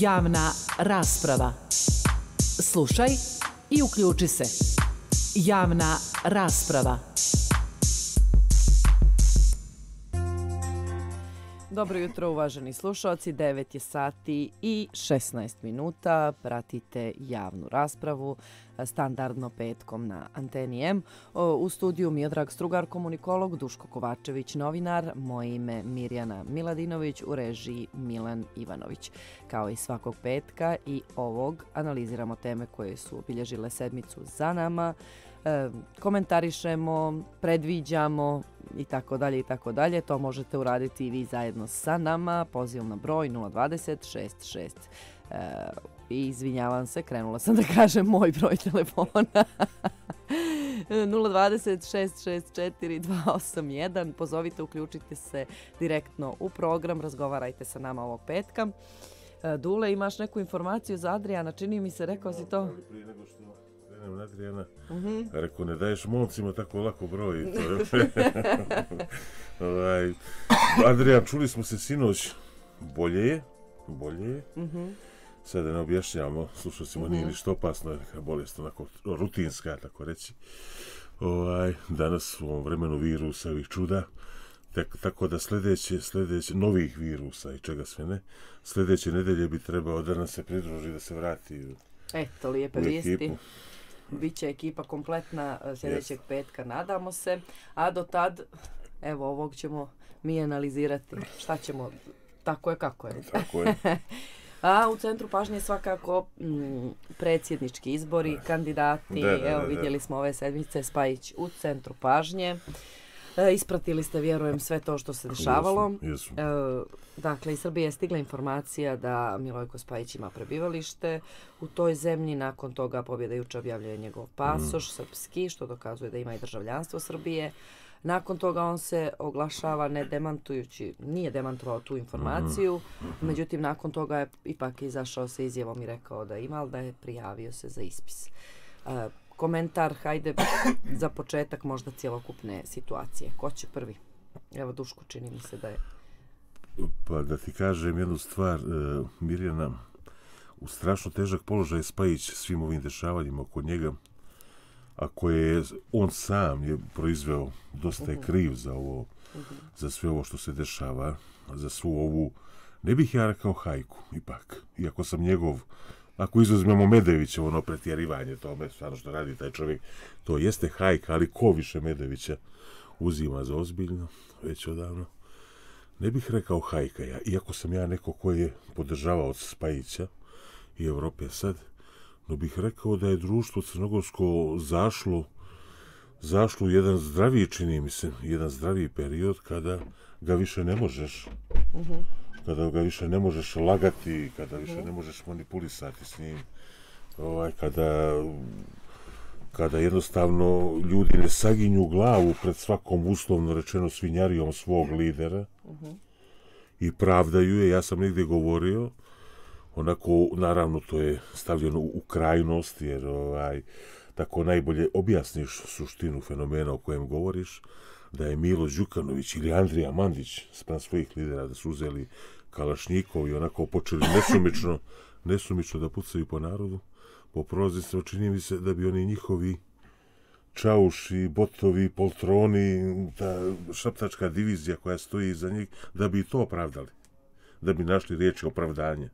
Javna rasprava. Slušaj i uključi se. Javna rasprava. Dobro jutro, uvaženi slušalci. 9 je sati i 16 minuta. Pratite javnu raspravu eh, standardno petkom na Anteni M. U studiju Miodrag Strugar, komunikolog Duško Kovačević, novinar. Moje ime Mirjana Miladinović u režiji Milan Ivanović. Kao i svakog petka i ovog analiziramo teme koje su obilježile sedmicu za nama. E, komentarišemo, predviđamo i tako dalje i tako dalje. To možete uraditi i vi zajedno sa nama. Pozivom na broj 02066. E, I izvinjavam se, krenula sam da kažem moj broj telefona. 02066428 pozovite uključite se direktno u program razgovarajte sa nama ovog petka e, Dule imaš neku informaciju za Adriana čini mi se rekao si to prije nego što kažem, Adriana, mm -hmm. reko, ne daješ momcima tako lako broj. To je... ovaj, Adrian, čuli smo se sinoć, bolje je, bolje je. Mm -hmm. Sada ne objašnjamo, slušao si mm -hmm. nije mhm. ništa opasno, neka bolest, onako rutinska, tako reći. Ovaj, danas u ovom vremenu virusa, ovih čuda, Tek, tako da sljedeće, sljedeće, novih virusa i čega sve ne, sljedeće nedelje bi trebao da nam se pridruži da se vrati Eto, lijepe Vijesti bit će ekipa kompletna e, sljedećeg yes. petka, nadamo se. A do tad, evo ovog ćemo mi analizirati šta ćemo, tako je kako je. Tako je. A u centru pažnje svakako m, mm, predsjednički izbori, kandidati, de, de, de, de. evo vidjeli smo ove sedmice Spajić u centru pažnje. E, ispratili ste, vjerujem, sve to što se dešavalo. Jesu, jesu. Dakle, iz Srbije je stigla informacija da Milojko Spajić ima prebivalište u toj zemlji. Nakon toga pobjeda juče objavljuje njegov pasoš, mm. srpski, što dokazuje da ima i državljanstvo Srbije. Nakon toga on se oglašava ne demantujući, nije demantovao tu informaciju, mm -hmm. međutim nakon toga je ipak izašao sa izjevom i rekao da ima, ali da je prijavio se za ispis. E, komentar, hajde, za početak možda cijelokupne situacije. Ko će prvi? Evo, Duško, čini mi se da je... Pa da ti kažem jednu stvar, e, Mirjana, u strašno težak položaj Spajić svim ovim dešavanjima oko njega, a koje je on sam je proizveo, dosta je mhm. kriv za ovo, mhm. za sve ovo što se dešava, za svu ovu, ne bih ja rekao hajku, ipak, iako sam njegov ako izuzmemo Medevića, ono pretjerivanje tome, stvarno što radi taj čovjek, to jeste hajka, ali ko više Medevića uzima za ozbiljno, već odavno. Ne bih rekao hajka ja, iako sam ja neko koji je podržavao od Spajića i Evrope sad, no bih rekao da je društvo crnogorsko zašlo zašlo jedan zdraviji, čini mi se, jedan zdraviji period kada ga više ne možeš. Uh mhm. -huh kada ga više ne možeš lagati, kada više mhm. ne možeš manipulisati s njim, ovaj, kada, kada jednostavno ljudi ne saginju glavu pred svakom uslovno rečeno svinjarijom svog lidera mhm. i pravdaju je, ja sam negdje govorio, onako, naravno, to je stavljeno u krajnost, jer ovaj, tako najbolje objasniš suštinu fenomena o kojem govoriš, da je Milo Đukanović ili Andrija Mandić spram svojih lidera da su uzeli Kalašnikov i onako počeli nesumično, nesumično da pucaju po narodu, po prolaznicima, čini mi se da bi oni njihovi čauši, botovi, poltroni, ta šaptačka divizija koja stoji iza njih, da bi to opravdali, da bi našli riječi opravdanje.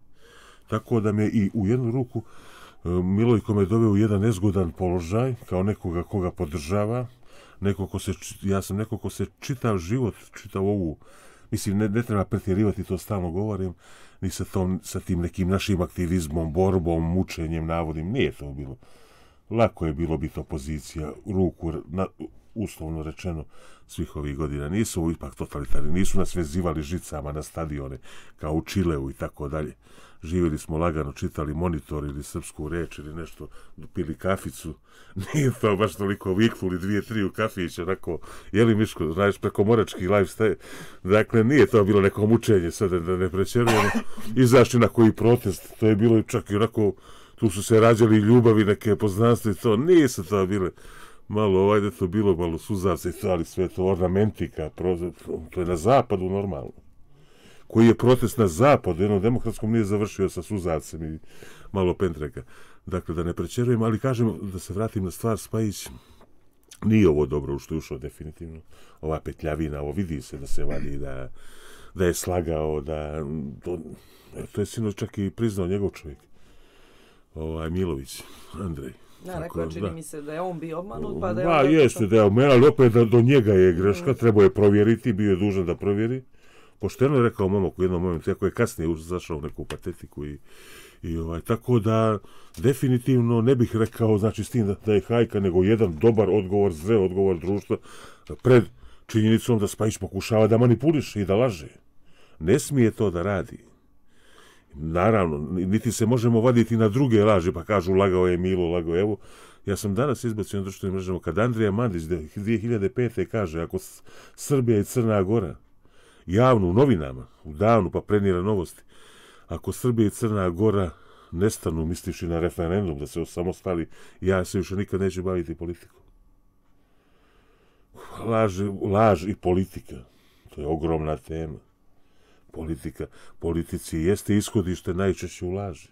Tako da me i u jednu ruku e, Milojko me doveo u jedan nezgodan položaj kao nekoga koga podržava, neko ko se, ja sam neko ko se čitav život, čitav ovu, mislim, ne, ne treba pretjerivati, to stalno govorim, ni sa, tom, sa tim nekim našim aktivizmom, borbom, mučenjem, navodim, nije to bilo. Lako je bilo biti opozicija, ruku, na, uslovno rečeno, svih ovih godina. Nisu ipak totalitari, nisu nas vezivali žicama na stadione, kao u Čileu i tako dalje živjeli smo lagano, čitali monitor ili srpsku reč ili nešto, pili kaficu, nije to baš toliko viknuli dvije, tri u kafić, tako, je li Miško, znaš, preko morački lifestyle, dakle, nije to bilo neko mučenje sada da ne prećerujemo, izašli na koji protest, to je bilo čak i onako, tu su se rađali ljubavi, neke poznanstve, to nije se to bilo, malo ovaj da to bilo, malo suzavce, ali sve to ornamentika, prozor, to je na zapadu normalno koji je protest na zapadu, jedno demokratskom nije završio sa suzacem i malo pentreka. Dakle, da ne prečerujem, ali kažem, da se vratim na stvar, Spajić, nije ovo dobro što je ušao definitivno. Ova petljavina, ovo vidi se da se vadi, da, da je slagao, da... To, to je sino čak i priznao njegov čovjek. Ovaj, Milović, Andrej. Da, rekao, čini da. mi se da je on bio obmanut, pa da je... Da, jeste, da je obmanut, ali opet da do njega je greška, mm. trebao je provjeriti, bio je dužan da provjeri pošto je rekao momak u jednom momentu, jako je kasnije zašao u neku patetiku i, i ovaj, tako da definitivno ne bih rekao, znači s tim da, da je hajka, nego jedan dobar odgovor, zre odgovor društva pred činjenicom da Spajić pokušava da manipuliše i da laže. Ne smije to da radi. Naravno, niti se možemo vaditi na druge laži, pa kažu lagao je Milo, lagao je evo. Ja sam danas izbacio na društvenim mrežama kad Andrija Mandić 2005. kaže ako Srbija i Crna Gora javno u novinama, u danu pa prednira novosti, ako Srbije i Crna Gora nestanu, misliši na referendum, da se osamostali, ja se više nikad neću baviti politikom. Laž, laž i politika, to je ogromna tema. Politika, politici jeste ishodište najčešće u laži.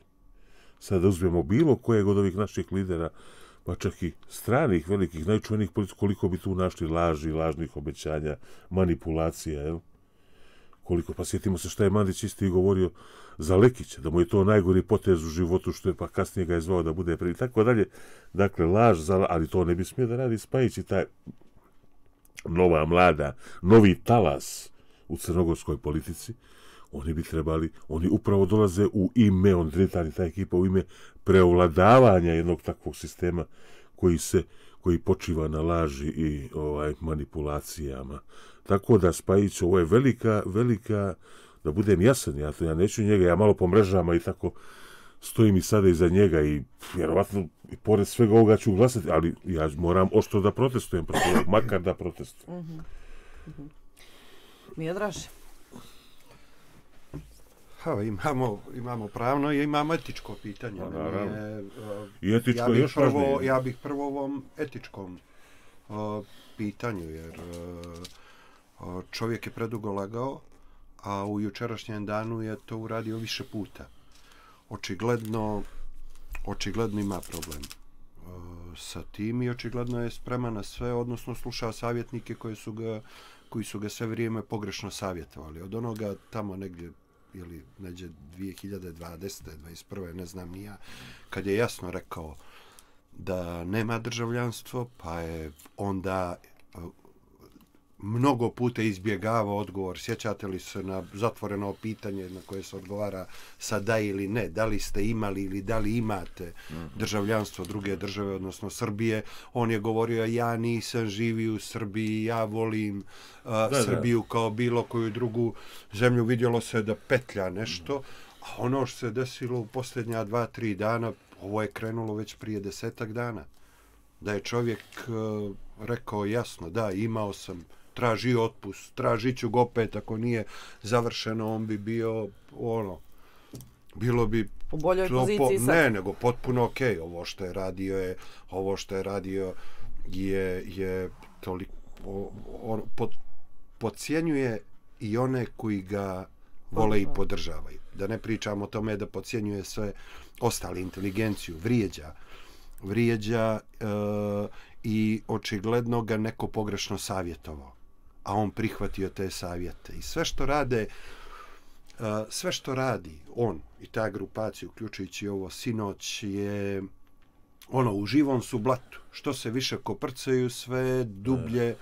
Sada uzmemo bilo kojeg od ovih naših lidera, pa čak i stranih, velikih, najčuvenih politika, koliko bi tu našli laži, lažnih obećanja, manipulacija, evo koliko, pa sjetimo se šta je Mandić isto i govorio za Lekića, da mu je to najgori potez u životu, što je pa kasnije ga je zvao da bude prvi, tako dalje. Dakle, laž, za, ali to ne bi smio da radi Spajić i taj nova mlada, novi talas u crnogorskoj politici, oni bi trebali, oni upravo dolaze u ime, on dritani ta ekipa, u ime preovladavanja jednog takvog sistema koji se, koji počiva na laži i ovaj manipulacijama, Tako da Spajić, ovo je velika, velika, da budem jasan, ja, to, ja neću njega, ja malo po mrežama i tako stojim i sada iza njega i vjerovatno i pored svega ovoga ću glasati, ali ja moram oštro da protestujem, protiv, makar da protestujem. Mm -hmm. Miodraž? Ha, imamo, imamo pravno i imamo etičko pitanje. Pa, naravno. Je, I etičko ja još prvo, važnije. Ja bih prvo ovom etičkom uh, pitanju, jer... Uh, čovjek je predugo lagao, a u jučerašnjem danu je to uradio više puta. Očigledno, očigledno ima problem sa tim i očigledno je sprema na sve, odnosno sluša savjetnike koji su ga, koji su ga sve vrijeme pogrešno savjetovali. Od onoga tamo negdje ili neđe 2020. 2021. ne znam nija, kad je jasno rekao da nema državljanstvo, pa je onda mnogo puta izbjegavao odgovor. Sjećate li se na zatvoreno pitanje na koje se odgovara sa da ili ne? Da li ste imali ili da li imate mhm. državljanstvo druge države, odnosno Srbije? On je govorio, ja nisam živi u Srbiji, ja volim uh, da, Srbiju kao bilo koju drugu zemlju. Vidjelo se da petlja nešto. A ono što se desilo u posljednja dva, tri dana, ovo je krenulo već prije desetak dana. Da je čovjek... Uh, rekao jasno da imao sam traži otpust, traži ću ga opet ako nije završeno, on bi bio ono, bilo bi u boljoj to, poziciji po, sad. ne, nego potpuno ok, ovo što je radio je ovo što je radio je, je toliko on, pod, podcijenjuje i one koji ga vole i podržavaju. Da ne pričamo o tome da podcijenjuje sve ostale inteligenciju, vrijeđa. Vrijeđa e, i očigledno ga neko pogrešno savjetovao a on prihvatio te savjete. I sve što rade, uh, sve što radi on i ta grupacija, uključujući ovo sinoć, je ono u živom su blatu. Što se više koprcaju, sve dublje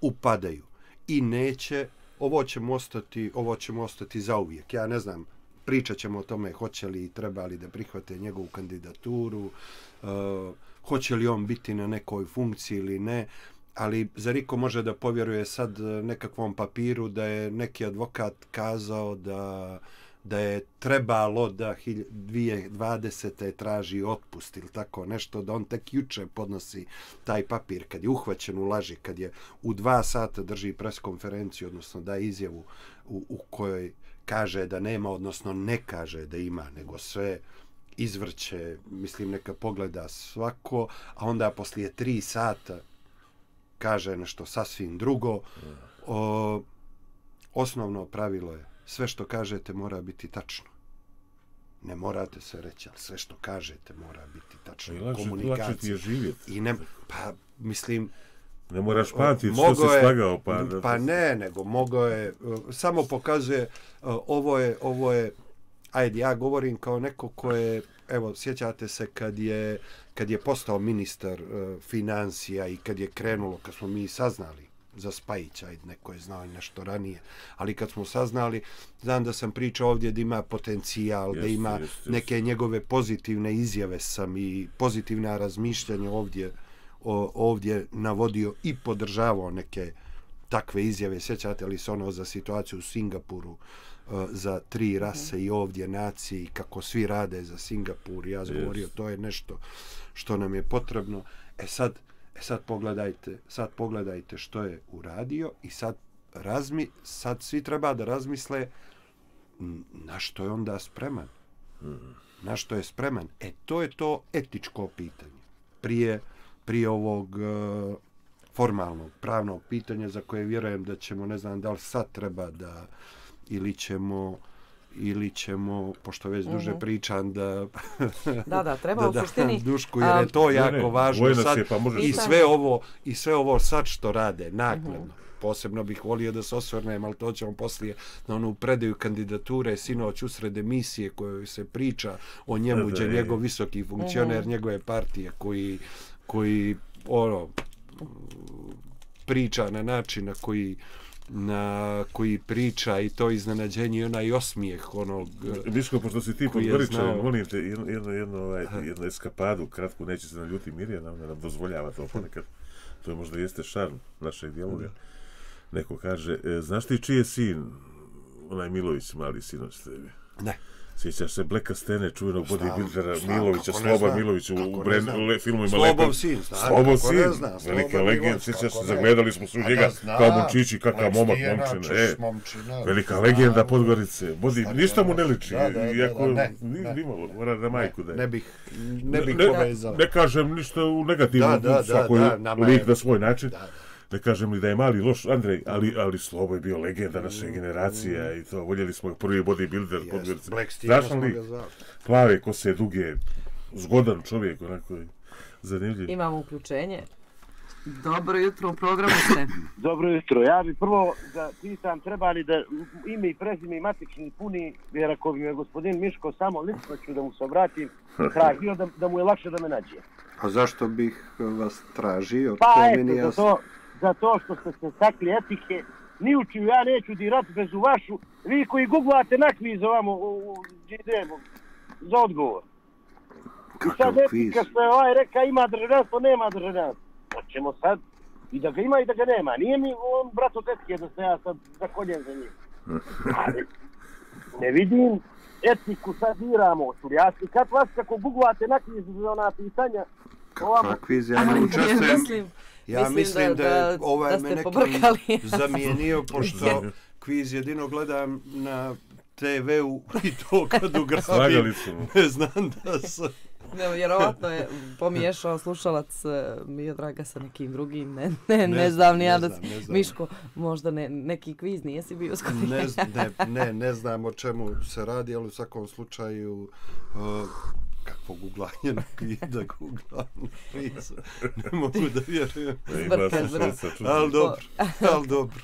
upadaju. I neće, ovo ćemo ostati, ovo ćemo mu ostati zauvijek. Ja ne znam, pričat ćemo o tome hoće li i treba li da prihvate njegovu kandidaturu, uh, hoće li on biti na nekoj funkciji ili ne ali za Riko može da povjeruje sad e, nekakvom papiru da je neki advokat kazao da, da je trebalo da 2020. traži otpust ili tako nešto, da on tek juče podnosi taj papir kad je uhvaćen u laži, kad je u dva sata drži preskonferenciju, odnosno da izjavu u, u kojoj kaže da nema, odnosno ne kaže da ima, nego sve izvrće, mislim neka pogleda svako, a onda poslije tri sata kaže nešto sasvim drugo. O, osnovno pravilo je sve što kažete mora biti tačno. Ne morate se reći, ali sve što kažete mora biti tačno. I lakše, Komunikacija. je živjeti. I ne, pa, mislim... Ne moraš patiti što si je, slagao. Pa, pa ne, nego mogo je... Samo pokazuje, ovo je, ovo je ajde, ja govorim kao neko ko je, evo, sjećate se kad je, kad je postao ministar uh, financija i kad je krenulo, kad smo mi saznali za Spajić, ajde, neko je znao nešto ranije, ali kad smo saznali, znam da sam pričao ovdje da ima potencijal, jesu, da ima jesu, jesu. neke njegove pozitivne izjave sam i pozitivna razmišljanja ovdje, ovdje navodio i podržavao neke takve izjave, sjećate li se ono za situaciju u Singapuru, Eh, za tri rase i ovdje nacije kako svi rade za Singapur ja sam govorio to je nešto što nam je potrebno e sad e sad pogledajte sad pogledajte što je uradio i sad razmi sad svi treba da razmisle na što je onda spreman mm. na što je spreman e to je to etičko pitanje prije prije ovog eh, formalnog pravnog pitanja za koje vjerujem da ćemo ne znam da li sad treba da ili ćemo ili ćemo, pošto već duže mhm. pričam, da... Da, da, treba da, u suštini... Dušku, jer je to jako važno sad. I, sve ovo, I sve ovo sad što rade, nakladno. Mhm. Posebno bih volio da se osvrne, ali to ćemo poslije na onu predaju kandidature, sinoć usred emisije kojoj se priča o njemu, gdje njegov visoki funkcioner, mhm. njegove partije, koji, koji ono, priča na način na koji na koji priča i to iznenađenje i onaj osmijeh onog Miško, eh, pošto si ti pod znao... molim te, jednu, jednu, jednu, ovaj, jednu eskapadu, kratku, neće se na ljuti Mirjana, ona nam dozvoljava to ponekad. To je možda jeste šarm našeg dijaloga. Neko kaže, eh, znaš ti čiji je sin, onaj Milović, mali sinoć tebi? Ne. Sjećaš se Bleka Stene, čuvenog bodybuildera Milovića, Sloba Milović u brend le, filmovima Lepo. Slobov sin, znači. Slobov ne zna, e, velika legenda, sjećaš se, zagledali smo se njega kao momčići, kakav momak, momčina. E, velika legenda Podgorice, bodi, ništa mu ne liči, iako nimalo, mora da majku da je. Ne bih, ne bih povezao. Ne kažem ništa u negativnom, svako je lik na svoj način. Da, da, da ne kažem li da je mali loš Andrej, ali, ali Slobo je bio legenda naše generacije i to, voljeli smo ga prvi bodybuilder yes, Podgorica. Black Steel smo ga zvali. Plave kose, duge, zgodan čovjek, onako je zanimljiv. Imamo uključenje. Dobro jutro, u programu ste. Dobro jutro, ja bih prvo da ti treba trebali da ime i prezime i matični puni, jer ako bi je gospodin Miško samo lično ću da mu se obratim, tražio da, da mu je lakše da me nađe. A zašto bih vas tražio? Pa eto, meni jas... to, za to što ste se sakli etike, ni učiju, ja neću dirati bez u vašu, vi koji googlate na kviz ovamo, idemo, za odgovor. Kako I sad etika što je ovaj reka ima državstvo, nema državstvo. Hoćemo pa sad i da ga ima i da ga nema. Nije mi on brato tetke da se ja sad zakoljen za njim. ne vidim etiku, sad diramo. Ja, kad vas kako googlate na kviz za ona pitanja, Kakva kviz, ja ne učestvujem. Ja mislim da, da, da ovaj me nekim zamijenio, pošto kviz jedino gledam na TV-u i to kad ugrabim, ne znam da sam... Ne, vjerovatno je pomiješao slušalac Mio e, Draga sa nekim drugim, ne, ne, ne, ne znam ni ja da Miško, možda ne, neki kviz nije si bio skoro. Ne, ne, ne, ne znam o čemu se radi, ali u svakom slučaju uh, kakvo guglanje na da guglam ne mogu da vjerujem zbrka, zbrka. ali dobro ali dobro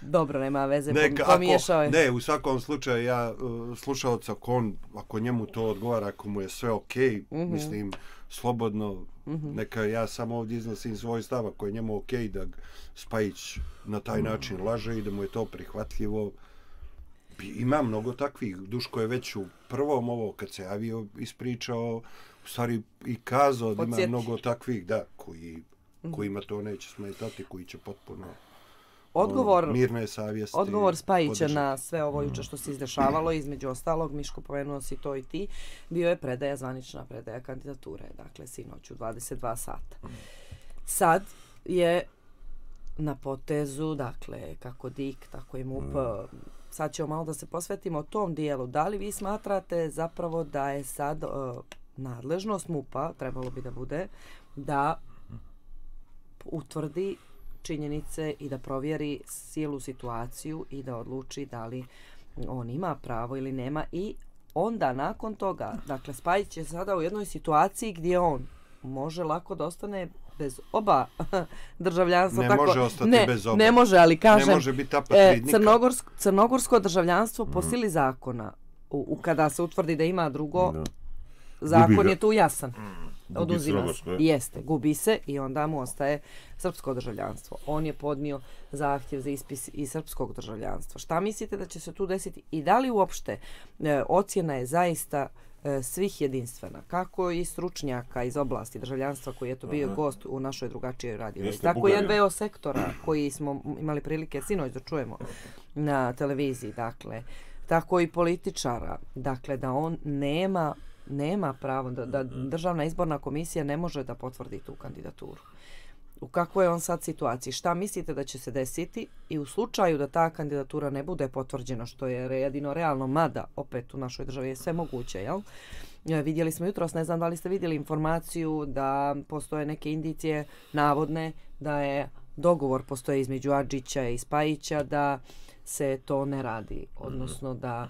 dobro nema veze Neka, ako, je šo... ne u svakom slučaju ja e, slušao ako, kon, ako njemu to odgovara ako mu je sve ok uh mhm. -huh. mislim slobodno uh mhm. -huh. neka ja samo ovdje iznosim svoj stav ako je njemu ok da Spajić na taj uh mhm. -huh. način laže i da mu je to prihvatljivo uh ima mnogo takvih. Duško je već u prvom ovo kad se javio ispričao, u stvari i kazao da ima mnogo takvih, da, koji, mhm. kojima to neće smetati, koji će potpuno ono, Odgovor, ono, mirne savjesti. Odgovor Spajića podišati. na sve ovo juče mhm. što se izdešavalo, između ostalog, Miško povenuo si to i ti, bio je predaja, zvanična predaja kandidature, dakle, sinoć u 22 sata. Mhm. Sad je na potezu, dakle, kako dik, tako i mup, mm sad ćemo malo da se posvetimo o tom dijelu. Da li vi smatrate zapravo da je sad uh, nadležnost MUPA, trebalo bi da bude, da utvrdi činjenice i da provjeri silu situaciju i da odluči da li on ima pravo ili nema i onda nakon toga, dakle Spajić će sada u jednoj situaciji gdje on može lako da ostane bez oba državljanstva. Ne tako, može ostati ne, bez oba. Ne može, ali kažem, ne može biti e, crnogorsko, crnogorsko državljanstvo po mhm. sili zakona, u, u, kada se utvrdi da ima drugo, da. zakon je tu jasan. Mm. Gubi Oduzima se. Je. Jeste, gubi se i onda mu ostaje srpsko državljanstvo. On je podnio zahtjev za ispis iz srpskog državljanstva. Šta mislite da će se tu desiti i da li uopšte e, ocjena je zaista... E, svih jedinstvena, kako i stručnjaka iz oblasti državljanstva koji je to bio Aha. gost u našoj drugačijoj radiju. Tako i NVO sektora koji smo imali prilike sinoć da čujemo na televiziji, dakle, tako i političara, dakle, da on nema, nema pravo, da, da mhm. državna izborna komisija ne može da potvrdi tu kandidaturu u kako je on sad situaciji, šta mislite da će se desiti i u slučaju da ta kandidatura ne bude potvrđena, što je jedino realno, mada opet u našoj državi je sve moguće, jel? E, vidjeli smo jutros, ne znam da li ste vidjeli informaciju da postoje neke indicije navodne da je dogovor postoje između Adžića i Spajića da se to ne radi, mhm. odnosno da...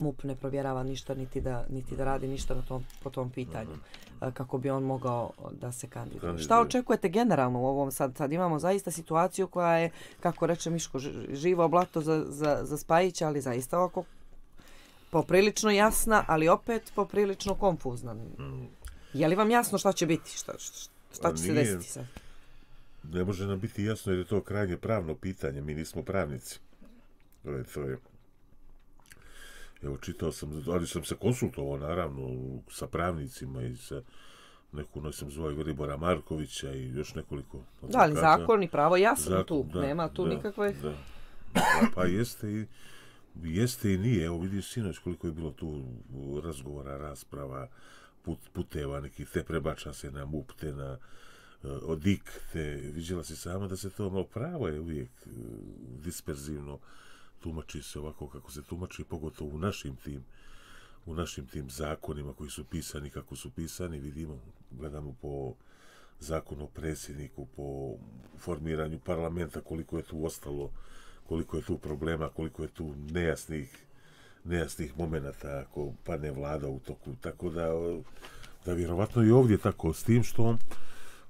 MUP ne provjerava ništa niti da, niti da radi ništa na tom, po tom pitanju mm -hmm. kako bi on mogao da se kandiduje. Šta očekujete generalno u ovom sad? Sad imamo zaista situaciju koja je, kako reče Miško, živo blato za, za, za Spajića, ali zaista oko poprilično jasna, ali opet poprilično konfuzna. Mm. Je li vam jasno šta će biti? Šta, šta, šta će se pa desiti sad? Ne može nam biti jasno jer je to krajnje pravno pitanje. Mi nismo pravnici. To je, to je Evo, čitao sam, ali sam se konsultovao, naravno, sa pravnicima i sa neku, ne ono, sam zvao Igor Markovića i još nekoliko... Da, ali zakon i pravo, ja sam tu, da, nema tu da, nikakve... Da. Pa jeste i, jeste i nije, evo vidiš, sinoć koliko je bilo tu razgovora, rasprava, put, puteva nekih, te prebača se na MUP, te na e, odik, te vidjela si sama da se to malo pravo je uvijek e, dispersivno, dispezivno tumači se ovako kako se tumači, pogotovo u našim tim u našim tim zakonima koji su pisani kako su pisani, vidimo, gledamo po zakonu o predsjedniku, po formiranju parlamenta, koliko je tu ostalo, koliko je tu problema, koliko je tu nejasnih, nejasnih momenta ako padne vlada u toku. Tako da, da vjerovatno i ovdje tako s tim što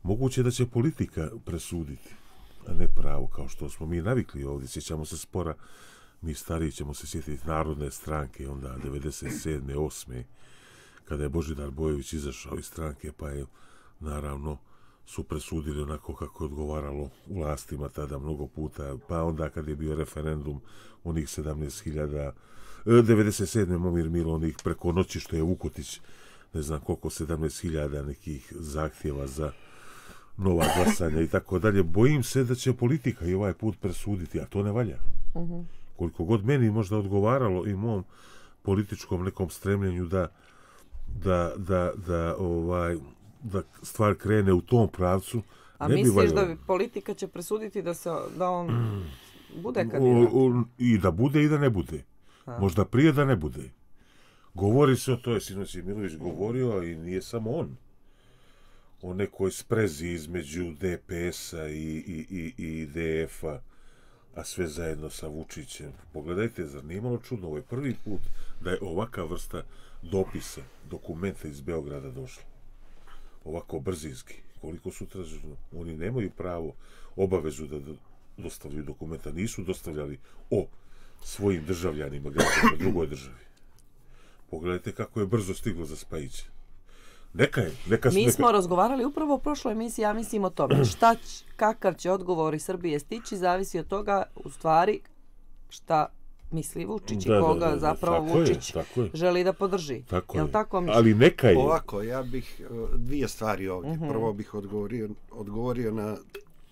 moguće da će politika presuditi, a ne pravo, kao što smo mi navikli ovdje, sjećamo se spora mi stariji ćemo se sjetiti Narodne stranke, onda 97. 8. kada je Božidar Bojević izašao iz stranke, pa je naravno su presudili onako kako je odgovaralo vlastima tada mnogo puta, pa onda kad je bio referendum onih 17.000, 97. E, Momir Milo, onih preko noći što je Vukotić, ne znam koliko, 17.000 nekih zahtjeva za nova glasanja i tako dalje. Bojim se da će politika i ovaj put presuditi, a to ne valja. Uh mhm. -huh koliko god meni možda odgovaralo i mom političkom nekom stremljenju da da, da, da, ovaj, da stvar krene u tom pravcu. A ne misliš bi da politika će presuditi da, se, da on bude kandidat? I da bude i da ne bude. A. Možda prije da ne bude. Govori se o to, je Sinoć Milović govorio, i nije samo on. O nekoj sprezi između DPS-a i, i, i, i DF-a a sve zajedno sa Vučićem. Pogledajte, zar nije malo čudno, ovo je prvi put da je ovaka vrsta dopisa, dokumenta iz Beograda došla. Ovako brzinski. Koliko su traženo? Oni nemaju pravo obavezu da dostavljaju dokumenta. Nisu dostavljali o svojim državljanima, građanima, drugoj državi. Pogledajte kako je brzo stiglo za Spajića. Neka je, neka Mi neka... smo razgovarali upravo u prošloj emisiji, ja mislim o tome. Šta će, kakav će odgovor iz Srbije stići, zavisi od toga, u stvari, šta misli Vučić i koga da, da, zapravo tako Vučić je, tako je. želi da podrži. Tako je. Tako Ali neka je. Ovako, ja bih e, dvije stvari ovdje. Uh mhm. -huh. Prvo bih odgovorio, odgovorio na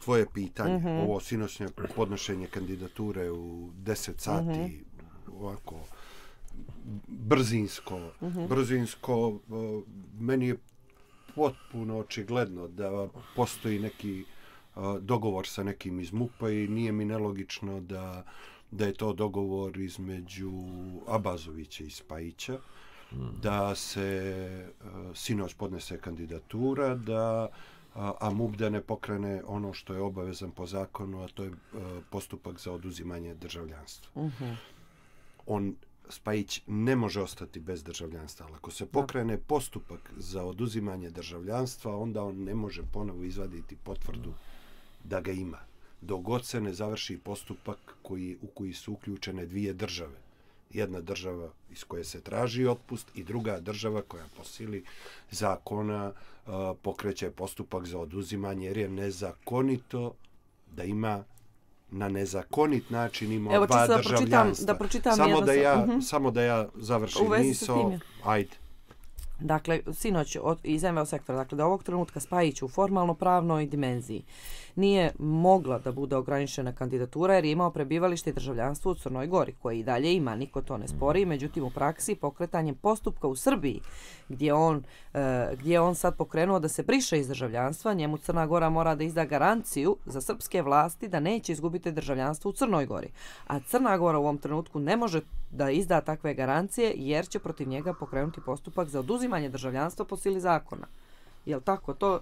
tvoje pitanje. Uh mhm. -huh. Ovo sinošnje podnošenje kandidature u 10 sati, uh mhm. -huh. ovako, brzinsko. Uh mhm. -huh. Brzinsko, e, meni je potpuno očigledno da postoji neki e, dogovor sa nekim iz MUPA i nije mi nelogično da, da je to dogovor između Abazovića i Spajića mhm. da se uh, sinoć podnese kandidatura da a MUP da ne pokrene ono što je obavezan po zakonu a to je postupak za oduzimanje državljanstva. Uh mhm. -huh. On Spajić ne može ostati bez državljanstva, ako se pokrene postupak za oduzimanje državljanstva, onda on ne može ponovo izvaditi potvrdu da, ga ima. Dogod se ne završi postupak koji, u koji su uključene dvije države. Jedna država iz koje se traži otpust i druga država koja po sili zakona uh, pokreće postupak za oduzimanje, jer je nezakonito da ima na nezakonit način imao Evo, dva da državljanstva. Evo ću da pročitam samo da, ja, mhm. samo da ja završim miso. Ajde. Dakle, sinoć iz MVO sektora, dakle, do ovog trenutka spajiću u formalno-pravnoj dimenziji nije mogla da bude ograničena kandidatura jer je imao prebivalište i državljanstvo u Crnoj Gori, koje i dalje ima, niko to ne spori. Međutim, u praksi pokretanjem postupka u Srbiji, gdje on, e, gdje on sad pokrenuo da se briše iz državljanstva, njemu Crna Gora mora da izda garanciju za srpske vlasti da neće izgubiti državljanstvo u Crnoj Gori. A Crna Gora u ovom trenutku ne može da izda takve garancije jer će protiv njega pokrenuti postupak za oduzimanje državljanstva po sili zakona. Jel tako? To,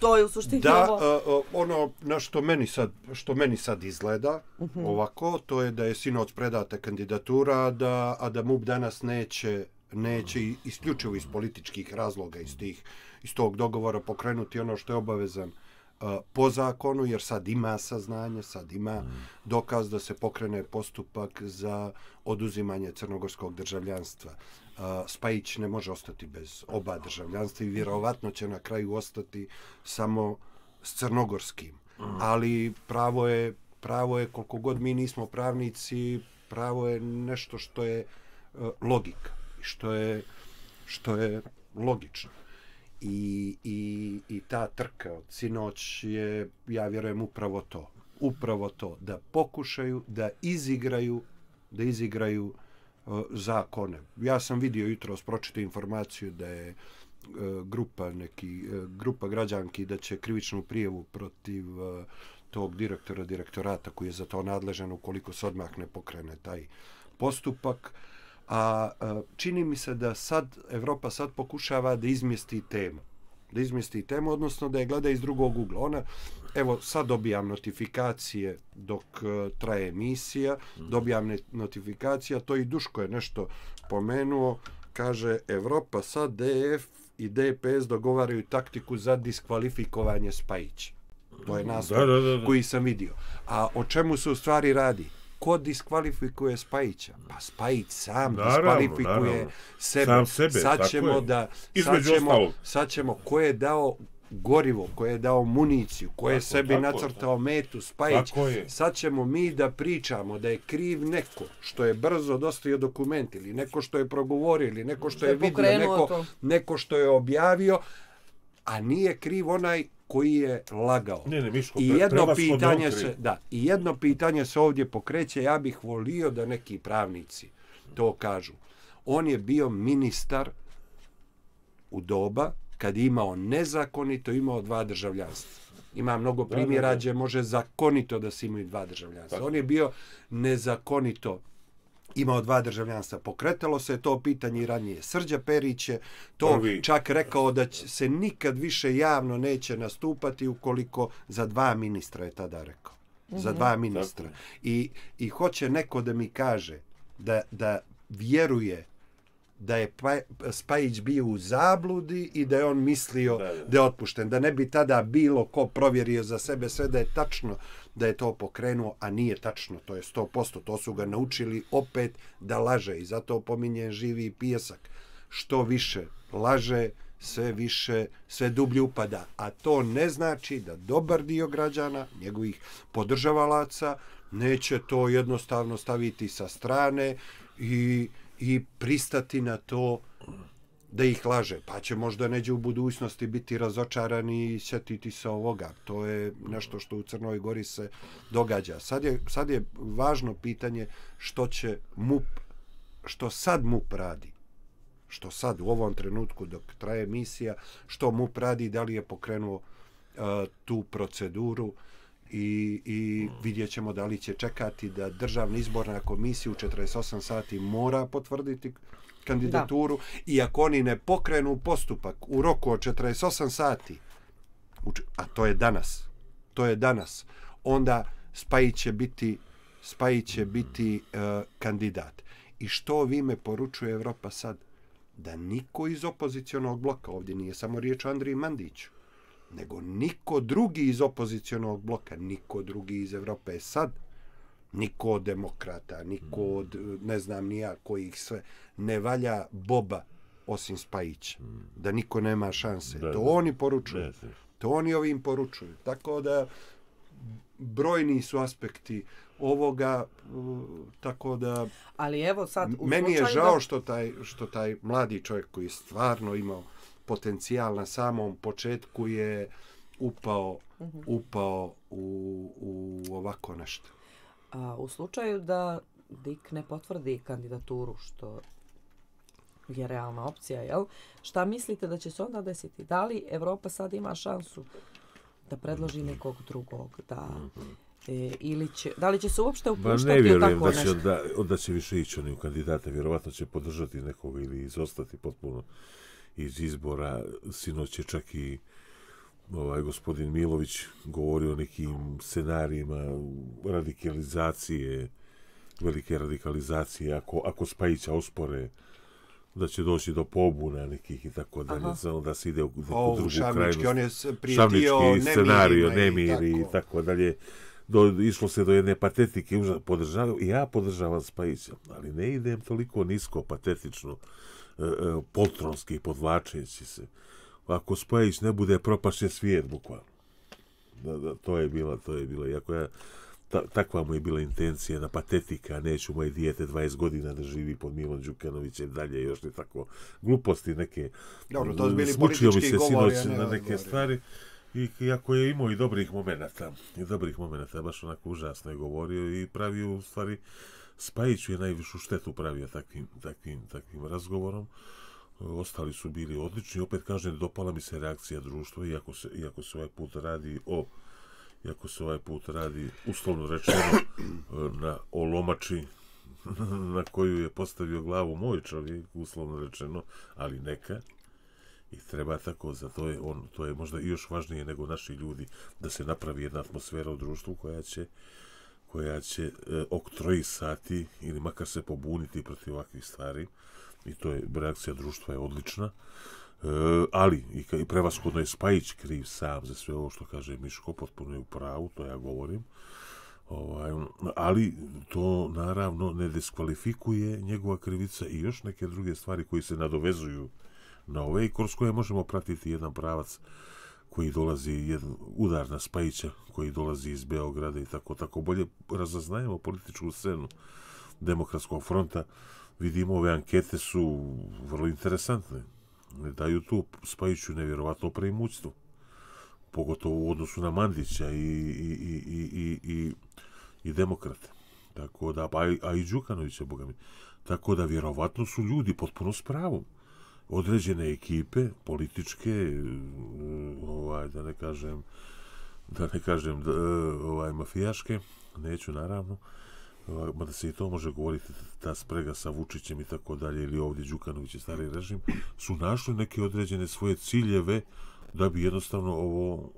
to je u suštini da, ovo. Uh, ono na što meni sad, što meni sad izgleda uh mhm. -huh. ovako, to je da je sinoć predata kandidatura, da, a da MUP danas neće, neće isključivo iz političkih razloga, iz, tih, iz tog dogovora pokrenuti ono što je obavezan uh, po zakonu, jer sad ima saznanje, sad ima mm. dokaz da se pokrene postupak za oduzimanje crnogorskog državljanstva. Spajić ne može ostati bez oba državljanstva i vjerovatno će na kraju ostati samo s crnogorskim. Mm. Ali pravo je, pravo je koliko god mi nismo pravnici, pravo je nešto što je e, logika što je, što je logično. I, i, i ta trka od sinoć je, ja vjerujem, upravo to. Upravo to. Da pokušaju da izigraju da izigraju e, zakone. Ja sam vidio jutro spročite informaciju da je e, grupa neki, e, grupa građanki da će krivičnu prijevu protiv e, tog direktora direktorata koji je za to nadležan ukoliko se odmah ne pokrene taj postupak a čini mi se da sad Evropa sad pokušava da izmjesti temu da izmjesti temu, odnosno da je gleda iz drugog ugla. Ona, evo, sad dobijam notifikacije dok e, traje emisija, dobijam notifikacija, to i Duško je nešto pomenuo, kaže Evropa sad DF i DPS dogovaraju taktiku za diskvalifikovanje Spajić. To je naslov koji sam vidio. A o čemu se u stvari radi? ko diskvalifikuje Spajića? Pa Spajić sam naravno, diskvalifikuje naravno. sebe. Sam sebe, sad ćemo da, je. Sad ćemo, sad ćemo, ko je dao gorivo, ko je dao municiju, ko je tako, sebi tako, nacrtao tako. metu, Spajić. Sad ćemo mi da pričamo da je kriv neko što je brzo dostio dokument ili neko što je progovorio ili neko što je, je vidio, neko, neko što je objavio, a nije kriv onaj koji je lagao. Ne, ne, Miško, I jedno pitanje se, da, i jedno pitanje se ovdje pokreće, ja bih volio da neki pravnici to kažu. On je bio ministar u doba kad imao nezakonito, imao dva državljanstva. Ima mnogo primjera, gdje može zakonito da se imaju dva državljanstva. On je bio nezakonito imao dva državljanstva. Pokretalo se to pitanje i ranije Srđa Perić je to Prvi. čak rekao da će se nikad više javno neće nastupati ukoliko za dva ministra je tada rekao. Mm -hmm. Za dva mhm. ministra. I, I hoće neko da mi kaže da, da vjeruje da je pa, Spajić bio u zabludi i da je on mislio da je otpušten. Da ne bi tada bilo ko provjerio za sebe sve da je tačno da je to pokrenuo, a nije tačno, to je 100%, to su ga naučili opet da laže i zato pominje živi pijesak. Što više laže, sve više, sve dublje upada, a to ne znači da dobar dio građana, njegovih podržavalaca, neće to jednostavno staviti sa strane i, i pristati na to da ih laže, pa će možda neđe u budućnosti biti razočarani i sjetiti se ovoga. To je nešto što u Crnoj Gori se događa. Sad je, sad je važno pitanje što će MUP, što sad MUP radi, što sad u ovom trenutku dok traje misija, što MUP radi, da li je pokrenuo uh, tu proceduru i, i vidjet ćemo da li će čekati da državna izborna komisija u 48 sati mora potvrditi kandidaturu da. i ako oni ne pokrenu postupak u roku od 48 sati, a to je danas, to je danas, onda Spajić će biti, Spajić će biti uh, kandidat. I što vi me poručuje Evropa sad? Da niko iz opozicionog bloka, ovdje nije samo riječ o Andriji Mandiću, nego niko drugi iz opozicionog bloka, niko drugi iz Evrope sad, niko od demokrata, niko od ne znam ni ja kojih sve ne valja boba osim Spajića. Da niko nema šanse. Da, to da. oni poručuju. Da, to oni ovim poručuju. Tako da brojni su aspekti ovoga uh, tako da Ali evo sad u meni je žao što taj što taj mladi čovjek koji je stvarno imao potencijal na samom početku je upao mhm. upao u u ovako nešto. A u slučaju da Dik ne potvrdi kandidaturu, što je realna opcija, jel? šta mislite da će se onda desiti? Da li Evropa sad ima šansu da predloži nekog drugog? Da, e, ili će, da li će se uopšte upuštati tako nešto? Ne vjerujem da će, da, da će više ići oni u kandidate. Vjerovatno će podržati nekog ili izostati potpuno iz izbora. Sinoć je čak i ovaj gospodin Milović govori o nekim scenarijima radikalizacije velike radikalizacije ako ako Spajića uspore da će doći do pobune nekih i tako da ne znam da se ide u neku o, drugu šamički, krajnost. On je prijetio šamički scenariju, nemir i tako. i tako dalje. Do, išlo se do jedne patetike. I ja podržavam Spajića, ali ne idem toliko nisko patetično, e, e, poltronski, podvlačeći se. E, ako Spajić ne bude propašće svijet bukvalno. Da, da, to je bila, to je bila. Iako ja, ta, takva mu je bila intencija na patetika, neću moje dijete 20 godina da živi pod Milom Đukanovićem dalje, još ne tako gluposti neke. Dobro, to su bili politički mi se sinoć ne, na neke govori. stvari. I iako je imao i dobrih momenta, i dobrih momenta, baš onako užasno je govorio i pravio u stvari, Spajiću je najvišu štetu pravio takvim, takvim, takvim razgovorom ostali su bili odlični. Opet kažem, dopala mi se reakcija društva, iako se, iako se ovaj put radi o iako se ovaj put radi uslovno rečeno na olomači na koju je postavio glavu moj čovjek uslovno rečeno ali neka i treba tako za to je on to je možda i još važnije nego naši ljudi da se napravi jedna atmosfera u društvu koja će koja će e, sati ili makar se pobuniti protiv ovakvih stvari i to je reakcija društva je odlična. E, ali, i, i prevaskodno je Spajić kriv sam za sve ovo što kaže Miško, potpuno je u pravu, to ja govorim. Ovaj, ali to naravno ne diskvalifikuje njegova krivica i još neke druge stvari koji se nadovezuju na ove i kroz koje možemo pratiti jedan pravac koji dolazi jedan udar na Spajića koji dolazi iz Beograda i tako tako bolje razaznajemo političku scenu demokratskog fronta vidimo ove ankete su vrlo interesantne. Ne daju tu Spajiću nevjerovatno preimućstvo. Pogotovo u odnosu na Mandića i, i, i, i, i, i demokrate. Tako da, a, pa a i Đukanovića, boga mi. Tako da vjerovatno su ljudi potpuno s pravom. Određene ekipe političke, ovaj, da ne kažem, da ne kažem, da, ovaj, mafijaške, neću naravno, uh, mada se i to može govoriti, ta sprega sa Vučićem i tako dalje, ili ovdje Đukanović i stari režim, su našli neke određene svoje ciljeve da bi jednostavno ovo,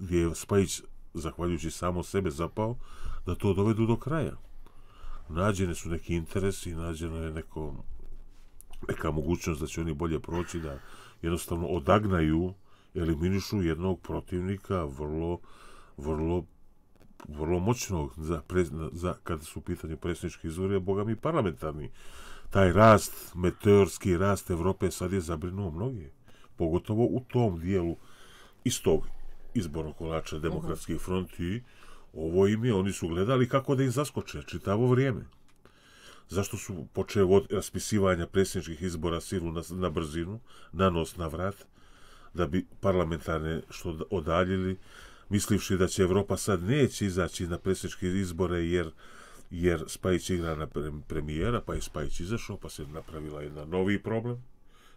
gdje je Spajić, zahvaljujući samo sebe, zapao, da to dovedu do kraja. Nađene su neki interesi, nađeno je neko, neka mogućnost da će oni bolje proći, da jednostavno odagnaju, eliminišu jednog protivnika vrlo, vrlo vrlo moćno za, pre, za, kada su pitanje pitanju predsjednički izvori, a boga mi parlamentarni. Taj rast, meteorski rast Evrope sad je zabrinuo mnoge. Pogotovo u tom dijelu iz tog izbornog kolača demokratskih mhm. uh -huh. fronti. Ovo im je, oni su gledali kako da im zaskoče čitavo vrijeme. Zašto su počeo od raspisivanja predsjedničkih izbora silu na, na brzinu, na nos, na vrat, da bi parlamentarne što odaljili, mislivši da će Evropa sad neće izaći na presječke izbore jer jer Spajić igra na premijera, pa je Spajić izašao, pa se napravila jedan novi problem.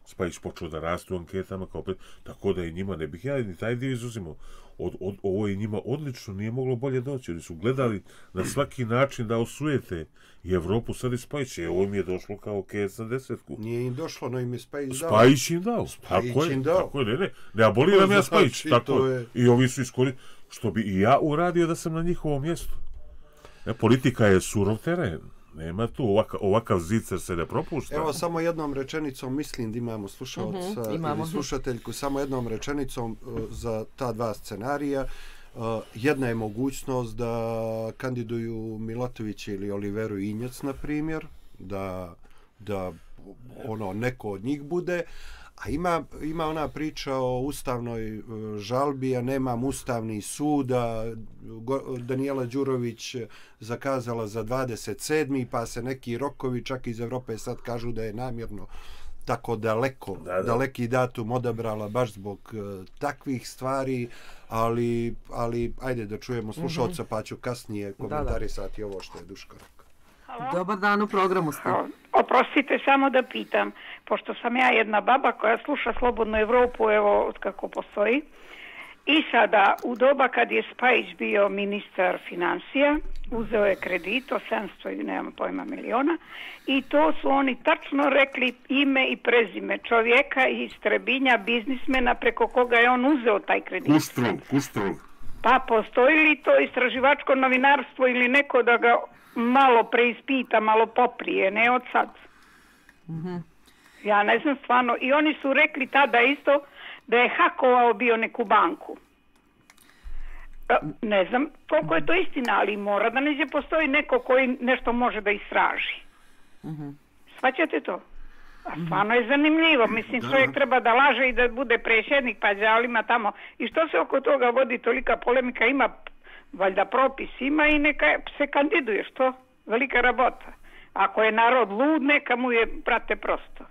Spajić počeo da rastu u anketama, kao opet, tako da i njima ne bih ja ni taj dio izuzimo. Od, od, ovo je njima odlično, nije moglo bolje doći. Oni su gledali na svaki način da osujete i Evropu sad i Spajić. E, ovo im je došlo kao kec na desetku. Nije im došlo, no im je Spajić dao. Spajić im dao. Spajić tako im je, dao. Tako je, ne, ne. Ne aboliram ja znači, Spajić. tako je. I ovi su iskoristili. Što bi i ja uradio da sam na njihovom mjestu. E, politika je surov teren. Nema tu, ovaka, ovakav zicer se ne propušta. Evo, samo jednom rečenicom, mislim da imamo slušalca mm -hmm, ili slušateljku, samo jednom rečenicom uh, za ta dva scenarija. Uh, jedna je mogućnost da kandiduju Milatović ili Oliveru Injac, na primjer, da, da ono, neko od njih bude, A ima, ima ona priča o ustavnoj e, žalbi, a nemam ustavni sud, a Daniela Đurović zakazala za 27. pa se neki rokovi čak iz Evrope sad kažu da je namjerno tako daleko, da, da. daleki datum odabrala baš zbog e, takvih stvari, ali, ali ajde da čujemo mhm. slušalca, mm -hmm. pa ću kasnije komentarisati ovo što je Duško rekao. Halo? Dobar dan u programu ste. Oprostite, samo da pitam, pošto sam ja jedna baba koja sluša Slobodnu Evropu, evo kako postoji, i sada u doba kad je Spajić bio ministar financija, uzeo je kredit, 800 i nema pojma miliona, i to su oni tačno rekli ime i prezime čovjeka iz Trebinja, biznismena preko koga je on uzeo taj kredit. Kustrov, Kustrov. Pa postoji li to istraživačko novinarstvo ili neko da ga malo preispita, malo poprije, ne od sad. Mm -hmm. Ja ne znam stvarno. I oni su rekli tada isto da je hakovao bio neku banku. E, ne znam koliko je to istina, ali mora da neđe postoji neko koji nešto može da istraži. Mm -hmm. Svaćate to? A mhm. stvarno je zanimljivo. Mislim, čovjek treba da laže i da bude prešednik pa žalima tamo. I što se oko toga vodi tolika polemika? Ima valjda propis ima i neka se kandiduje, što? Velika rabota. Ako je narod lud, neka mu je, prate prosto.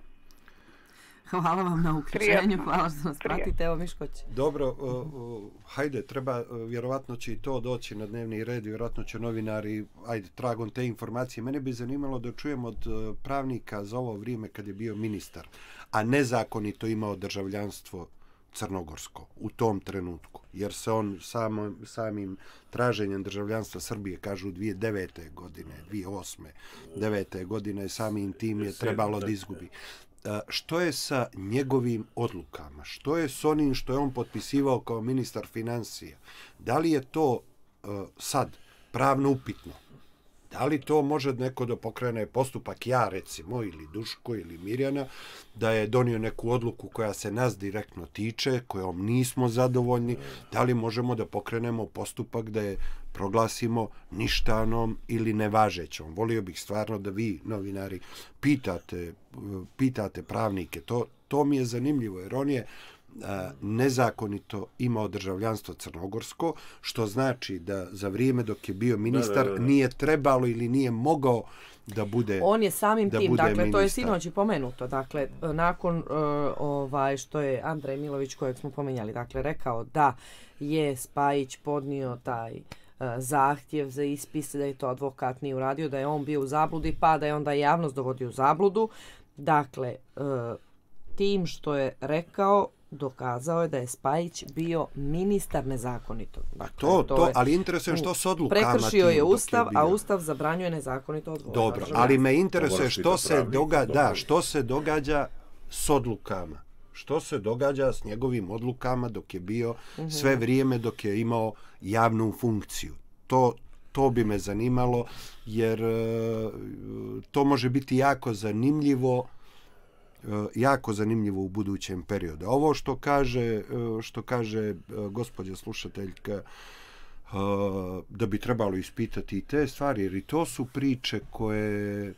Hvala vam na uključenju, hvala što nas pratite, evo Miškoć. Dobro, uh, hajde, treba, uh, vjerovatno će i to doći na dnevni red, vjerovatno će novinari, ajde, tragom te informacije. Mene bi zanimalo da čujem od e, pravnika za ovo vrijeme kad je bio ministar, a nezakonito imao državljanstvo crnogorsko u tom trenutku, jer se on sam, samim traženjem državljanstva Srbije, kažu, 2009. godine, 2008. 2009. godine, samim tim je trebalo da izgubi. E, što je sa njegovim odlukama? Što je s onim što je on potpisivao kao ministar financija? Da li je to e, sad pravno upitno? Da li to može neko da pokrene postupak, ja recimo, ili Duško, ili Mirjana, da je donio neku odluku koja se nas direktno tiče, kojom nismo zadovoljni, da li možemo da pokrenemo postupak da je proglasimo ništanom ili nevažećom. Volio bih stvarno da vi, novinari, pitate, pitate pravnike. To, to mi je zanimljivo, jer on je nezakonito imao državljanstvo crnogorsko, što znači da za vrijeme dok je bio ministar da, da, da. nije trebalo ili nije mogao da bude On je samim da tim, dakle ministar. to je sinoć pomenuto, dakle nakon uh, ovaj što je Andrej Milović kojeg smo pomenjali, dakle rekao da je Spajić podnio taj e, zahtjev za ispise da je to advokat nije uradio, da je on bio u zabludi, pa da je onda javnost dovodio u zabludu. Dakle, e, tim što je rekao, dokazao je da je Spajić bio ministar nezakonito. Pa dakle, to, to, to ali interesuje što s odlukama Prekršio je ustav, je a ustav zabranjuje nezakonito odgovor. Dobro, ali me interesuje što se, događa, da, što se događa s odlukama. Što se događa s njegovim odlukama dok je bio mhm. sve vrijeme dok je imao javnu funkciju. To, to bi me zanimalo jer eh, to može biti jako zanimljivo E, jako zanimljivo u budućem periodu. Ovo što kaže, e, što kaže e, gospođa slušateljka, da bi trebalo ispitati i te stvari, jer i to su priče koje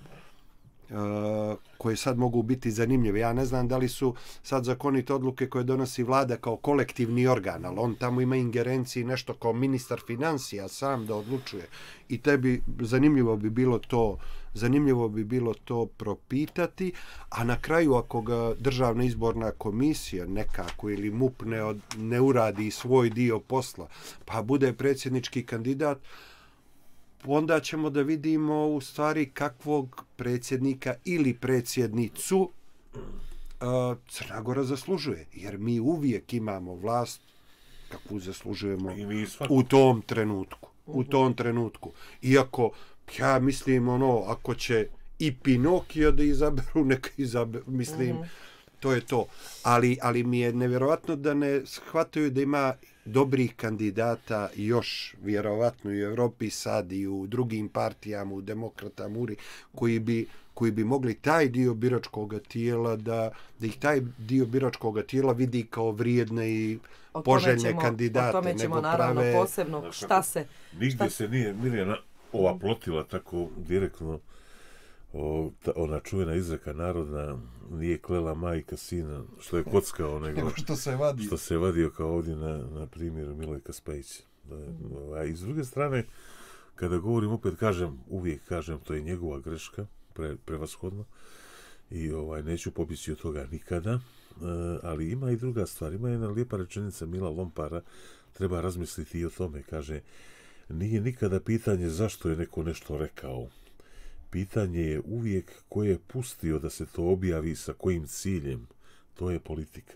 koje sad mogu biti zanimljive. Ja ne znam da li su sad zakonite odluke koje donosi vlada kao kolektivni organ, ali on tamo ima ingerenciji nešto kao ministar financija sam da odlučuje. I tebi zanimljivo bi bilo to uh, zanimljivo bi bilo to propitati, a na kraju ako ga državna izborna komisija nekako ili MUP ne, od, ne uradi svoj dio posla, pa bude predsjednički kandidat, onda ćemo da vidimo u stvari kakvog predsjednika ili predsjednicu Crna Gora zaslužuje, jer mi uvijek imamo vlast kakvu zaslužujemo u tom trenutku. U tom trenutku. Iako ja mislim ono ako će i Pinokio da izaberu neka izaberu mislim mm -hmm. to je to ali, ali mi je nevjerovatno da ne shvataju da ima dobrih kandidata još vjerovatno i u Evropi sad i u drugim partijama u demokrata Muri koji bi koji bi mogli taj dio biračkog tijela da, da ih taj dio biračkog tijela vidi kao vrijedne i poželjne kandidate. nego tome ćemo, o tome ćemo naravno prave... posebno šta dakle, se... Nigdje se nije, Mirjana, ova plotila tako direktno o, ta, ona čuvena izreka narodna nije klela majka sina što je kockao nego što se vadi što se vadio kao ovdje na, na primjeru Milojka Spajića a iz druge strane kada govorim opet kažem uvijek kažem to je njegova greška pre, prevashodno i ovaj neću pobjeći od toga nikada e, ali ima i druga stvar ima jedna lijepa rečenica Mila Lompara treba razmisliti i o tome kaže nije nikada pitanje zašto je neko nešto rekao. Pitanje je uvijek ko je pustio da se to objavi sa kojim ciljem. To je politika.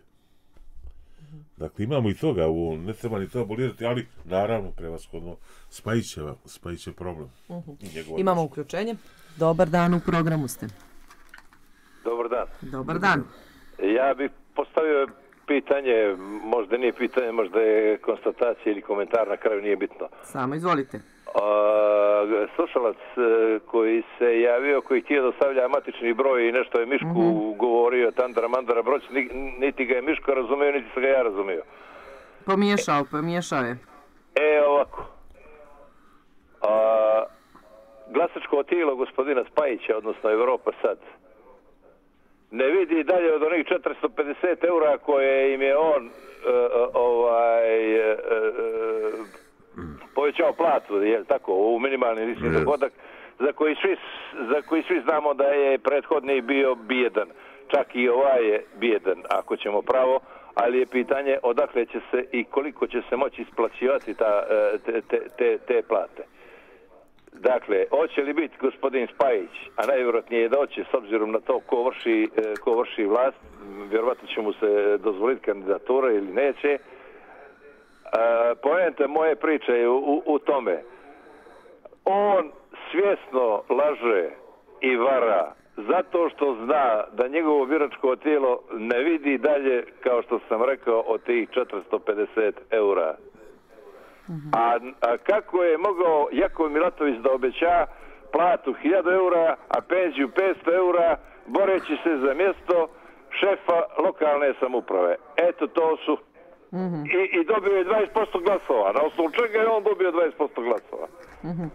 Dakle, imamo i toga, u, ne treba ni to abolirati, ali naravno, prevaskodno, spajićeva, spajiće problem. Uh mhm. -huh. Imamo način. uključenje. Dobar dan, u programu ste. Dobar dan. Dobar dan. Ja bih postavio Pitanje, možda nije pitanje, možda je konstatacija ili komentar na kraju, nije bitno. Samo izvolite. A, slušalac e, koji se javio, koji htio da stavlja matični broj i nešto je Mišku mm -hmm. govorio, tandara, mandara, broć, niti ga je Miško razumio, niti se ga ja razumio. Pomiješao, e, pomiješao je. E, ovako. A, glasačko tijelo gospodina Spajića, odnosno Evropa sad, ne vidi dalje od onih 450 eura koje im je on e, e, ovaj, e, e, povećao platu, je tako, u minimalni lični yes. dogodak, za koji, svi, za koji svi znamo da je prethodni bio bjedan Čak i ovaj je bjedan ako ćemo pravo, ali je pitanje odakle će se i koliko će se moći isplaćivati ta, e, te, te, te, te plate. Dakle, hoće li biti gospodin Spajić, a najvjerojatnije je da hoće, s obzirom na to ko vrši, e, ko vrši vlast, vjerovatno će mu se dozvoliti kandidatura ili neće. E, Pojente moje priče je u, u, u tome. On svjesno laže i vara zato što zna da njegovo biračko tijelo ne vidi dalje, kao što sam rekao, od tih 450 eura a, kako je mogao Jakov Milatović da obeća platu 1000 eura, a penziju 500 eura, boreći se za mjesto šefa lokalne samuprave. Eto, to su. Mm I, I dobio je 20% glasova. Na osnovu čega je on dobio 20% glasova? Mm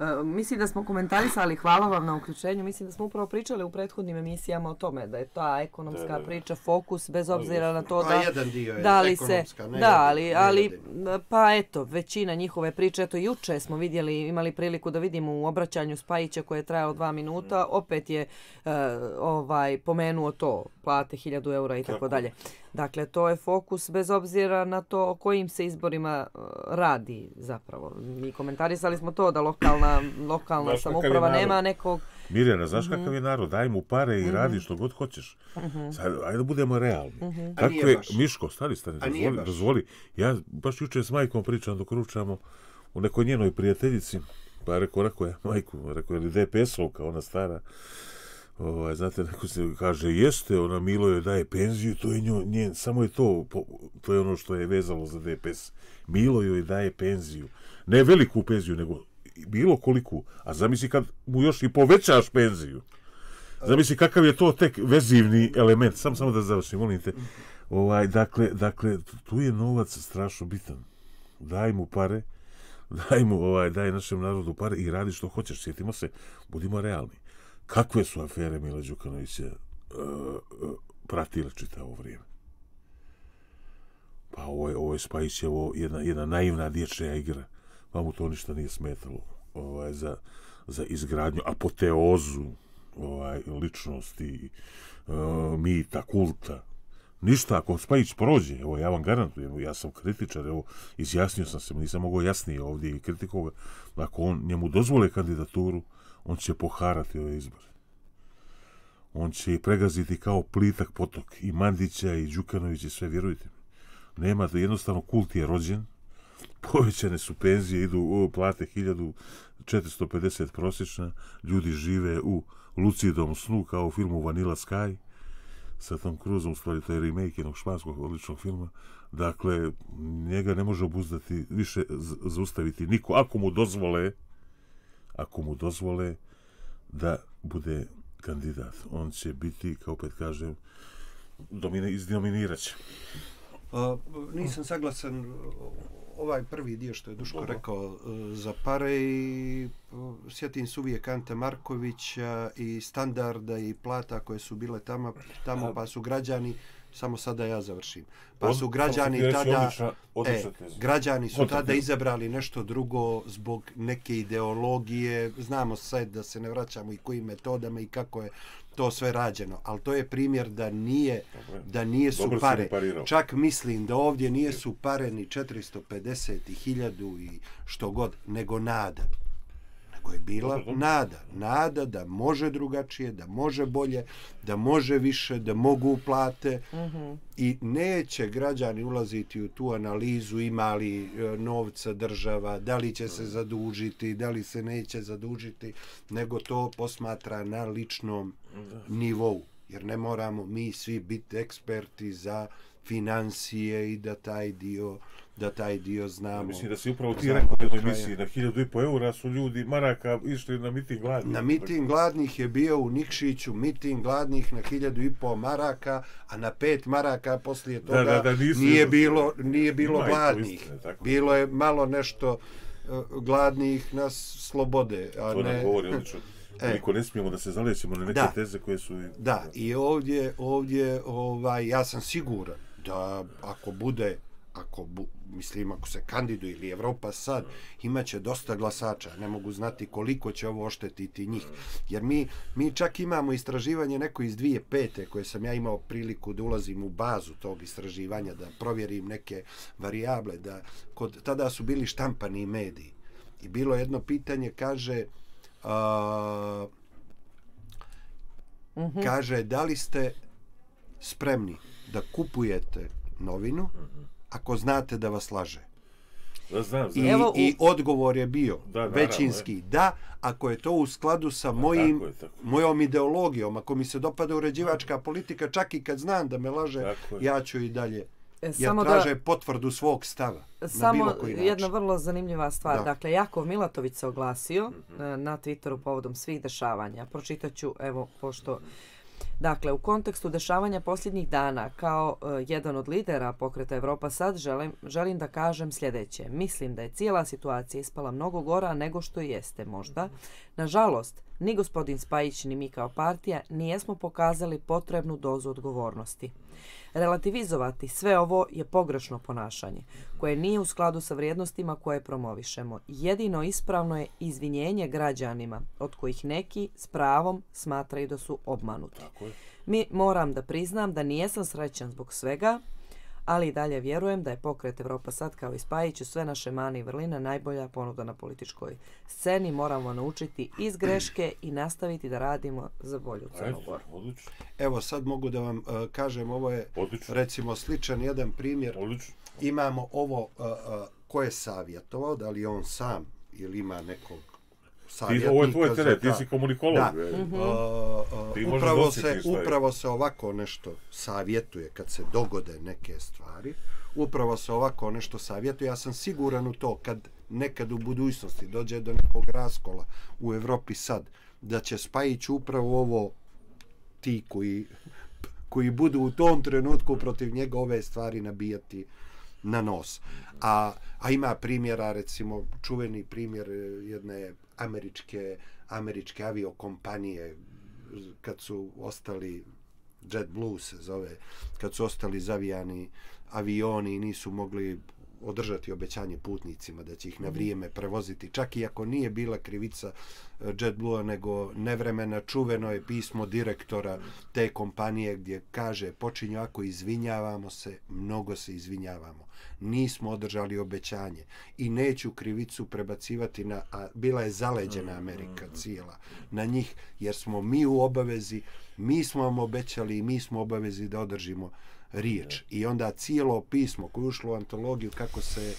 E, mislim da smo komentarisali, hvala vam na uključenju, mislim da smo upravo pričali u prethodnim emisijama o tome da je ta ekonomska priča fokus bez obzira na to pa da... Pa jedan dio je ekonomska, ne, da, ali, ne ali, Pa eto, većina njihove priče, eto juče smo vidjeli, imali priliku da vidimo u obraćanju Spajića koje je trajalo dva minuta, mhm. opet je e, ovaj pomenuo to, plate 1000 eura i tako dalje. Dakle, to je fokus bez obzira na to o kojim se izborima e, radi zapravo. Mi komentarisali smo to da lokalna, lokalna samouprava nema nekog... Mirjana, znaš mm -hmm. kakav je narod? Daj mu pare i mm -hmm. radi što god hoćeš. Mm -hmm. Ajde da budemo realni. Mm -hmm. Takve, Miško, stani, stani, razvoli, razvoli. Ja baš jučer s majkom pričam dok ručamo u nekoj njenoj prijateljici. Pa je rekao, rekao je majku, rekao je DPS-ovka, ona stara. Ovaj, znate, neko se kaže, jeste, ona Milo je daje penziju, to je njo, nje, samo je to, to je ono što je vezalo za DPS. Milo joj daje penziju. Ne veliku penziju, nego bilo koliku. A zamisli kad mu još i povećaš penziju. Zamisli kakav je to tek vezivni element. sam samo da završim, molim te. Ovaj, dakle, dakle, tu je novac strašno bitan. Daj mu pare, daj mu, ovaj, daj našem narodu pare i radi što hoćeš. Sjetimo se, budimo realni kakve su afere Mila Đukanovića uh, eh, uh, eh, pratile čitavo vrijeme. Pa ovo je, ovo je Spajić, ovo jedna, jedna naivna dječja igra. Pa mu to ništa nije smetalo ovaj, za, za izgradnju apoteozu ovaj, ličnosti, uh, mita, kulta. Ništa, ako Spajić prođe, evo, ja vam garantujem, ja sam kritičar, evo, izjasnio sam se, nisam mogao jasnije ovdje i kritikoga, ako on njemu dozvole kandidaturu, on će poharati ove izbore. On će i pregaziti kao plitak potok i Mandića i Đukanovića i sve, vjerujte mi. Nema da jednostavno kult je rođen, povećane su penzije, idu u plate 1450 prosječna, ljudi žive u lucidom snu kao u filmu Vanilla Sky sa Tom Cruzom, stvari to je remake jednog španskog odličnog filma. Dakle, njega ne može obuzdati, više zaustaviti niko, ako mu dozvole, ako mu dozvole da bude kandidat. On će biti, kao opet kažem, domine, izdominirat će. Nisam saglasan ovaj prvi dio što je Duško rekao e, za pare i e, sjetim se uvijek Ante Markovića i standarda i plata koje su bile tamo, tamo pa su građani samo sada ja završim. Pa su građani tada odlična, e, građani su tada izabrali nešto drugo zbog neke ideologije. Znamo sad da se ne vraćamo i kojim metodama i kako je to sve rađeno, ali to je primjer da nije da nije su pare. Čak mislim da ovdje nije su pare ni 450 i 1000 i što god, nego nada nego je bila nada. Nada da može drugačije, da može bolje, da može više, da mogu uplate. Uh -huh. I neće građani ulaziti u tu analizu ima li e, novca država, da li će se zadužiti, da li se neće zadužiti, nego to posmatra na ličnom nivou. Jer ne moramo mi svi biti eksperti za financije i da taj dio uh, da taj dio znamo. Mislim da se upravo ti rekao u jednoj misiji, na hiljadu i po eura su ljudi Maraka išli na miting gladnih. Na miting gladnih je bio u Nikšiću miting gladnih na hiljadu i po Maraka, a na pet Maraka poslije toga da, da, da, nisu, nije bilo, nije bilo gladnih. Istine, bilo je malo nešto e, gladnih na slobode. A to ne... nam govori odlično. E, Koliko ne smijemo da se zalećemo na neke da, teze koje su... Da, i ovdje, ovdje ovaj, ja sam siguran da ako bude ako bu, mislim ako se kandiduje ili Evropa sad imaće dosta glasača ne mogu znati koliko će ovo oštetiti njih jer mi mi čak imamo istraživanje neko iz 2005 koje sam ja imao priliku da ulazim u bazu tog istraživanja da provjerim neke varijable da kod tada su bili štampani mediji i bilo jedno pitanje kaže a, mhm. kaže da li ste spremni da kupujete novinu uh ako znate da vas laže? Znam, znam. I, Evo, u... I odgovor je bio da, naravno, većinski je. da, ako je to u skladu sa A, mojim, tako je, tako. mojom ideologijom, ako mi se dopada uređivačka politika, čak i kad znam da me laže, ja ću i dalje. E, samo ja traže da, potvrdu svog stava. Samo jedna vrlo zanimljiva stvar. Da. Dakle, Jakov Milatović se oglasio mm -hmm. na Twitteru povodom svih dešavanja. Pročitaću, evo, pošto mm -hmm. Dakle, u kontekstu dešavanja posljednjih dana, kao e, jedan od lidera pokreta Evropa Sad, želim, želim da kažem sljedeće. Mislim da je cijela situacija ispala mnogo gora nego što jeste možda. Nažalost, ni gospodin Spajić ni mi kao partija nijesmo pokazali potrebnu dozu odgovornosti. Relativizovati sve ovo je pogrešno ponašanje, koje nije u skladu sa vrijednostima koje promovišemo. Jedino ispravno je izvinjenje građanima, od kojih neki s pravom smatraju da su obmanuti. Mi moram da priznam da nijesam srećan zbog svega, ali i dalje vjerujem da je pokret Evropa sad kao i Spajić u sve naše mane i vrline najbolja ponuda na političkoj sceni. Moramo naučiti iz greške i nastaviti da radimo za bolju e, Crnogoru. Evo sad mogu da vam e, kažem, ovo je recimo sličan jedan primjer. Imamo ovo e, ko je savjetovao, da li on sam ili ima nekog savjetnika. Ovo je tvoj teret, ti si komunikolog. Da. Mm-hmm. Mhm. Uh, uh, ti upravo, se, upravo se ovako nešto savjetuje kad se dogode neke stvari. Upravo se ovako nešto savjetuje. Ja sam siguran u to kad nekad u budućnosti dođe do nekog raskola u Evropi sad, da će Spajić upravo ovo ti koji, koji budu u tom trenutku protiv njega ove stvari nabijati na nos. A, a ima primjera, recimo, čuveni primjer e, jedne američke, američke aviokompanije kad su ostali JetBlue se zove, kad su ostali zavijani avioni i nisu mogli održati obećanje putnicima da će ih na vrijeme prevoziti čak i ako nije bila krivica e, JetBlue-a nego nevremena čuveno je pismo direktora te kompanije gdje kaže počinju ako izvinjavamo se mnogo se izvinjavamo nismo održali obećanje i neću krivicu prebacivati na a bila je zaleđena Amerika cijela na njih jer smo mi u obavezi mi smo vam obećali i mi smo u obavezi da održimo riječ. I onda cijelo pismo koje ušlo u antologiju, kako se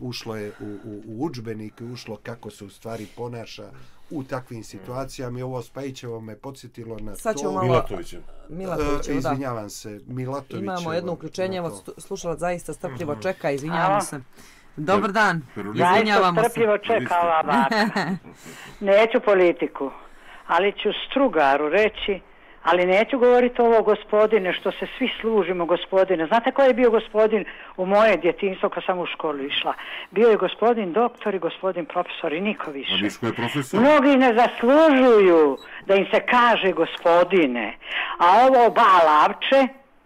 ušlo je u, u, u učbenik ušlo kako se u stvari ponaša u takvim situacijama i ovo Spajićevo me podsjetilo na Sad to. Malo... Milatovićem. Milatovićem, uh, e, Izvinjavam se, Milatovićem. Imamo jedno uključenje, evo slušala zaista strpljivo mhm. čeka, izvinjavam se. Dobar dan, izvinjavam se. Ja strpljivo čekala, Neću politiku, ali ću strugaru reći ali neću govoriti ovo gospodine što se svi služimo gospodine. Znate ko je bio gospodin u moje djetinstvo kad sam u školu išla? Bio je gospodin doktor i gospodin profesor i niko više. profesor? Mnogi ne zaslužuju da im se kaže gospodine, a ovo balavče,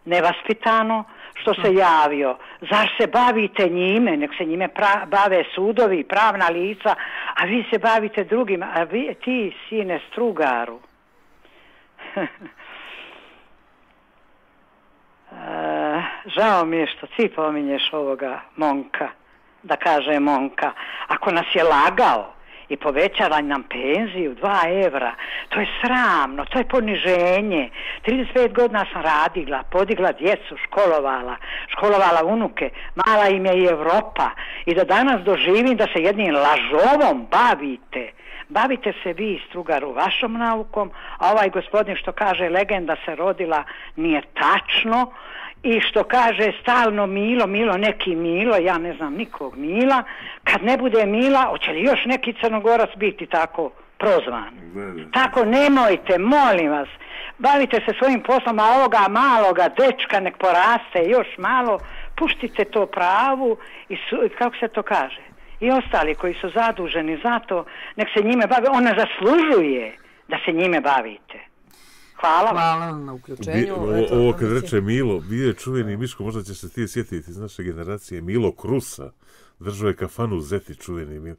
nevaspitano, što se hm. javio. Zar se bavite njime, nek se njime pra, bave sudovi, pravna lica, a vi se bavite drugim, a vi, ti sine strugaru e, žao mi je što ti pominješ ovoga monka, da kaže monka. Ako nas je lagao i povećava nam penziju 2 evra, to je sramno, to je poniženje. 35 godina sam radila, podigla djecu, školovala, školovala unuke, mala im je i Evropa. I da danas doživim da se jednim lažovom bavite – bavite se vi strugaru vašom naukom, a ovaj gospodin što kaže legenda se rodila nije tačno i što kaže stalno Milo, Milo, neki Milo, ja ne znam nikog Mila, kad ne bude Mila, hoće li još neki crnogorac biti tako prozvan? Ne, ne. Tako nemojte, molim vas, bavite se svojim poslom, a ovoga maloga dečka nek poraste još malo, puštite to pravu i su, kako se to kaže? i ostali koji su zaduženi za to, nek se njime bave, ona zaslužuje da se njime bavite. Hvala. Hvala na uključenju. Bi, ovo kad reče Milo, bio je čuveni Miško, možda će se ti sjetiti iz naše generacije, Milo Krusa, držao je kafanu Zeti čuveni Milo.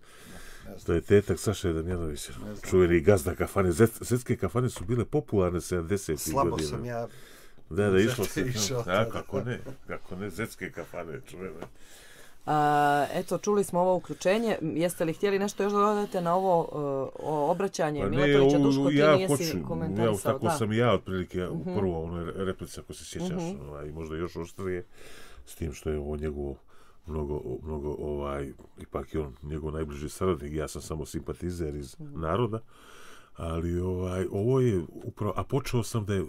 To je tetak Saša Damjanović, čuveni gazda kafane. Zetske kafane su bile popularne 70. ih godina. Slabo sam ja. Da, da, išlo se. Išlo, kako ne, kako ne, Zetske kafane čuveni. A, eto, čuli smo ovo uključenje. Jeste li htjeli nešto još da dodate na ovo uh, obraćanje pa ne, Milatovića? Duško, ti ja nijesi hoću, Ja, tako da. sam ja, otprilike, uh mhm. -huh. prvo ono replica, ako se sjećaš, uh mhm. -huh. ovaj, možda još ostrije, s tim što je ovo njegovo mnogo, mnogo ovaj, ipak je on njegov najbliži saradnik, ja sam samo simpatizer iz uh mhm. -huh. naroda ali ovaj ovo je upravo a počeo sam da e,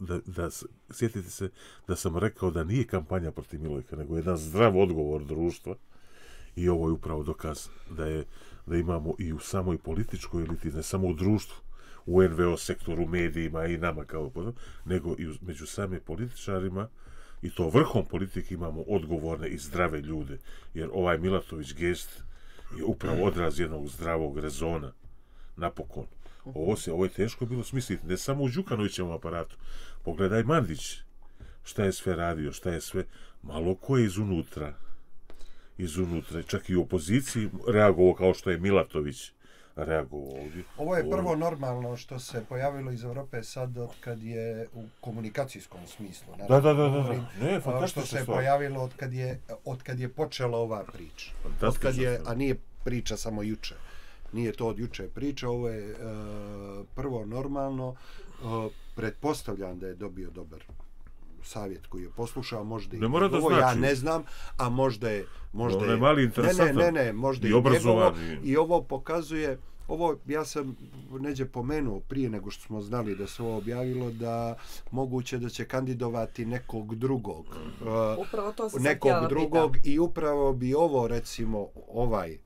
da da sjetite se da sam rekao da nije kampanja protiv Milojka nego jedan zdrav odgovor društva i ovo je upravo dokaz da je da imamo i u samoj političkoj eliti ne samo u društvu u NVO sektoru medijima i nama kao nego i među same političarima i to vrhom politike imamo odgovorne i zdrave ljude jer ovaj Milatović gest je upravo odraz jednog zdravog rezona napokon Ovo, se, ovo je teško bilo smisliti, ne samo u Đukanovićevom aparatu. Pogledaj Mandić, šta je sve radio, šta je sve... Malo ko je izunutra, izunutra, čak i u opoziciji reagovao kao što je Milatović reagovao ovdje. Ovo je prvo normalno što se pojavilo iz Evrope sad od kad je u komunikacijskom smislu. Naravno, da, da, da, da. Ne, što se pojavilo od kad, je, od kad je počela ova priča. Od kad je, a nije priča samo juče nije to od juče priča, ovo je e, prvo normalno, e, pretpostavljam da je dobio dobar savjet koji je poslušao, možda i ovo znači. ja ne znam, a možda je... Možda ono je, mali ne, ne, ne, ne, možda i, njegovo, i ovo pokazuje, ovo ja sam neđe pomenuo prije nego što smo znali da se ovo objavilo da moguće da će kandidovati nekog drugog e, upravo to sam nekog drugog i upravo bi ovo recimo ovaj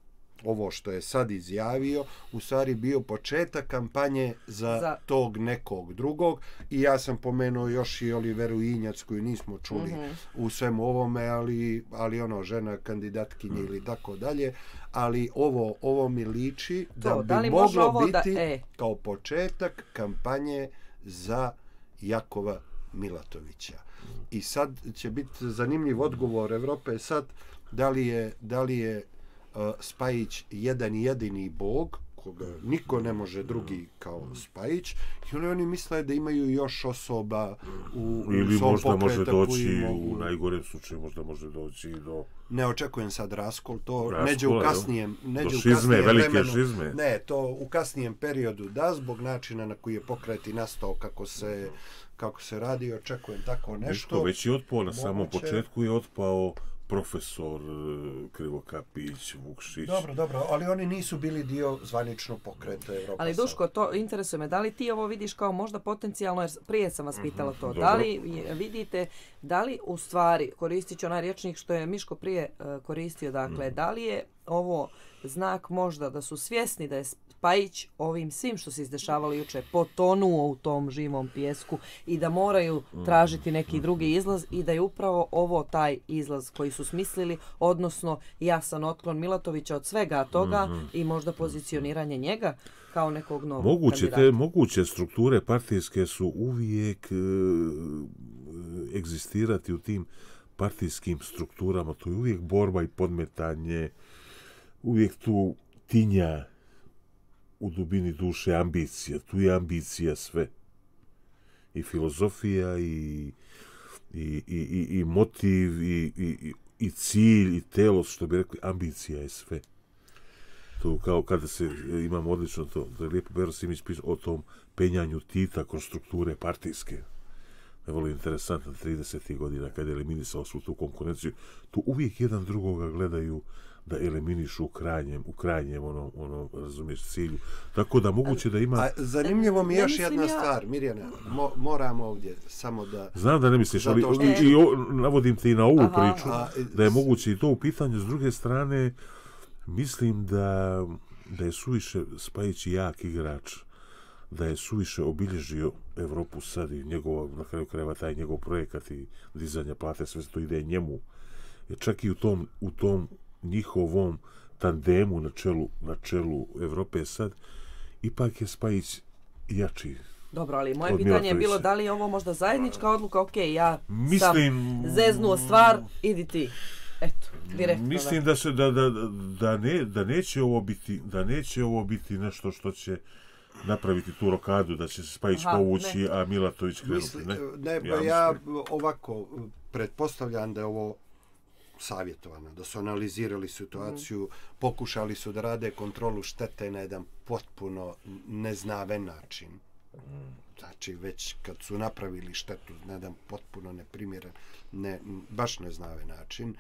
ovo što je sad izjavio, u stvari bio početak kampanje za, za tog nekog drugog i ja sam pomenuo još i Oliveru Injac koju nismo čuli mm -hmm. u svemu ovome, ali ali ono žena kandidatkinje mm -hmm. ili tako dalje, ali ovo ovo mi liči to, da bi da moglo biti da, e. kao početak kampanje za Jakova Milatovića. Mm -hmm. I sad će biti zanimljiv odgovor Evrope sad da li je da li je Eh, Spajić jedan jedini bog koga niko ne može drugi kao Spajić i oni, oni misle da imaju još osoba u, u ili svom možda može doći mogu... u najgorem slučaju možda može doći do ne očekujem sad raskol to raskol, neđe u kasnijem neđe u šizme, velike šizme ne to u kasnijem periodu da zbog načina na koji je pokret i nastao kako se kako se radi očekujem tako nešto Miško, već i otpao na samom početku je otpao profesor e, Kapić, Vukšić. Dobro, dobro, ali oni nisu bili dio zvaničnog pokreta Evropa. Ali Duško, to interesuje me, da li ti ovo vidiš kao možda potencijalno, jer prije sam vas pitala mhm, to, da li vidite, da li u stvari, koristit ću onaj rječnik što je Miško prije e, koristio, dakle, mhm. da li je ovo znak možda da su svjesni da je Pajić ovim svim što se izdešavalo juče potonuo u tom živom pjesku i da moraju tražiti neki drugi izlaz i da je upravo ovo taj izlaz koji su smislili, odnosno jasan otklon Milatovića od svega toga mhm. i možda pozicioniranje njega kao nekog novog moguće kandidata. Te, moguće strukture partijske su uvijek e, e egzistirati u tim partijskim strukturama. To je uvijek borba i podmetanje, uvijek tu tinja u dubini duše ambicija. Tu je ambicija sve. I filozofija, i, i, i, i, i motiv, i, i, i cilj, i telo, što bi rekli, ambicija je sve. To kao kada se, e, imamo odlično to, da je lijepo Bero Simić pisao o tom penjanju Tita kroz strukture partijske. Je vrlo interesantno, 30. godina, kada je eliminisao svu tu konkurenciju, tu uvijek jedan drugoga gledaju, da eliminiš u krajnjem, u krajnjem onom, ono, razumiješ, cilju. Tako da moguće da ima... A, zanimljivo mi je još jedna ja... stvar, Mirjana, mo, moramo ovdje samo da... Znam da ne misliš, ali što... i, o, navodim ti na ovu Aha. priču, A, da je moguće i to u pitanju. S druge strane, mislim da, da je suviše spajeći jak igrač, da je suviše obilježio Evropu sad i njegov, na kraju krajeva taj njegov projekat i dizanje plate, sve što ide njemu. Jer čak i u tom, u tom njihovom tandemu na čelu, na čelu Evrope sad, ipak je Spajić jači Dobro, ali moje pitanje je bilo da li je ovo možda zajednička odluka, ok, ja mislim, sam zeznuo stvar, idi ti. Eto, direktno. Mislim da, se, da, da, da, ne, da, neće ovo biti, da neće ovo biti nešto što će napraviti tu rokadu, da će se Spajić povući, a Milatović krenuti. ne, ne, ja, ja ovako, eh, pretpostavljam da je ovo savjetovana, da su analizirali situaciju, mm. pokušali su da rade kontrolu štete na jedan potpuno neznaven način. Mm. Znači, već kad su napravili štetu na jedan potpuno neprimjeren, ne, baš neznaven način.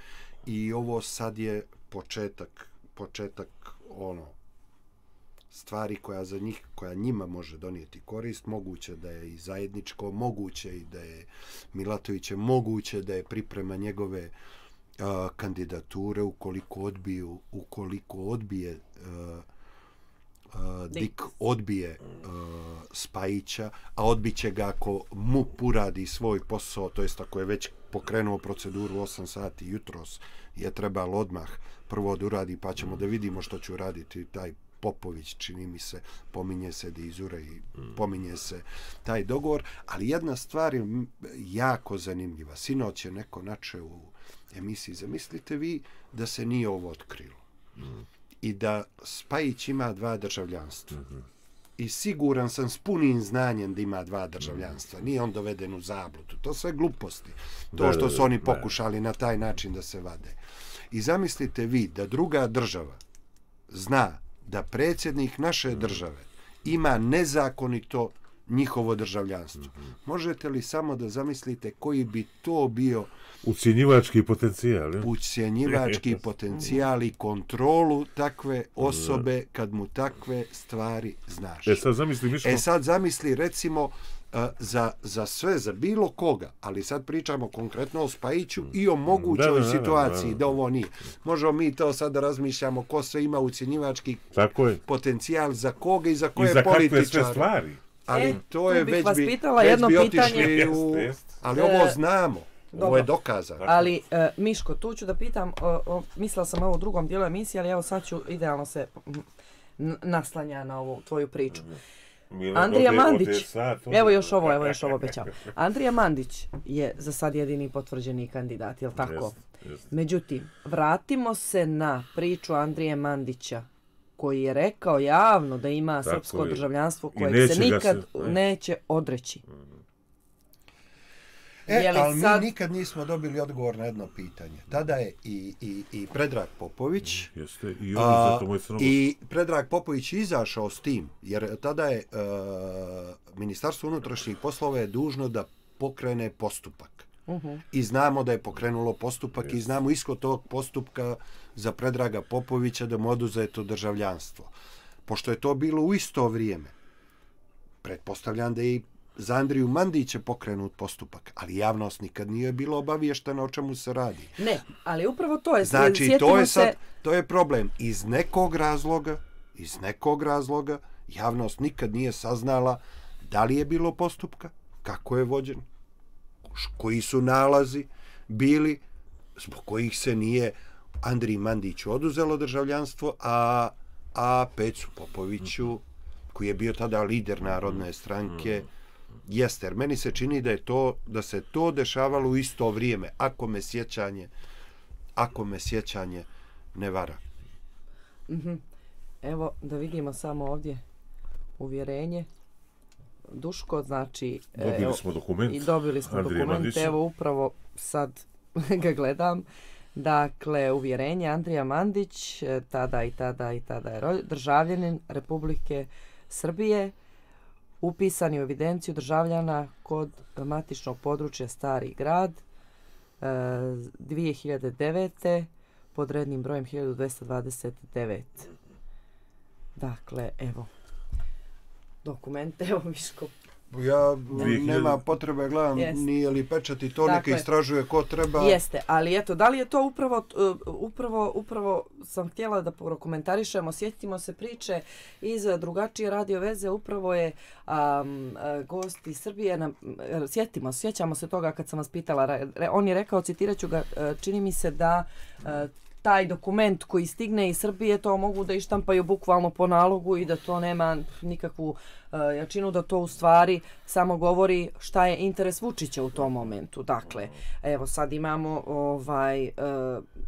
I ovo sad je početak, početak ono, stvari koja za njih koja njima može donijeti korist moguće da je i zajedničko moguće i da je Milatoviće, moguće da je priprema njegove uh, kandidature ukoliko odbiju ukoliko odbije uh, uh, Dik odbije uh, Spajića a odbiće ga ako mu uradi svoj posao, to jest ako je već pokrenuo proceduru 8 sati jutros je trebalo odmah prvo da uradi pa ćemo da vidimo što će uraditi taj Popović čini mi se pominje se Dizura i pominje se taj dogovor ali jedna stvar je jako zanimljiva sinoć je neko načeo u emisiji. Zamislite vi da se nije ovo otkrilo. I da Spajić ima dva državljanstva. I siguran sam s punim znanjem da ima dva državljanstva. Nije on doveden u zablutu. To sve gluposti. To što su oni pokušali na taj način da se vade. I zamislite vi da druga država zna da predsjednik naše mm. države ima nezakonito njihovo državljanstvo. Mhm. Možete li samo da zamislite koji bi to bio Ucijenjivački potencijal. Ucijenjivački potencijal i kontrolu takve osobe kad mu takve stvari znaš. E sad zamisli, mišlo... E sad zamisli, recimo, e, za, za sve, za bilo koga, ali sad pričamo konkretno o Spajiću i o mogućoj da, da, da, situaciji, da, da, da. da ovo nije. Možemo mi to sad razmišljamo ko sve ima ucijenjivački Tako je. potencijal, za koga i za koje I za političare. kakve sve stvari. Ali e, to je već bi, već jedno bi otišli pitanje. u... Ali e... ovo znamo. Dobro. Ovo je dokaza. Ali, uh, Miško, tu ću da pitam, uh, uh, mislila sam ovo u drugom dijelu emisije, ali evo sad ću idealno se naslanja na ovu tvoju priču. Milo Andrija dobi, Mandić, sad, evo još ovo, evo još ovo obećao. Andrija Mandić je za sad jedini potvrđeni kandidat, je li tako? Just, just. Međutim, vratimo se na priču Andrije Mandića koji je rekao javno da ima tako srpsko je. državljanstvo koje se nikad se, ne. neće odreći. Mm. E, je li ali sad... mi nikad nismo dobili odgovor na jedno pitanje. Tada je i, i, i Predrag Popović. Mm, jeste, i on zato moj sramo. I Predrag Popović izašao s tim, jer tada je uh, Ministarstvo unutrašnjih poslova je dužno da pokrene postupak. Uhum. I znamo da je pokrenulo postupak yes. i znamo ishod tog postupka za Predraga Popovića da mu oduzeto državljanstvo. Pošto je to bilo u isto vrijeme, pretpostavljam da je i Za Andriju Mandić je pokrenut postupak, ali javnost nikad nije bilo obaviještena o čemu se radi. Ne, ali upravo to je. Znači, to je, sad, to je problem. Iz nekog razloga, iz nekog razloga, javnost nikad nije saznala da li je bilo postupka, kako je vođen, koji su nalazi bili, zbog kojih se nije Andriji Mandiću oduzelo državljanstvo, a, a Pecu Popoviću, koji je bio tada lider Narodne stranke, mm -hmm jeste, jer meni se čini da je to da se to dešavalo u isto vrijeme, ako me sjećanje ako me sjećanje ne vara. Mhm. Evo da vidimo samo ovdje uvjerenje. Duško, znači, e, dobili evo, smo dokument. I dobili smo Andrije dokument. Mandića. Evo upravo sad ga gledam. Dakle, uvjerenje Andrija Mandić, e, tada i tada i tada je rođen, Republike Srbije upisani u evidenciju državljana kod matičnog područja Stari grad 2009. E, pod rednim brojem 1229. Dakle, evo, dokumente, evo Miško, Ja nema potrebe, gledam, Jeste. nije li pečati to, dakle, neka istražuje ko treba. Jeste, ali eto, da li je to upravo, e, upravo, upravo sam htjela da prokomentarišemo, sjetimo se priče iz drugačije radio veze, upravo je um, gost iz Srbije, na, e, sjetimo, sjećamo se toga kad sam vas pitala, on je rekao, citirat ću ga, čini mi se da taj dokument koji stigne iz Srbije, to mogu da ištampaju bukvalno po nalogu i da to nema nikakvu Eh, jačinu da to u stvari samo govori šta je interes Vučića u tom momentu. Dakle, evo sad imamo ovaj eh,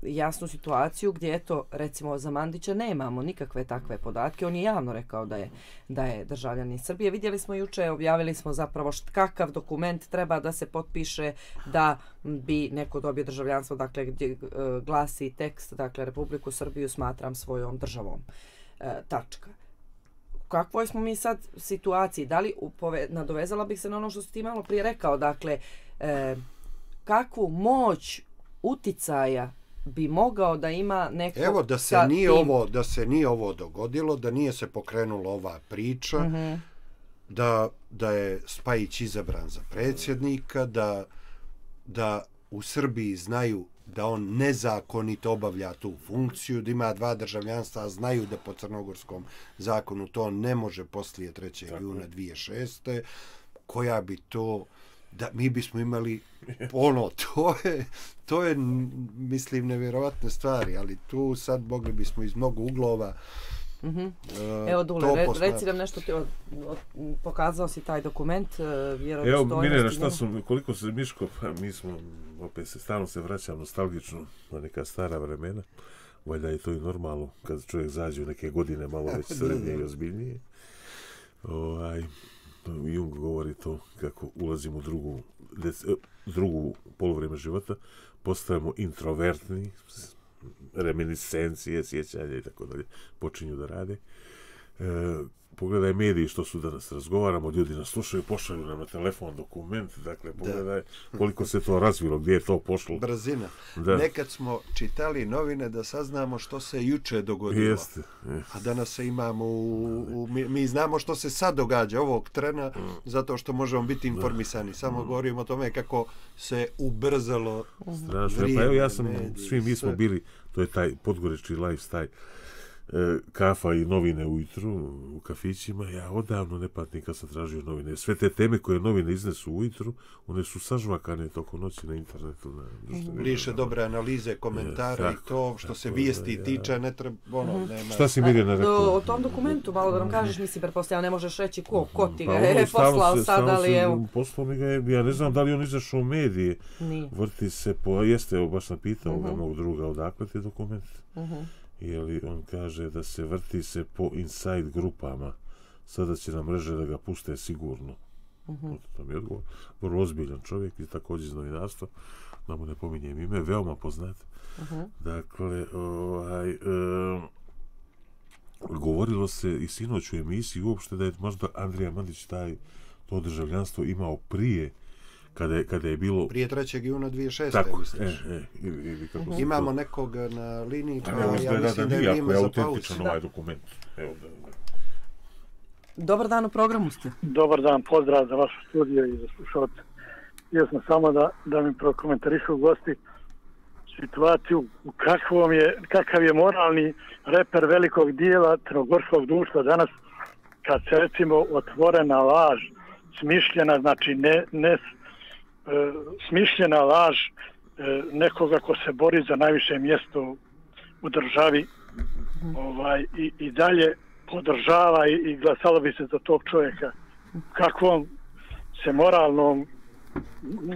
jasnu situaciju gdje eto recimo za Mandića nemamo nikakve takve podatke. On je javno rekao da je da je državljanin Srbije. Vidjeli smo juče, objavili smo zapravo št, kakav dokument treba da se potpiše da bi neko dobio državljanstvo, dakle gdje eh, glasi tekst, dakle Republiku Srbiju smatram svojom državom. E, tačka kakvoj smo mi sad situaciji? Da li upove, nadovezala bih se na ono što ste ti malo prije rekao, dakle e, kakvu moć uticaja bi mogao da ima neko Evo da se sa nije ovo da se nije ovo dogodilo, da nije se pokrenula ova priča. Mm -hmm. Da da je Spajić izabran za predsjednika, da da u Srbiji znaju da on nezakonito obavlja tu funkciju, da ima dva državljanstva, a znaju da po crnogorskom zakonu to ne može poslije 3. Tako. juna 2006. koja bi to da mi bismo imali ono to je to je mislim nevjerovatne stvari ali tu sad mogli bismo iz mnogo uglova Uh, Evo Dule, re, reci nam nešto, ti od, od, pokazao si taj dokument, uh, Evo, ovaj Mirjana, šta su, koliko se Miško, pa mi smo, opet se stalno se vraćamo nostalgično na neka stara vremena, valjda je to i normalno, kad čovjek zađe u neke godine malo već srednje i ozbiljnije. Ovaj, Jung govori to kako ulazimo u drugu, e, drugu polovreme života, postavimo introvertni, reminiscencije, sjećanje i tako dalje, počinju da rade. E, pogledaj mediji što su danas razgovaramo, ljudi nas slušaju, pošalju nam na telefon dokument, dakle pogledaj koliko se to razvilo, gdje je to pošlo. Brzina. Da. Nekad smo čitali novine da saznamo što se juče dogodilo. Jeste. A danas se imamo, u, u, mi, mi znamo što se sad događa ovog trena, mm. zato što možemo biti informisani. Samo mm. govorimo o tome kako se ubrzalo Strašno. vrijeme. Pa evo ja sam, mediji, svi mi smo bili, to je taj podgorički lifestyle, E, kafa i novine ujutru u kafićima, ja odavno ne patim kad sam tražio novine. Sve te teme koje novine iznesu ujutru, one su sažvakane toko noći na internetu. Na, Liše dobre analize, komentari, ja, tako, to što tako, se vijesti ja. tiče, ne treba, ono, mhm. nema. Šta si na rekao? O tom dokumentu, malo da nam mhm. kažeš, mislim, prepostavljam, ne možeš reći ko, ko mhm. ti pa ga ono, je pa, poslao se, sad, ali evo. Poslao mi ga je, ja ne znam da li on izašao u medije, Nije. vrti se po, jeste, evo, baš sam pitao uh -huh. ga mog druga, odakle ti dokument? Uh -huh jeli on kaže da se vrti se po inside grupama sada će na mreže da ga puste sigurno uh mhm. -huh. to mi je odgovor vrlo ozbiljan čovjek i također iz novinarstva da mu ne pominjem ime veoma poznat uh mhm. -huh. dakle ovaj, um, govorilo se i sinoć u emisiji uopšte da je možda Andrija Mandić taj to državljanstvo imao prije uh kada je, kada je bilo... Prije 3. juna 2006. Tako, e, e, i, kako mm -hmm. Imamo nekog na liniji, pa, pa ja mislim da, da, da je autentičan ovaj dokument. Evo da, Dobar dan u programu ste. Dobar dan, pozdrav za vašu studiju i za slušalce. Ja sam samo da, da mi prokomentarišu u gosti situaciju u kakvom je, kakav je moralni reper velikog dijela trogorskog društva danas kad se recimo otvorena laž smišljena, znači ne, ne E, smišljena laž e, nekoga ko se bori za najviše mjesto u državi ovaj, i, i dalje podržava i, i glasalo bi se za tog čovjeka kakvom se moralnom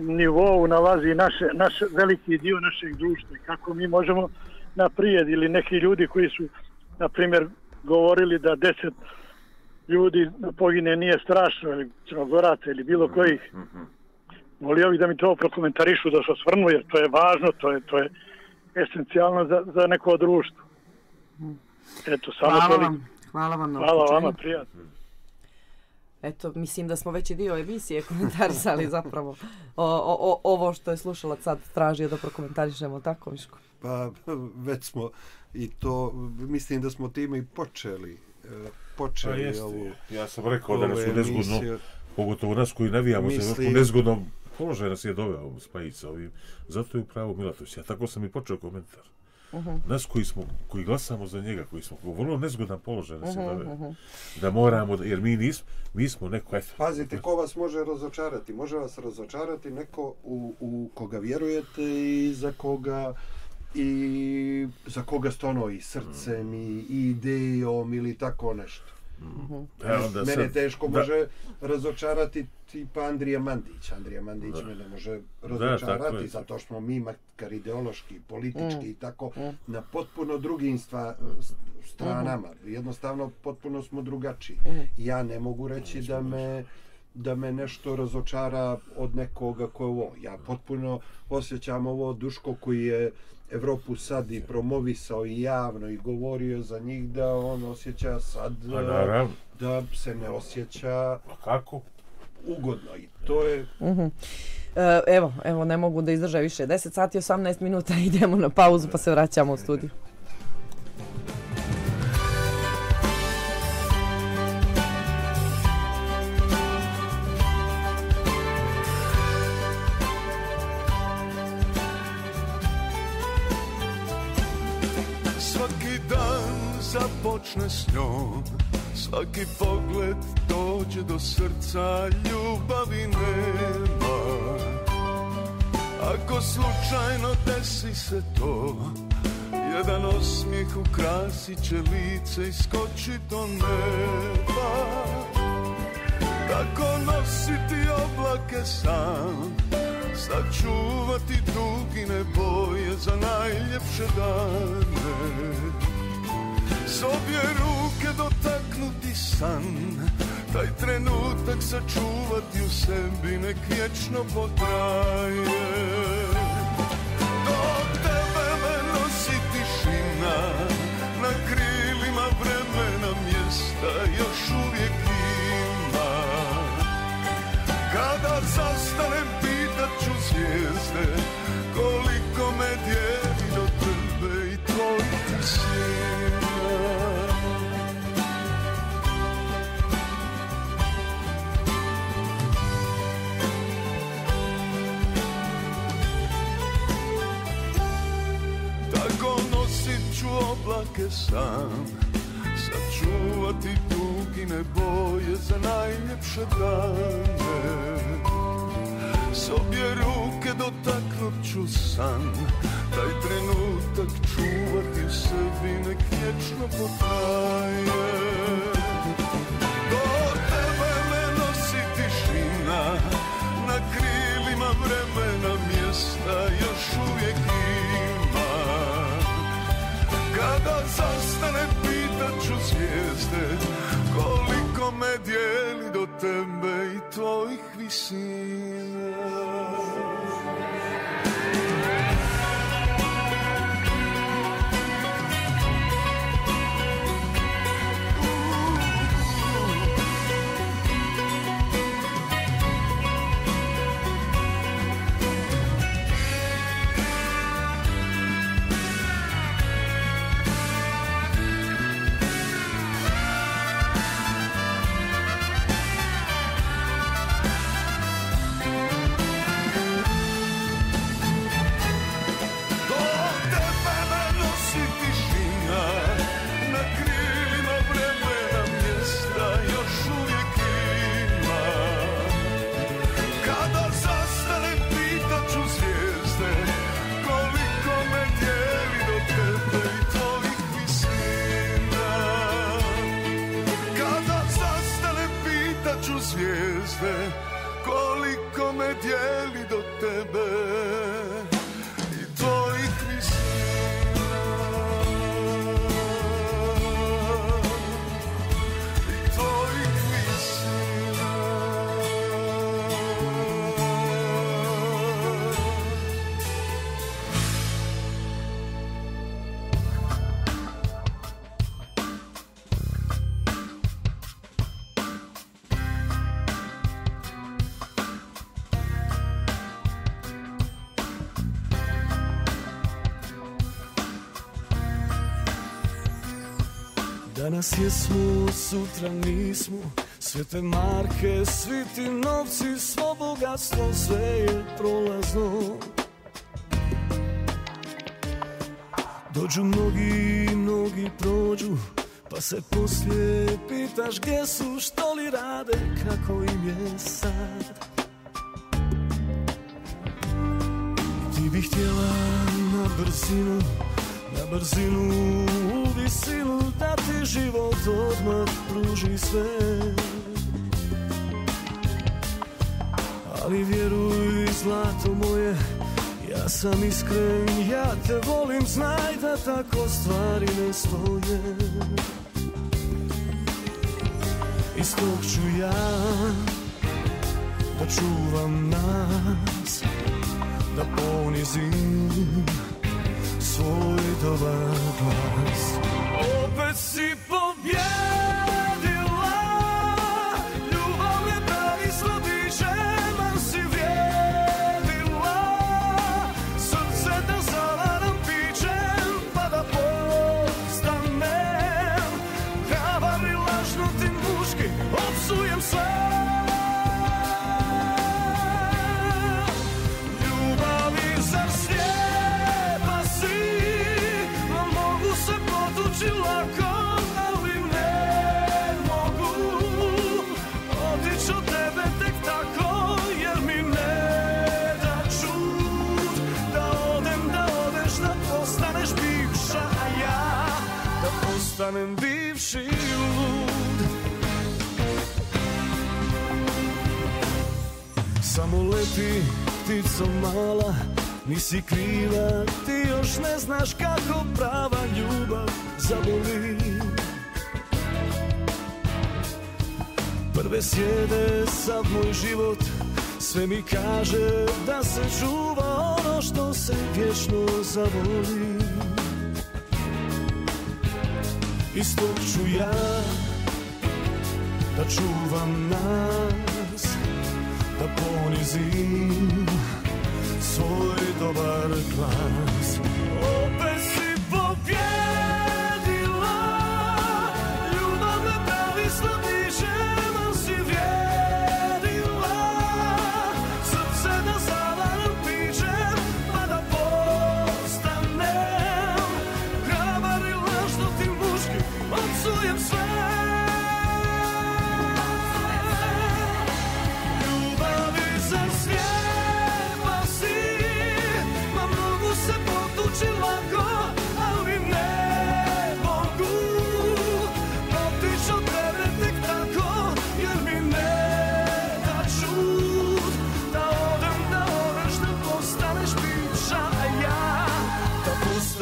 nivou nalazi naše, naš veliki dio našeg društva kako mi možemo naprijed ili neki ljudi koji su na primjer govorili da deset ljudi pogine nije strašno ili crnogoraca ili bilo kojih mhm, mhm, mhm volio bih da mi to prokomentarišu, da se osvrnu, jer to je važno, to je, to je esencijalno za, za neko društvo. Eto, samo Hvala toliko. vam. Hvala vam. Na Hvala vama, prijatno. Eto, mislim da smo već i dio emisije komentarisali zapravo o, o, o, ovo što je slušala sad tražio da prokomentarišemo, tako Miško? Pa, već smo i to, mislim da smo time i počeli, e, počeli pa jeste, ovu Ja sam rekao da nas u nezgodno, pogotovo nas koji navijamo mislim, se, nezgodno položaj nas je doveo Spajica ovim, zato je upravo Milatović. Ja tako sam i počeo komentar. Uh mhm. -huh. Nas koji, smo, koji glasamo za njega, koji smo u vrlo nezgodan položaj nas je mhm, doveo. Uh mhm. -huh. Da moramo, da, jer mi nismo, mi smo neko... Eto, Pazite, ko vas može razočarati? Može vas razočarati neko u, u koga vjerujete i za koga i za koga stono srcem uh -huh. i idejom ili tako nešto. Mhm. Evo da mene sad, teško da. razočarati tipa Andrija Mandić. Andrija Mandić da. mene može razočarati da, zato što smo mi makar ideološki, politički mm. i tako mm. na potpuno drugim stva, stranama. Mm. Jednostavno potpuno smo drugačiji. Mm. Ja ne mogu reći da, da me... Možda da me nešto razočara od nekoga ko je ovo. Ja potpuno osjećam ovo Duško koji je Evropu sad i promovisao i javno i govorio za njih da on osjeća sad pa da se ne osjeća A pa kako? ugodno i to je... Uh mhm. -huh. E, evo, evo, ne mogu da izdrže više 10 sati 18 minuta, idemo na pauzu pa se vraćamo u studiju. počne s njom Svaki pogled dođe do srca Ljubavi nema Ako slučajno desi se to Jedan osmijeh ukrasit će lice I skoči do neba Tako nositi oblake sam Sačuvati dugine boje Za najljepše dane Muzika s obje ruke dotaknuti san Taj trenutak sačuvati u sebi nek vječno potraje ruke sam Sačuvati ne boje za najljepše dane S obje ruke dotaknut ću san Taj trenutak čuvati u sebi nek vječno potraje sastane pitaću zvijezde koliko me dijeli do tebe i tvojih visina. Danas jesmo, sutra nismo Sve te marke, svi ti novci Svo bogatstvo, sve je prolazno Dođu mnogi, mnogi prođu Pa se poslije pitaš gdje su, što li rade, kako im je sad Ti bih htjela na brzinu, na brzinu silu da ti život odmah pruži sve Ali vjeruj zlato moje, ja sam iskren, ja te volim, znaj da tako stvari ne stoje Iz tog ću ja da čuvam nas, da ponizim svoj dobar glas see postanem bivši lud Samo leti ptico mala Nisi kriva, ti još ne znaš kako prava ljubav zaboli Prve sjede sav moj život Sve mi kaže da se čuva ono što se vječno zavoli Isto ću ja Da čuvam nas Da ponizim Svoj dobar glas oh.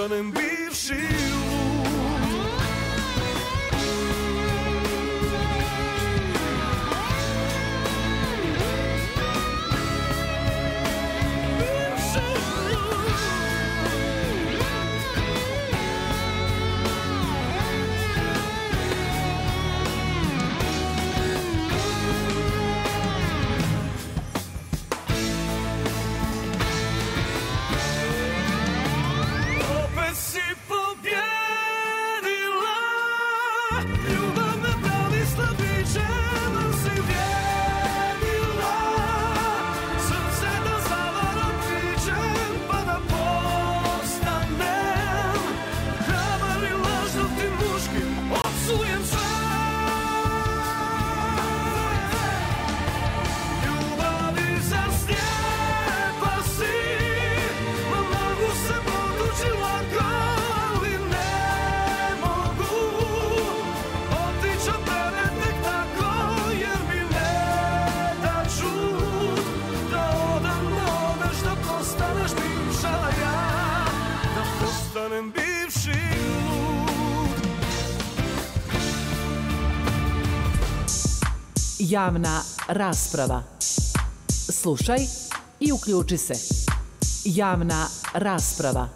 running. Javna rasprava. Slušaj i uključi se. Javna rasprava.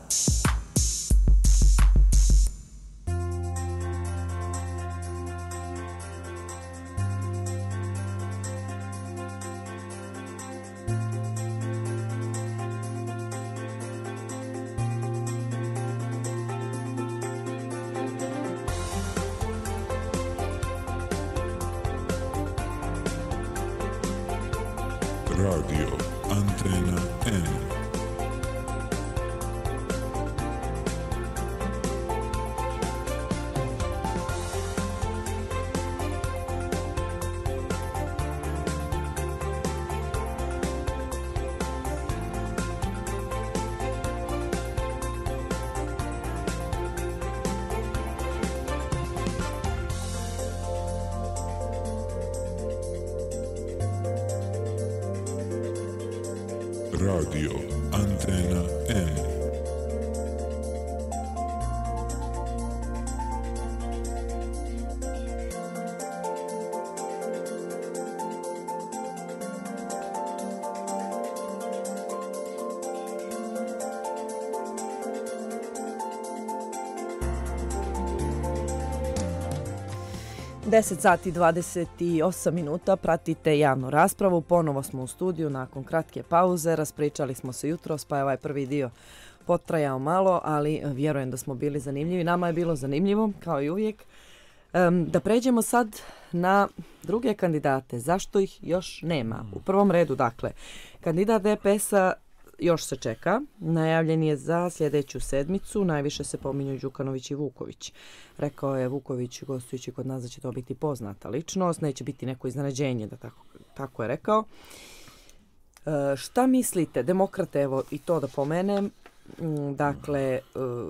Radio Antena M. 10 sati 28 minuta pratite javnu raspravu. Ponovo smo u studiju nakon kratke pauze. Raspričali smo se jutro, pa je ovaj prvi dio potrajao malo, ali eh, vjerujem da smo bili zanimljivi. Nama je bilo zanimljivo, kao i uvijek. da pređemo sad na druge kandidate. Zašto ih još nema? U prvom redu, dakle, kandidat DPS-a još se čeka. Najavljen je za sljedeću sedmicu. Najviše se pominju Đukanović i Vuković. Rekao je Vuković gostujući kod nas da će to biti poznata ličnost. Neće biti neko iznenađenje, da tako, tako je rekao. E, šta mislite, demokrate, evo i to da pomenem, Dakle, e,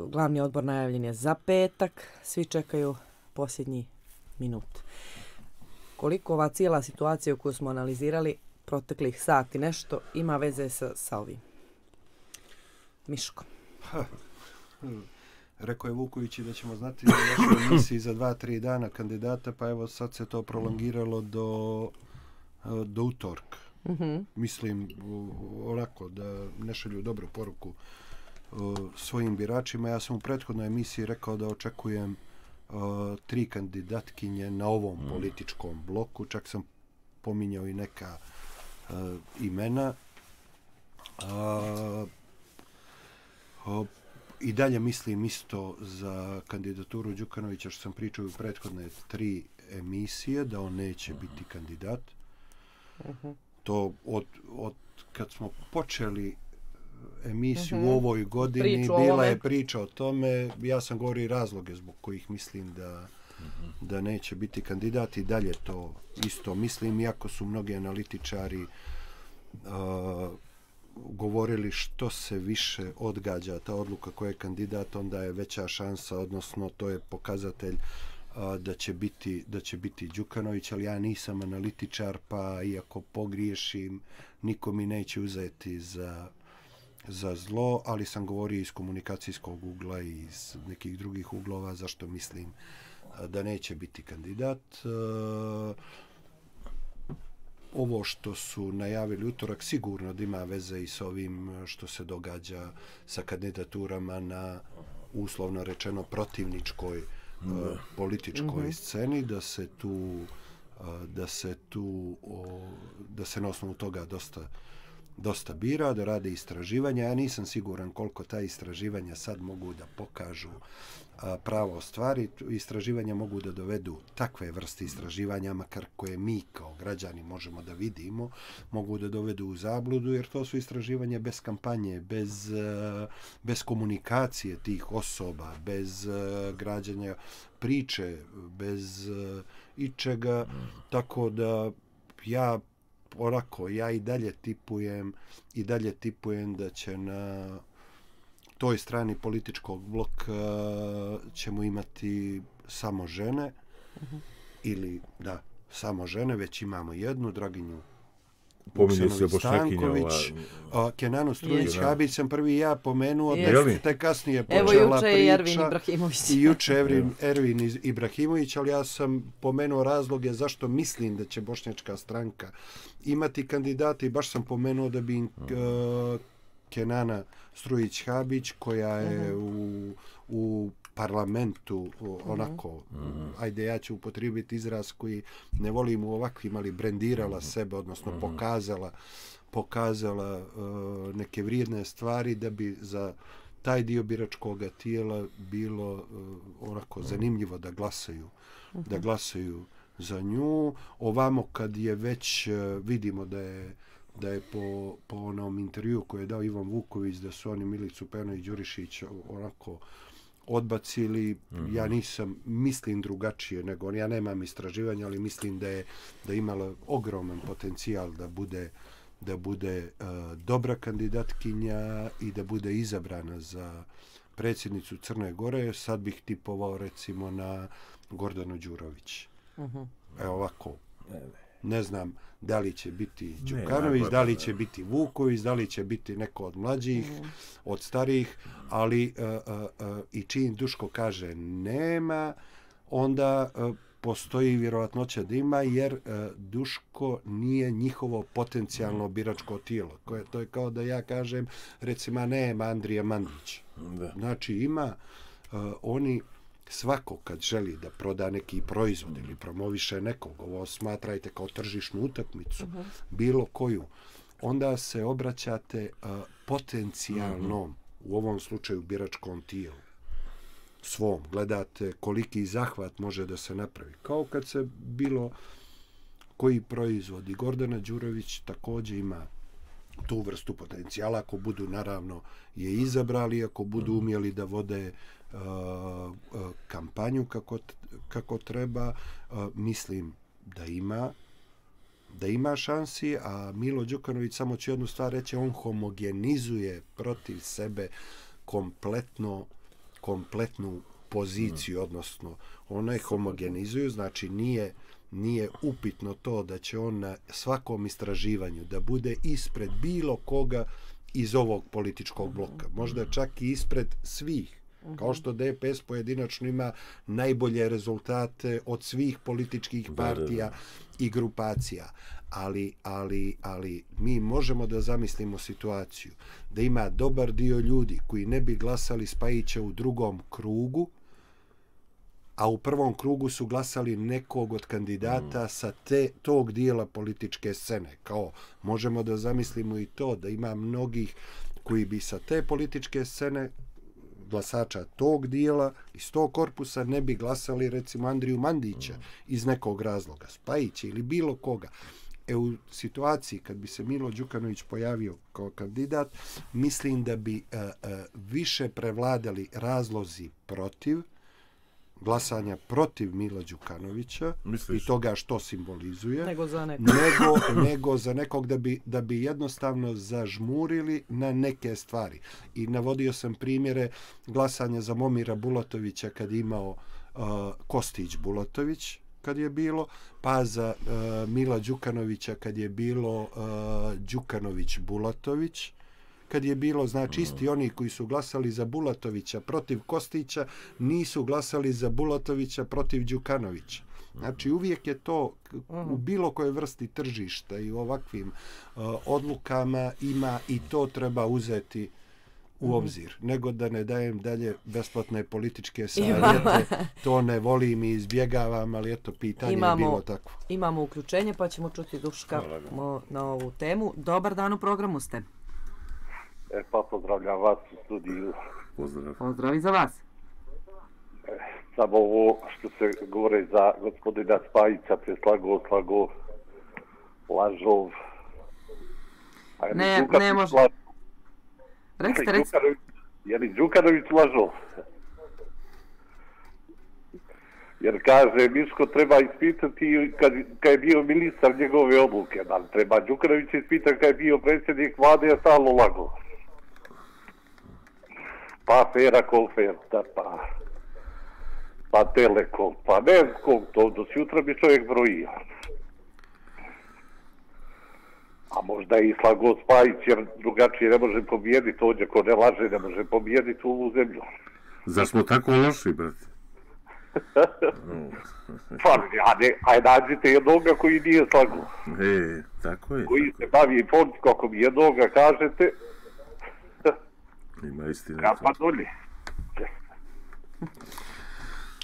glavni odbor najavljen je za petak. Svi čekaju posljednji minut. Koliko ova cijela situacija koju smo analizirali proteklih sati nešto ima veze sa, sa ovim? Miško. Rekao je Vuković da ćemo znati da je u emisiji za dva, tri dana kandidata, pa evo sad se to prolongiralo do, do utorka. Mm -hmm. Mislim, onako, da ne šalju dobru poruku svojim biračima. Ja sam u prethodnoj emisiji rekao da očekujem tri kandidatkinje na ovom mm. političkom bloku. Čak sam pominjao i neka e, imena. A, I dalje mislim isto za kandidaturu Đukanovića što sam pričao u prethodne tri emisije da on neće uh -huh. biti kandidat. Uh mhm. -huh. To od, od kad smo počeli emisiju uh -huh. u mhm. ovoj godini Priču bila je priča o tome. Ja sam govorio razloge zbog kojih mislim da, uh mhm. -huh. da neće biti kandidat i dalje to isto mislim. Iako su mnogi analitičari uh, govorili što se više odgađa ta odluka koje je kandidat, onda je veća šansa, odnosno to je pokazatelj da će biti da će biti Đukanović, ali ja nisam analitičar, pa iako pogriješim, niko mi neće uzeti za za zlo, ali sam govorio iz komunikacijskog ugla i iz nekih drugih uglova zašto mislim da neće biti kandidat ovo što su najavili utorak sigurno da ima veze i s ovim e, što se događa sa kandidaturama na uslovno rečeno protivničkoj mm. političkoj mm -hmm. sceni da se tu e, da se tu da se na osnovu toga dosta dosta bira, da rade istraživanja. Ja nisam siguran koliko ta istraživanja sad mogu da pokažu pravo stvari, istraživanja mogu da dovedu takve vrste istraživanja, makar koje mi kao građani možemo da vidimo, mogu da dovedu u zabludu, jer to su istraživanja bez kampanje, bez, e, bez komunikacije tih osoba, bez e, građanja priče, bez e, ičega, tako da ja orako, ja i dalje tipujem i dalje tipujem da će na toj strani političkog bloka ćemo imati samo žene uh -huh. ili da samo žene već imamo jednu Draginju Pominje se Bošnjakinja. Ova... Kenanu Strunić, ja bih sam prvi ja pomenuo, da ste kasnije počela priča. Evo juče je Ervin Ibrahimović. I juče je Ervin Ibrahimović, ali ja sam pomenuo razloge zašto mislim da će Bošnjačka stranka imati kandidati. Baš sam pomenuo da bi e, Kenana Strujić Habić, koja je u, u parlamentu onako mm -hmm. ajde ja ću upotrijebiti izraz koji ne volim u ovakvim ali brendirala mm -hmm. sebe odnosno mm -hmm. pokazala pokazala uh, neke vrijedne stvari da bi za taj dio biračkog tijela bilo uh, onako mm -hmm. zanimljivo da glasaju mm -hmm. da mhm. glasaju za nju ovamo kad je već uh, vidimo da je da je po, po onom intervju koje je dao Ivan Vuković da su oni Milicu Penović Đurišić onako uh, odbacili, mm -hmm. ja nisam, mislim drugačije nego on, ja nemam istraživanja, ali mislim da je da imala ogroman potencijal da bude da bude uh, dobra kandidatkinja i da bude izabrana za predsjednicu Crne Gore, sad bih tipovao recimo na Gordano Đurović. Mm -hmm. Evo ovako, ne znam, da li će biti Đukanović, da li će biti Vuković, da li će biti neko od mlađih, od starih, ali e, e, e, i čim Duško kaže nema, onda postoji vjerovatnoća da ima, jer Duško nije njihovo potencijalno biračko tijelo. To je kao da ja kažem, recimo, nema Andrija Mandić. Znači, ima oni svako kad želi da proda neki proizvod ili promoviše nekog, ovo smatrajte kao tržišnu utakmicu, uh mhm. -huh. bilo koju, onda se obraćate uh, potencijalnom, uh mhm. -huh. u ovom slučaju biračkom tijelu, svom. Gledate koliki zahvat može da se napravi. Kao kad se bilo koji proizvod i Gordana Đurović također ima tu vrstu potencijala ako budu naravno je izabrali ako budu mhm. umjeli da vode Eh, eh, kampanju kako, kako treba. Eh, mislim da ima da ima šansi, a Milo Đukanović samo će jednu stvar reći, on homogenizuje protiv sebe kompletno kompletnu poziciju, mm. odnosno ona je homogenizuju, znači nije nije upitno to da će on na svakom istraživanju da bude ispred bilo koga iz ovog političkog bloka, mhm. možda čak i ispred svih Kao što DPS pojedinačno ima najbolje rezultate od svih političkih partija i grupacija. Ali, ali, ali mi možemo da zamislimo situaciju da ima dobar dio ljudi koji ne bi glasali Spajića u drugom krugu, a u prvom krugu su glasali nekog od kandidata mm. sa te, tog dijela političke scene. Kao, možemo da zamislimo i to da ima mnogih koji bi sa te političke scene glasača tog dijela iz tog korpusa ne bi glasali recimo Andriju Mandića mm. iz nekog razloga, Spajića ili bilo koga. E u situaciji kad bi se Milo Đukanović pojavio kao kandidat, mislim da bi uh, uh, više prevladali razlozi protiv glasanja protiv Mila Đukanovića Misliš? i toga što simbolizuje nego za nekog nego, nego za nekog da bi da bi jednostavno zažmurili na neke stvari i navodio sam primjere glasanja za Momira Bulatovića kad imao uh, Kostić Bulatović kad je bilo pa za uh, Mila Đukanovića kad je bilo uh, Đukanović Bulatović kad je bilo, znači, mm. isti oni koji su glasali za Bulatovića protiv Kostića, nisu glasali za Bulatovića protiv Đukanovića. Znači, mm. uvijek je to u mm. bilo koje vrsti tržišta i u ovakvim uh, odlukama ima i to treba uzeti u mhm. obzir, nego da ne dajem dalje besplatne političke savjete, to ne volim i izbjegavam, ali eto, pitanje imamo, je bilo tako. Imamo uključenje, pa ćemo čuti Duška na ovu temu. Dobar dan u programu ste. Dobar E, pa pozdravljam vas u studiju. Pozdrav. Pozdrav i za vas. E, samo ovo što se govore za gospodina Spajica, preslago, slago, lažov. A ne, ne može. Lažov. Rekste, rekste. Je li Đukanović lažov? Jer kaže, Miško treba ispitati kad, kad je bio ministar njegove obuke, ali treba Đukanović ispitati kad je bio predsjednik vlade, je stalo lagovo pa fera konferta, pa, pa telekom, pa ne znam to do sutra bi čovjek brojio. A možda i Slagod Spajić, jer drugačije ne može pobijediti, ovdje ko ne laže ne može pobijediti ovu zemlju. Zar smo tako loši, brate? pa, ajde, ajde, nađite jednoga koji nije slagu. E, tako je. Koji se bavi politikom, ako mi jednoga kažete, Ima istina. Kapa dolje.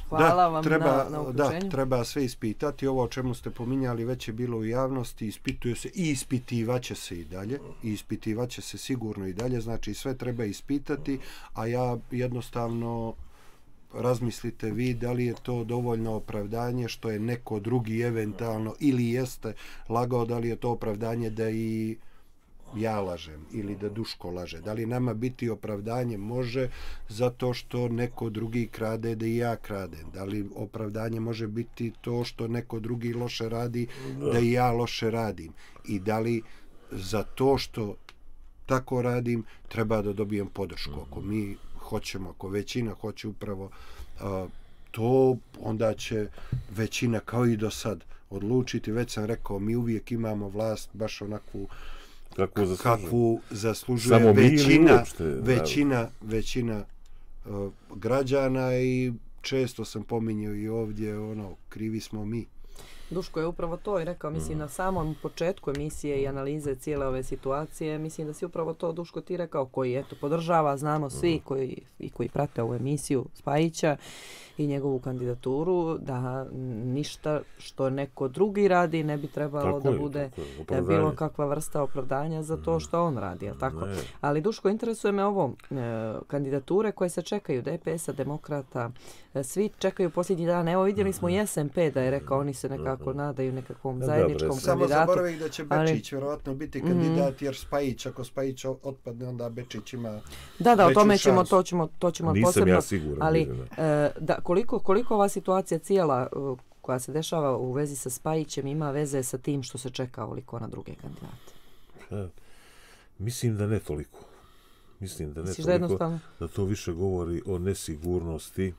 Hvala da, vam treba, na, na uključenju. Da, treba sve ispitati. Ovo o čemu ste pominjali već je bilo u javnosti. Ispituje se i ispitivaće se i dalje. I ispitivaće se sigurno i dalje. Znači sve treba ispitati. A ja jednostavno razmislite vi da li je to dovoljno opravdanje što je neko drugi eventualno ili jeste lagao da li je to opravdanje da i ja lažem ili da Duško laže. Da li nama biti opravdanje može zato što neko drugi krade da i ja kradem? Da li opravdanje može biti to što neko drugi loše radi da i ja loše radim? I da li za to što tako radim treba da dobijem podršku? Ako mi hoćemo, ako većina hoće upravo to, onda će većina kao i do sad odlučiti. Već sam rekao, mi uvijek imamo vlast baš onakvu kakvu zaslužuje, zaslužuje većina, uopšte, većina, većina uh, građana i često sam pominjao i ovdje, ono, krivi smo mi. Duško je upravo to i rekao, mislim, mm. na samom početku emisije i analize cijele ove situacije, mislim da si upravo to, Duško, ti rekao, koji, eto, podržava, znamo svi mm. koji, i koji prate ovu emisiju Spajića, uh, i njegovu kandidaturu da ništa što neko drugi radi ne bi trebalo tako da je, bude da bilo kakva vrsta opravdanja za to mhm. što on radi, je tako? Ali Duško, interesuje me ovo e, kandidature koje se čekaju, DPS-a, demokrata, e, svi čekaju posljednji dan. Evo vidjeli smo mhm. i SMP da je rekao, oni se nekako mhm. nadaju nekakvom zajedničkom Dobre, kandidatu. Samo zaboravim da će Bečić vjerovatno biti kandidat jer Spajić, ako Spajić otpadne, onda Bečić ima Da, da, o tome ćemo, to ćemo, to ćemo posebno. ja siguran. Ali, e, da, koliko, koliko ova situacija cijela e, koja se dešava u vezi sa Spajićem ima veze sa tim što se čeka ovoliko na druge kandidate? Ja, mislim da ne toliko. Mislim da ne Misliš toliko. Da, da to više govori o nesigurnosti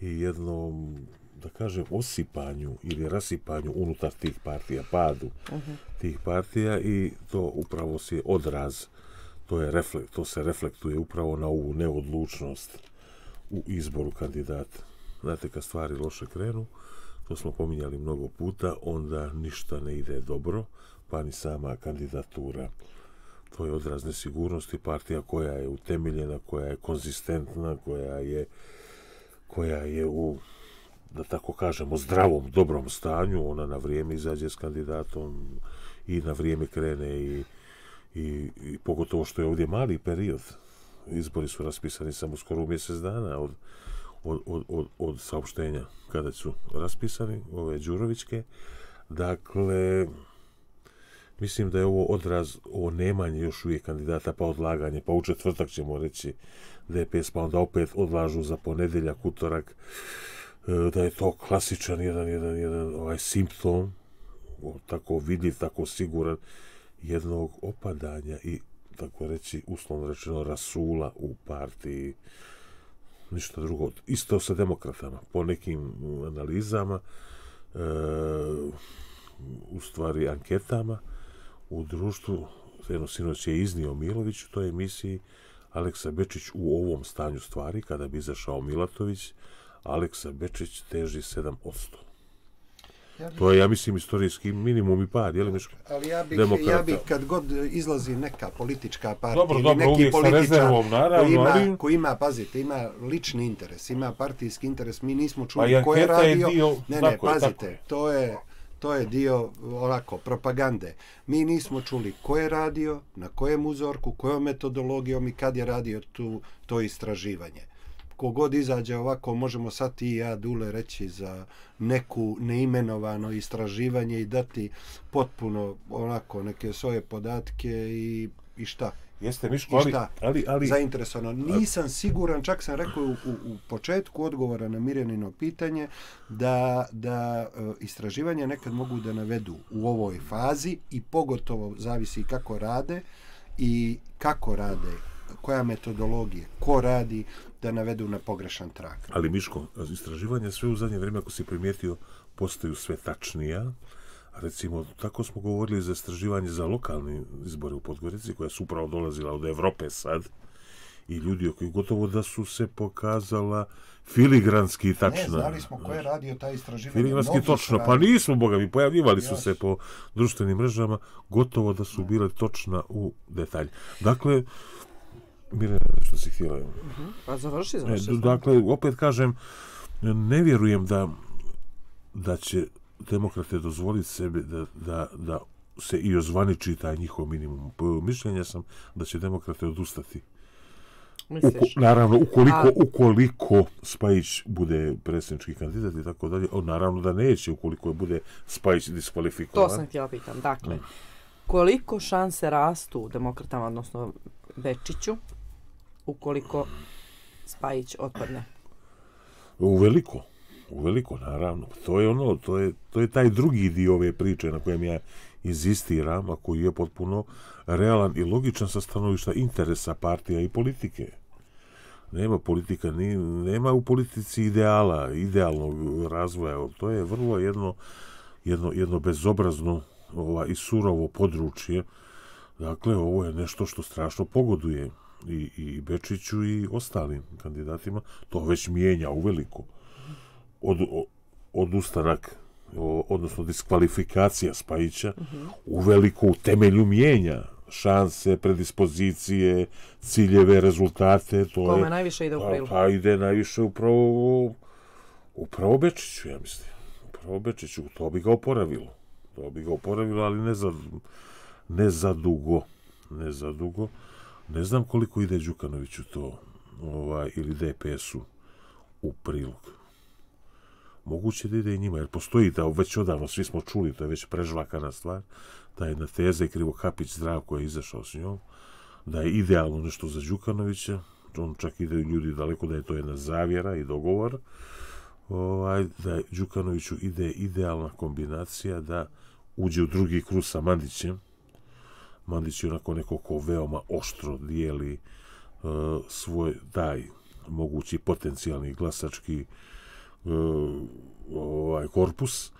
i jednom da kažem osipanju ili rasipanju unutar tih partija, padu uh mhm. -huh. tih partija i to upravo se odraz to je reflekt, to se reflektuje upravo na ovu neodlučnost u izboru kandidata. Znate, kad stvari loše krenu, to smo pominjali mnogo puta, onda ništa ne ide dobro, pa ni sama kandidatura. To je odraz nesigurnosti partija koja je utemiljena, koja je konzistentna, koja je, koja je u, da tako kažemo, zdravom, dobrom stanju. Ona na vrijeme izađe s kandidatom i na vrijeme krene i, i, i pogotovo što je ovdje mali period, izbori su raspisani samo skoro u mjesec dana od, od, od, od, od saopštenja kada su raspisani ove Đurovićke. Dakle, mislim da je ovo odraz o nemanje još uvijek kandidata, pa odlaganje, pa u četvrtak ćemo reći DPS, pa onda opet odlažu za ponedeljak, utorak, e, da je to klasičan jedan, jedan, jedan ovaj simptom, tako vidljiv, tako siguran, jednog opadanja i tako reći, uslovno rečeno, rasula u partiji, ništa drugo. Isto sa demokratama, po nekim mm, analizama, e, u stvari anketama, u društvu, jedno sinoć je iznio Milović u toj emisiji, Aleksa Bečić u ovom stanju stvari, kada bi izašao Milatović, Aleksa Bečić teži 7%. To je, ja mislim, istorijski minimum i pad, jel' Miško? Ali ja bih, ja bih, kad god izlazi neka politička partija dobro, dobro, neki političar naravno, koji, ima, ali... koji ima, pazite, ima lični interes, ima partijski interes, mi nismo čuli pa ko je radio. Je dio... Ne, ne, tako pazite, tako to je to je dio onako propagande. Mi nismo čuli ko je radio, na kojem uzorku, kojom metodologijom i kad je radio tu to istraživanje ko god izađe ovako, možemo sad i ja dule reći za neku neimenovano istraživanje i dati potpuno onako neke svoje podatke i, i šta. Jeste Miško, ali, ali, ali... Zainteresovano. Nisam siguran, čak sam rekao u, u početku odgovora na Mirjanino pitanje, da, da e, istraživanja nekad mogu da navedu u ovoj fazi i pogotovo zavisi kako rade i kako rade, koja metodologije, ko radi, da navedu na pogrešan trak. Ali Miško, istraživanja sve u zadnje vrijeme, ako si primijetio, postaju sve tačnija. Recimo, tako smo govorili za istraživanje za lokalne izbore u Podgorici, koja su upravo dolazila od Evrope sad i ljudi koji gotovo da su se pokazala filigranski i tačno. Ne, znali smo ko je radio taj istraživanje. Filigranski točno, pa nismo, Boga mi, pojavljivali su se po društvenim mrežama, gotovo da su bile točna u detalj. Dakle, Bile što si htjela. Uh -huh. A završi, e, završi. E, dakle, opet kažem, ne vjerujem da, da će demokrate dozvoliti sebi da, da, da se i ozvaniči taj njihov minimum. Mišljenja sam da će demokrate odustati. Uko, naravno, ukoliko, A... ukoliko Spajić bude predsjednički kandidat i tako dalje, naravno da neće ukoliko bude Spajić diskvalifikovan. To sam htjela pitam. Dakle, mm. koliko šanse rastu demokratama, odnosno Bečiću, ukoliko Spajić otpadne? U veliko. U veliko, naravno. To je ono, to je, to je taj drugi dio ove priče na kojem ja inzistiram, a koji je potpuno realan i logičan sa stanovišta interesa partija i politike. Nema politika, ni, nema u politici ideala, idealnog razvoja. To je vrlo jedno, jedno, jedno bezobrazno ova, i surovo područje. Dakle, ovo je nešto što strašno pogoduje i, i Bečiću i ostalim kandidatima, to već mijenja u veliku od, od ustanak, odnosno diskvalifikacija Spajića, u veliku u temelju mijenja šanse, predispozicije, ciljeve, rezultate. To Kome je, najviše ide u pa, prilu? Pa ide najviše upravo, upravo Bečiću, ja mislim. Upravo Bečiću, to bi ga oporavilo. To bi ga oporavilo, ali ne za, ne za dugo. Ne za dugo. Ne znam koliko ide Đukanović u to ovaj, ili DPS-u u prilog. Moguće da ide i njima, jer postoji da već odavno svi smo čuli, to je već prežvakana stvar, da je na teze Krivokapić zdrav koji je izašao s njom, da je idealno nešto za Đukanovića, on čak ide ljudi daleko da je to jedna zavjera i dogovor, ovaj, da je Đukanoviću ide idealna kombinacija da uđe u drugi krus sa Mandićem, Mandić je onako neko ko veoma oštro dijeli e, svoj taj mogući potencijalni glasački e, ovaj korpus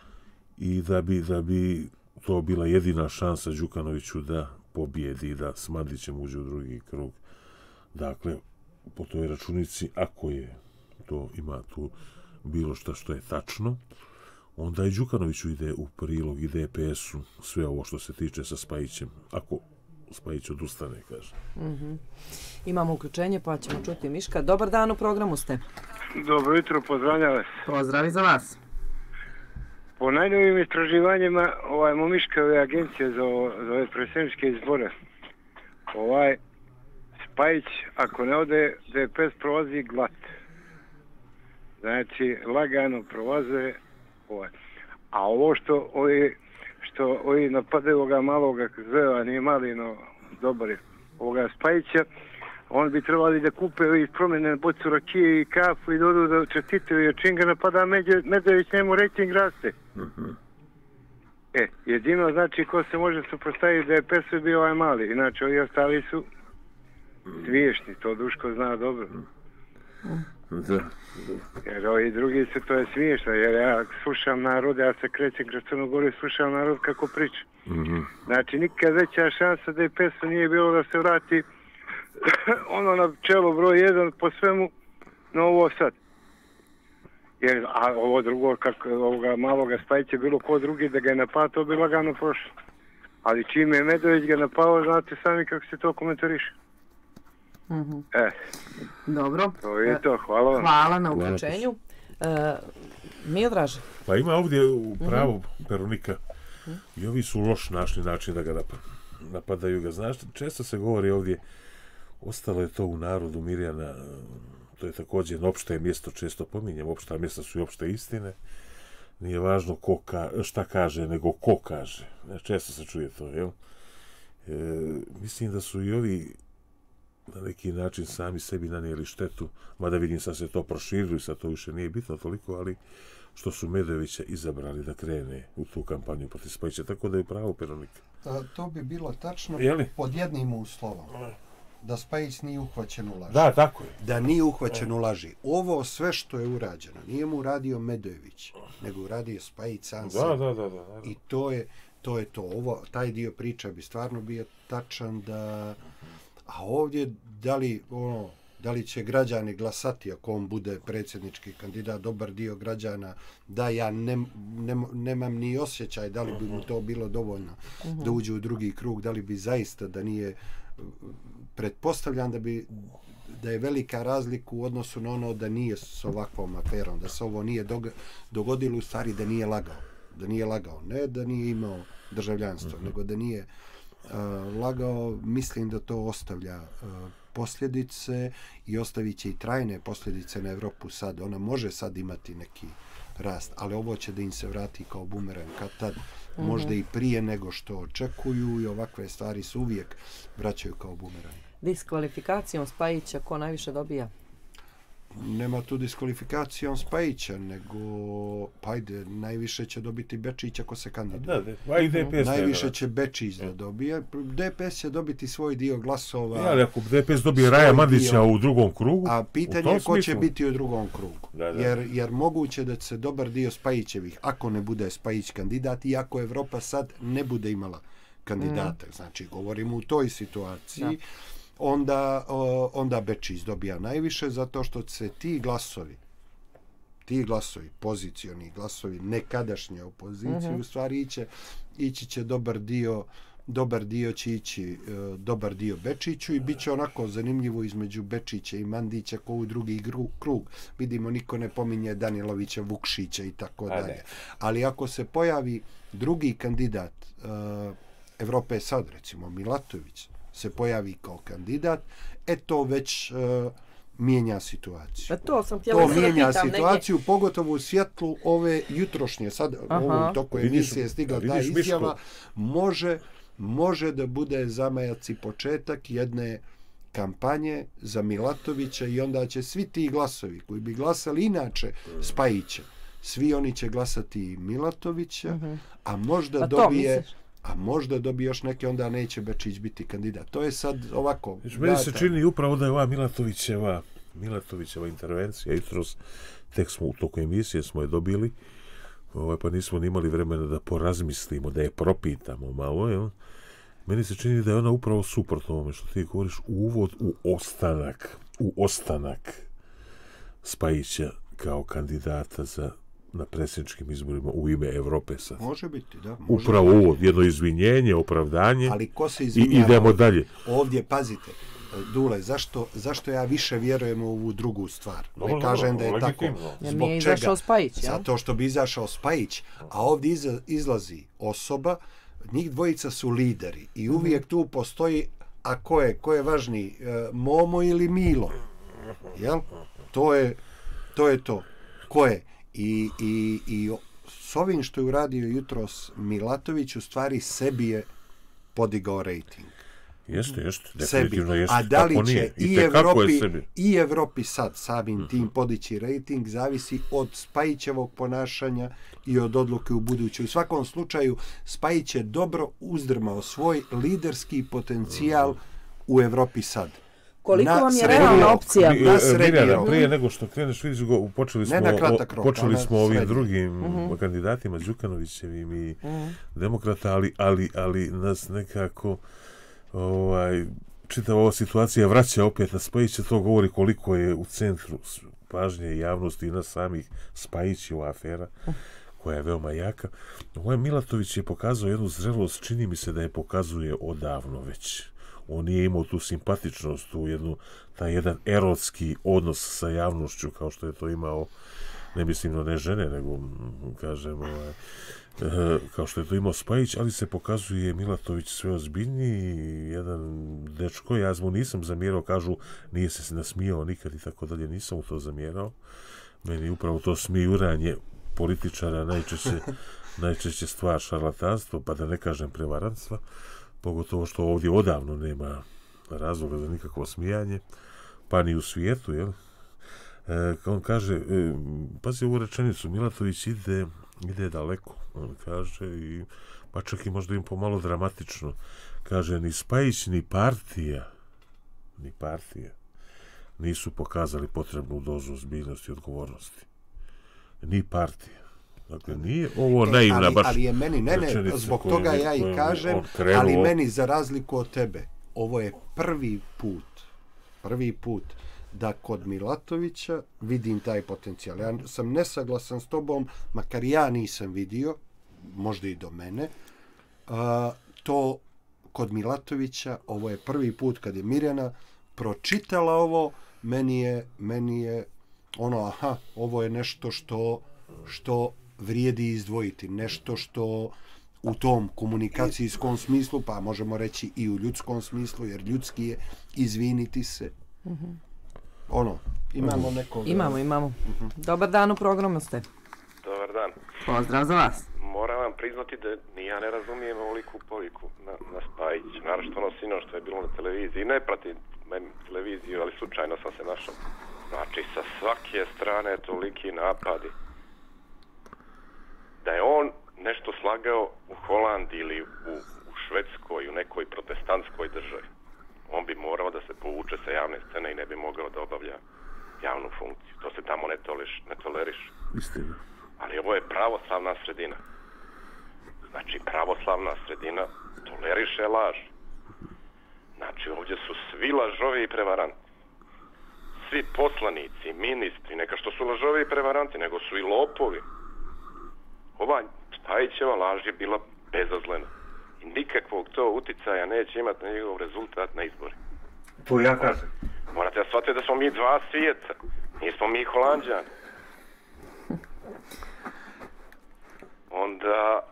i da bi da bi to bila jedina šansa Đukanoviću da pobijedi da s Mandićem uđe u drugi krug. Dakle, po toj računici, ako je to ima tu bilo što što je tačno, onda i Đukanoviću ide u prilog i DPS-u sve ovo što se tiče sa Spajićem, ako Spajić odustane, kaže. Mm Imamo uključenje, pa ćemo čuti Miška. Dobar dan u programu ste. Dobro jutro, pozdravljam vas. Pozdravi za vas. Po najnovim istraživanjima, ovaj Momiškove agencije za, za ove predsjedničke izbore, ovaj Spajić, ako ne ode, DPS prolazi glat. Znači, lagano prolaze, ovaj. A ovo što ovi, što ovi napade ovoga maloga zveva, nije mali, no dobar je ovoga spajića, on bi trebali da kupe ovi promjene bocu rakije i kafu i dodu da čestite i čim ga napada Medević njemu rating raste. Mm -hmm. E, jedino znači ko se može suprostaviti da je Pesu bio ovaj mali, inače ovi ostali su mm to Duško zna dobro. Mm -hmm. Da. Jer ovi drugi se to je smiješno, jer ja slušam narod, ja se krećem kroz Crnu Goru i slušam narod kako priča. Mm Znači, nikad veća šansa da je pesma nije bilo da se vrati ono na čelo broj jedan po svemu na ovo sad. Jer, ovo drugo, kako ovoga maloga spajće, bilo ko drugi da ga je napao, to bi lagano prošlo. Ali čime je Medović ga napao, znate sami kako se to komentariše. Uh e, Dobro. To je to, hvala vam. Hvala na uključenju. Uh, eh, Mildraž. Pa ima ovdje u mhm. pravu uh Peronika. Mhm. I ovi su loš našli način da ga napadaju. Ga. Znaš, često se govori ovdje, ostalo je to u narodu Mirjana, to je također jedno opšte mjesto, često pominjem, opšta mjesta su i opšte istine. Nije važno ko ka, šta kaže, nego ko kaže. Često se čuje to, jel? E, mislim da su i ovi na neki način sami sebi nanijeli štetu, mada vidim sam se to proširilo i sad to više nije bitno toliko, ali što su Medovića izabrali da krene u tu kampanju protiv Spajića, tako da je pravo Peronik. To bi bilo tačno Jeli? pod jednim uslovom. Da Spajić nije uhvaćen u laži. Da, tako je. Da nije uhvaćen u laži. Ovo sve što je urađeno, nije mu uradio Medojević, nego uradio Spajić sam da, da, da, da, I to je to. Je to. Ovo, taj dio priča bi stvarno bio tačan da a ovdje da li ono da li će građani glasati ako on bude predsjednički kandidat dobar dio građana da ja ne, ne, nemam ni osjećaj da li bi mu to bilo dovoljno uh -huh. da mhm. uđe u drugi krug da li bi zaista da nije e, pretpostavljam da bi da je velika razlika u odnosu na ono da nije s ovakvom aferom da se ovo nije dogodilo u stvari da nije lagao da nije lagao ne da nije imao državljanstvo uh mhm. -huh. nego da nije uh, Eh, lagao, mislim da to ostavlja eh, posljedice i ostavit i trajne posljedice na Evropu sad. Ona može sad imati neki rast, ali ovo će da im se vrati kao bumerang kad tad, mhm. možda i prije nego što očekuju i ovakve stvari su uvijek vraćaju kao bumerang. Diskvalifikacijom Spajića ko najviše dobija? nema tu diskvalifikacije on Spajića, nego pa najviše će dobiti Bečić ako se kandiduje. Da, da, pa mhm. DPS najviše će Bečić da e. dobije. DPS će dobiti svoj dio glasova. Ja, ali ako DPS dobije Raja Mandića u drugom krugu, A pitanje je ko smislu. će biti u drugom krugu. Da, da. Jer, jer moguće da se dobar dio Spajićevih, ako ne bude Spajić kandidat, i ako Evropa sad ne bude imala kandidata. Mm. Znači, govorimo u toj situaciji. Da onda, onda Bečić dobija najviše zato što se ti glasovi ti glasovi, pozicioni glasovi, nekadašnje opozicije mm -hmm. u stvari iće, ići će dobar dio dobar dio će ići e, dobar dio Bečiću i bit će onako zanimljivo između Bečića i Mandića ko u drugi krug. Vidimo, niko ne pominje Danilovića, Vukšića i tako dalje. Ali ako se pojavi drugi kandidat e, Evrope sad, recimo Milatović, se pojavi kao kandidat, e to već e, mijenja situaciju. A pa to sam htjela to da mijenja da situaciju, neke... pogotovo u svjetlu ove jutrošnje, sad Aha. u ovom toku emisije stigla ta izjava, može, može da bude zamajac i početak jedne kampanje za Milatovića i onda će svi ti glasovi koji bi glasali inače Spajića, svi oni će glasati Milatovića, uh mhm. -huh. a možda a pa dobije a možda dobije još neke, onda neće Bečić biti kandidat. To je sad ovako... Znači, meni se čini upravo da je ova Milatovićeva, Milatovićeva intervencija, jutro tek smo u toku emisije, smo je dobili, ovaj, pa nismo ni imali vremena da porazmislimo, da je propitamo malo, jel? Meni se čini da je ona upravo suprotno ovome što ti govoriš, uvod u ostanak, u ostanak Spajića kao kandidata za, na predsjedničkim izborima u ime Evrope sa... Može biti, da. Može Upravo ovo, jedno izvinjenje, opravdanje. Ali ko se izvinjava? I idemo ovdje, dalje. Ovdje, pazite, Dule, zašto, zašto ja više vjerujem u ovu drugu stvar? Ne dobro, kažem dobro, da je tako. Zbog je čega? spajić, ja? Zato što bi izašao Spajić. A ovdje izlazi osoba, njih dvojica su lideri i mhm. uvijek tu postoji a ko je, ko je važni, e, Momo ili Milo? Jel? To je to. Je to. Ko je? I, i, i s ovim što je uradio jutros Milatović, u stvari sebi je podigao rating. Jeste, jeste. Definitivno jeste. A da li će i, i, Evropi, i Evropi sad samim mhm. tim podići rating, zavisi od Spajićevog ponašanja i od odluke u budućoj. U svakom slučaju, Spajić je dobro uzdrmao svoj liderski potencijal mhm. u Evropi sad. Koliko vam je realna opcija? E, Mirjana, prije nego što kreneš, vidiš, počeli smo, počeli smo ovim drugim mhm. kandidatima, Đukanovićevim i mhm. demokrata, ali, ali, ali nas nekako ovaj, čitava ova situacija vraća opet na Spajića, to govori koliko je u centru pažnje javnosti i nas samih Spajićeva afera koja je veoma jaka. Ovaj Milatović je pokazao jednu zrelost, čini mi se da je pokazuje odavno već on nije imao tu simpatičnost, tu jednu, taj jedan erotski odnos sa javnošću, kao što je to imao, ne mislim na ne žene, nego, kažemo, ovaj, eh, kao što je to imao Spajić, ali se pokazuje Milatović sve ozbiljniji, jedan dečko, ja mu nisam zamjerao, kažu, nije se se nasmijao nikad i tako dalje, nisam u to zamjerao. Meni upravo to smijuranje političara najčešće, najčešće stvar šarlatanstvo, pa da ne kažem prevaranstva pogotovo što ovdje odavno nema razloga za nikakvo smijanje, pa ni u svijetu, jel? E, on kaže, e, pazi ovu rečenicu, Milatović ide, ide daleko, on kaže, i, pa čak i možda im pomalo dramatično, kaže, ni Spajić, ni partija, ni partija, nisu pokazali potrebnu dozu zbiljnosti i odgovornosti. Ni partija. Dakle, nije ovo e, naivna ali, baš Ali je meni, ne, ne, zbog toga ja i kažem, okrenuo. ali meni za razliku od tebe, ovo je prvi put, prvi put da kod Milatovića vidim taj potencijal. Ja sam nesaglasan s tobom, makar ja nisam vidio, možda i do mene, uh, to kod Milatovića, ovo je prvi put kad je Mirjana pročitala ovo, meni je, meni je ono, aha, ovo je nešto što što vrijedi izdvojiti. Nešto što u tom komunikacijskom smislu, pa možemo reći i u ljudskom smislu, jer ljudski je izviniti se. Mm -hmm. Ono, imamo mhm. neko... Imamo, imamo. Mm -hmm. Dobar dan u programu ste. Dobar dan. Pozdrav za vas. Moram vam priznati da ni ja ne razumijem ovoliku poviku na, na Spajić. Naravno što ono sino što je bilo na televiziji. Ne pratim meni televiziju, ali slučajno sam se našao. Znači, sa svake strane toliki napadi da je on nešto slagao u Holandiji ili u, u Švedskoj, u nekoj protestantskoj državi, on bi morao da se povuče sa javne scene i ne bi mogao da obavlja javnu funkciju. To se tamo ne, toliš, ne toleriš. Istina. Ali ovo je pravoslavna sredina. Znači, pravoslavna sredina toleriše laž. Znači, ovdje su svi lažovi i prevaranti. Svi poslanici, ministri, neka što su lažovi i prevaranti, nego su i lopovi ova Stajićeva laž je bila bezazlena. I nikakvog to uticaja neće imati na njegov rezultat na izbori. To ja kažem. Morate da shvatite da smo mi dva svijeta. Nismo mi holandžani. Onda...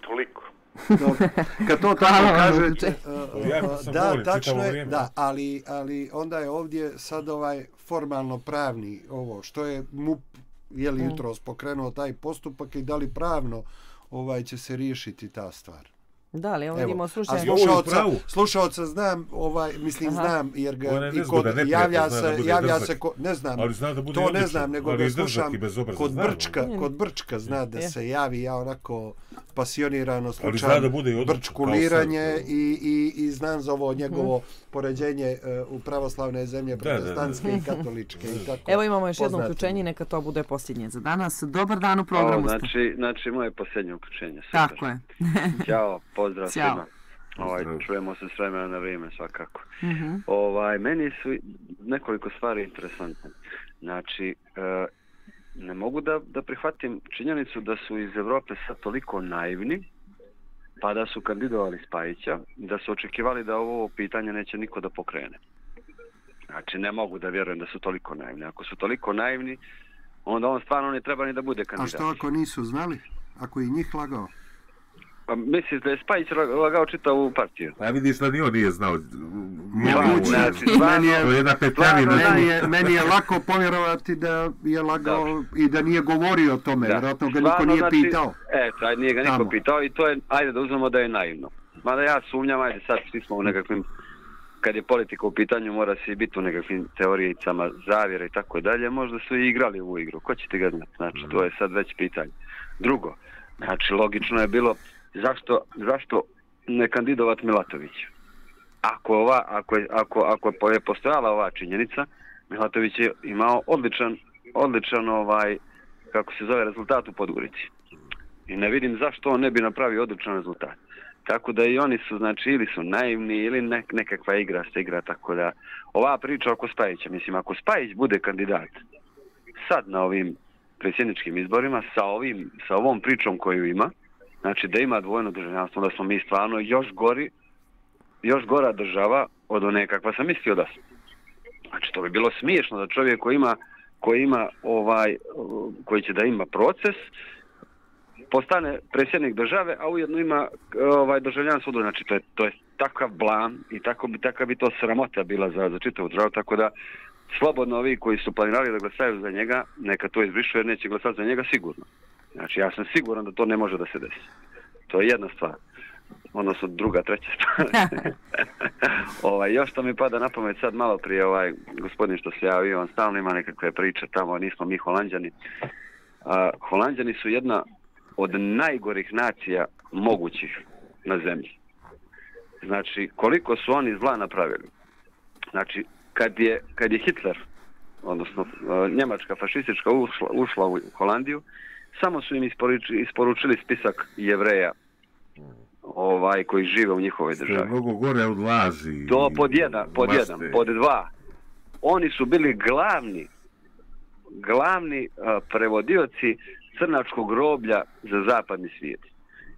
toliko. Dobro. Kad to tako kaže, uh, uh, da, tačno je, da, ali, ali onda je ovdje sad ovaj formalno pravni ovo, što je MUP je li e. jutro pokrenuo taj postupak i da li pravno ovaj će se riješiti ta stvar. Da, ali on vidimo slušao. A slušao se, znam, ovaj mislim Aha. znam jer ga je i kod neprijeta. javlja se, javlja se ko, ne znam. Ali zna da to ne znam, nego ga slušam kod brčka, ono. kod brčka zna da se javi ja onako pasionirano slučajno. Ali zna da bude i brčkuliranje ono. i, i, i znam za ovo njegovo mhm. poređenje eh, u pravoslavne zemlje protestantske i katoličke. I tako Evo imamo još jedno uključenje, neka to bude posljednje za danas. Dobar dan u programu. O, znači, znači moje posljednje uključenje. Tako je. Ćao, pozdrav Ćao. svima. Ovaj, čujemo se s vremena na vrijeme svakako. Uh mhm. -huh. ovaj, meni su nekoliko stvari interesantne. Znači, e, ne mogu da, da prihvatim činjenicu da su iz Evrope sad toliko naivni, pa da su kandidovali Spajića, da su očekivali da ovo pitanje neće niko da pokrene. Znači, ne mogu da vjerujem da su toliko naivni. Ako su toliko naivni, onda on stvarno ne treba ni da bude kandidat. A što ako nisu znali? Ako i njih lagao? Pa misliš da je Spajić lagao čitavu partiju? Pa vidiš da ni on nije znao. Moguće. Znači, meni, je, meni, je, meni je lako povjerovati da je lagao da. i da nije govorio o tome. Vjerojatno ga niko nije znači, pitao. E, taj nije ga niko Tamo. pitao i to je, ajde da uzmemo da je naivno. Mada ja sumnjam, ajde sad svi u nekakvim, kad je politika u pitanju, mora se biti u nekim teorijicama zavjera i tako dalje. Možda su i igrali u igru. Ko će ti ga Znači, to je sad već pitanje. Drugo, znači, logično je bilo, zašto, zašto ne kandidovat Milatović? Ako, ova, ako, je, ako, ako je postojala ova činjenica, Milatović je imao odličan, odličan ovaj, kako se zove, rezultat u Podgorici. I ne vidim zašto on ne bi napravio odličan rezultat. Tako da i oni su, znači, ili su naivni, ili nek, nekakva igra se igra, tako da... Ova priča oko Spajića, mislim, ako Spajić bude kandidat sad na ovim predsjedničkim izborima, sa, ovim, sa ovom pričom koju ima, Znači da ima dvojno državljanstvo, da smo mi stvarno još gori, još gora država od one kakva sam mislio da smo. Znači to bi bilo smiješno da čovjek koji ima, koji ima ovaj, koji će da ima proces, postane predsjednik države, a ujedno ima ovaj državljanstvo. Znači to je, to je takav blam i tako bi, takav bi to sramota bila za, za čitavu državu, tako da slobodno ovi koji su planirali da glasaju za njega, neka to izbrišu jer neće glasati za njega sigurno. Znači, ja sam siguran da to ne može da se desi. To je jedna stvar. Odnosno, druga, treća stvar. ovaj, još to mi pada na pamet sad malo prije ovaj gospodin što se javio, on stalno ima nekakve priče tamo, nismo mi holandjani. A, holandjani su jedna od najgorih nacija mogućih na zemlji. Znači, koliko su oni zla napravili? Znači, kad je, kad je Hitler, odnosno e, njemačka fašistička ušla, ušla u Holandiju, uh, samo su im isporučili, isporučili spisak jevreja ovaj koji žive u njihovoj državi. Što mnogo gore od To pod jedan, pod maste. jedan, pod dva. Oni su bili glavni, glavni uh, prevodioci crnačkog groblja za zapadni svijet.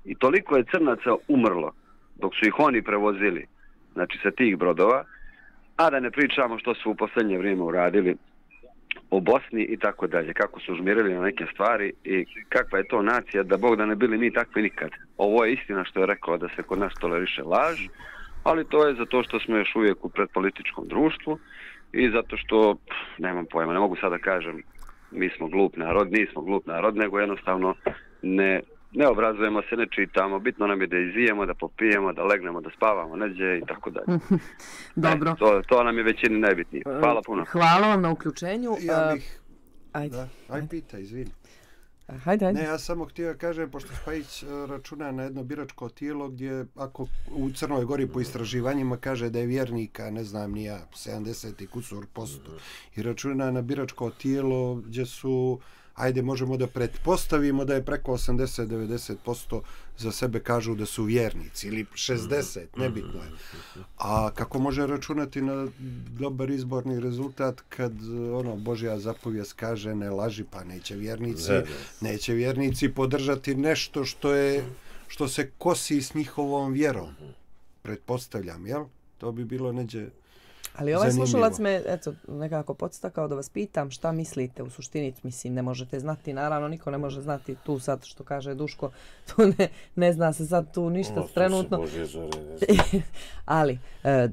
I toliko je crnaca umrlo dok su ih oni prevozili, znači sa tih brodova, a da ne pričamo što su u posljednje vrijeme uradili o Bosni i tako dalje, kako su žmirili na neke stvari i kakva je to nacija, da Bog da ne bili ni takvi nikad. Ovo je istina što je rekao da se kod nas toleriše laž, ali to je zato što smo još uvijek u predpolitičkom društvu i zato što, pff, nemam pojma, ne mogu sada kažem, mi smo glup narod, nismo glup narod, nego jednostavno ne ne obrazujemo se, ne čitamo, bitno nam je da izijemo, da popijemo, da legnemo, da spavamo, neđe i tako dalje. Dobro. E, to, to nam je većini najbitnije. Hvala puno. Hvala vam na uključenju. Ja e, bih... Ajde. Da, aj pita, izvini. Hajde, hajde. Ne, ja samo htio kažem, pošto Spajić e, računa na jedno biračko tijelo gdje, ako u Crnoj Gori po istraživanjima kaže da je vjernika, ne znam, nija 70 i kusur posto, i računa na biračko tijelo gdje su ajde možemo da pretpostavimo da je preko 80-90% za sebe kažu da su vjernici ili 60, mhm, nebitno je. Mhm, mhm. A kako može računati na dobar izborni rezultat kad ono Božja zapovijest kaže ne laži pa neće vjernici, neće vjernici podržati nešto što je što se kosi s njihovom vjerom. Pretpostavljam, jel? To bi bilo neđe... Neđe, Ali ovaj zanimljivo. slušalac me eto, nekako podstakao da vas pitam šta mislite u suštini, mislim, ne možete znati, naravno, niko ne može znati tu sad što kaže Duško, tu ne, ne zna se sad tu ništa no, trenutno. Ali, e,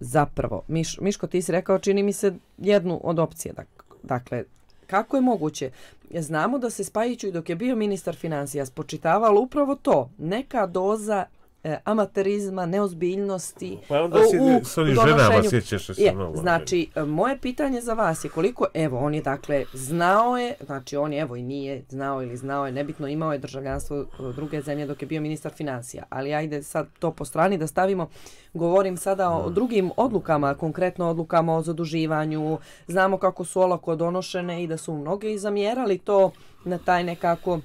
zapravo, Miš, Miško, ti si rekao, čini mi se jednu od opcije. Dak, dakle, kako je moguće? Znamo da se Spajiću i dok je bio ministar financija spočitavalo upravo to, neka doza E, amaterizma, neozbiljnosti. Pa onda si, u, s onim ženama sjećaš se mnogo. Znači, e, moje pitanje za vas je koliko, evo, on je dakle znao je, znači on je evo i nije znao ili znao je, nebitno imao je državljanstvo e, druge zemlje dok je bio ministar financija, ali ajde sad to po strani da stavimo, govorim sada o, o drugim odlukama, konkretno odlukama o zaduživanju, znamo kako su olako donošene i da su mnoge i zamjerali to na taj nekako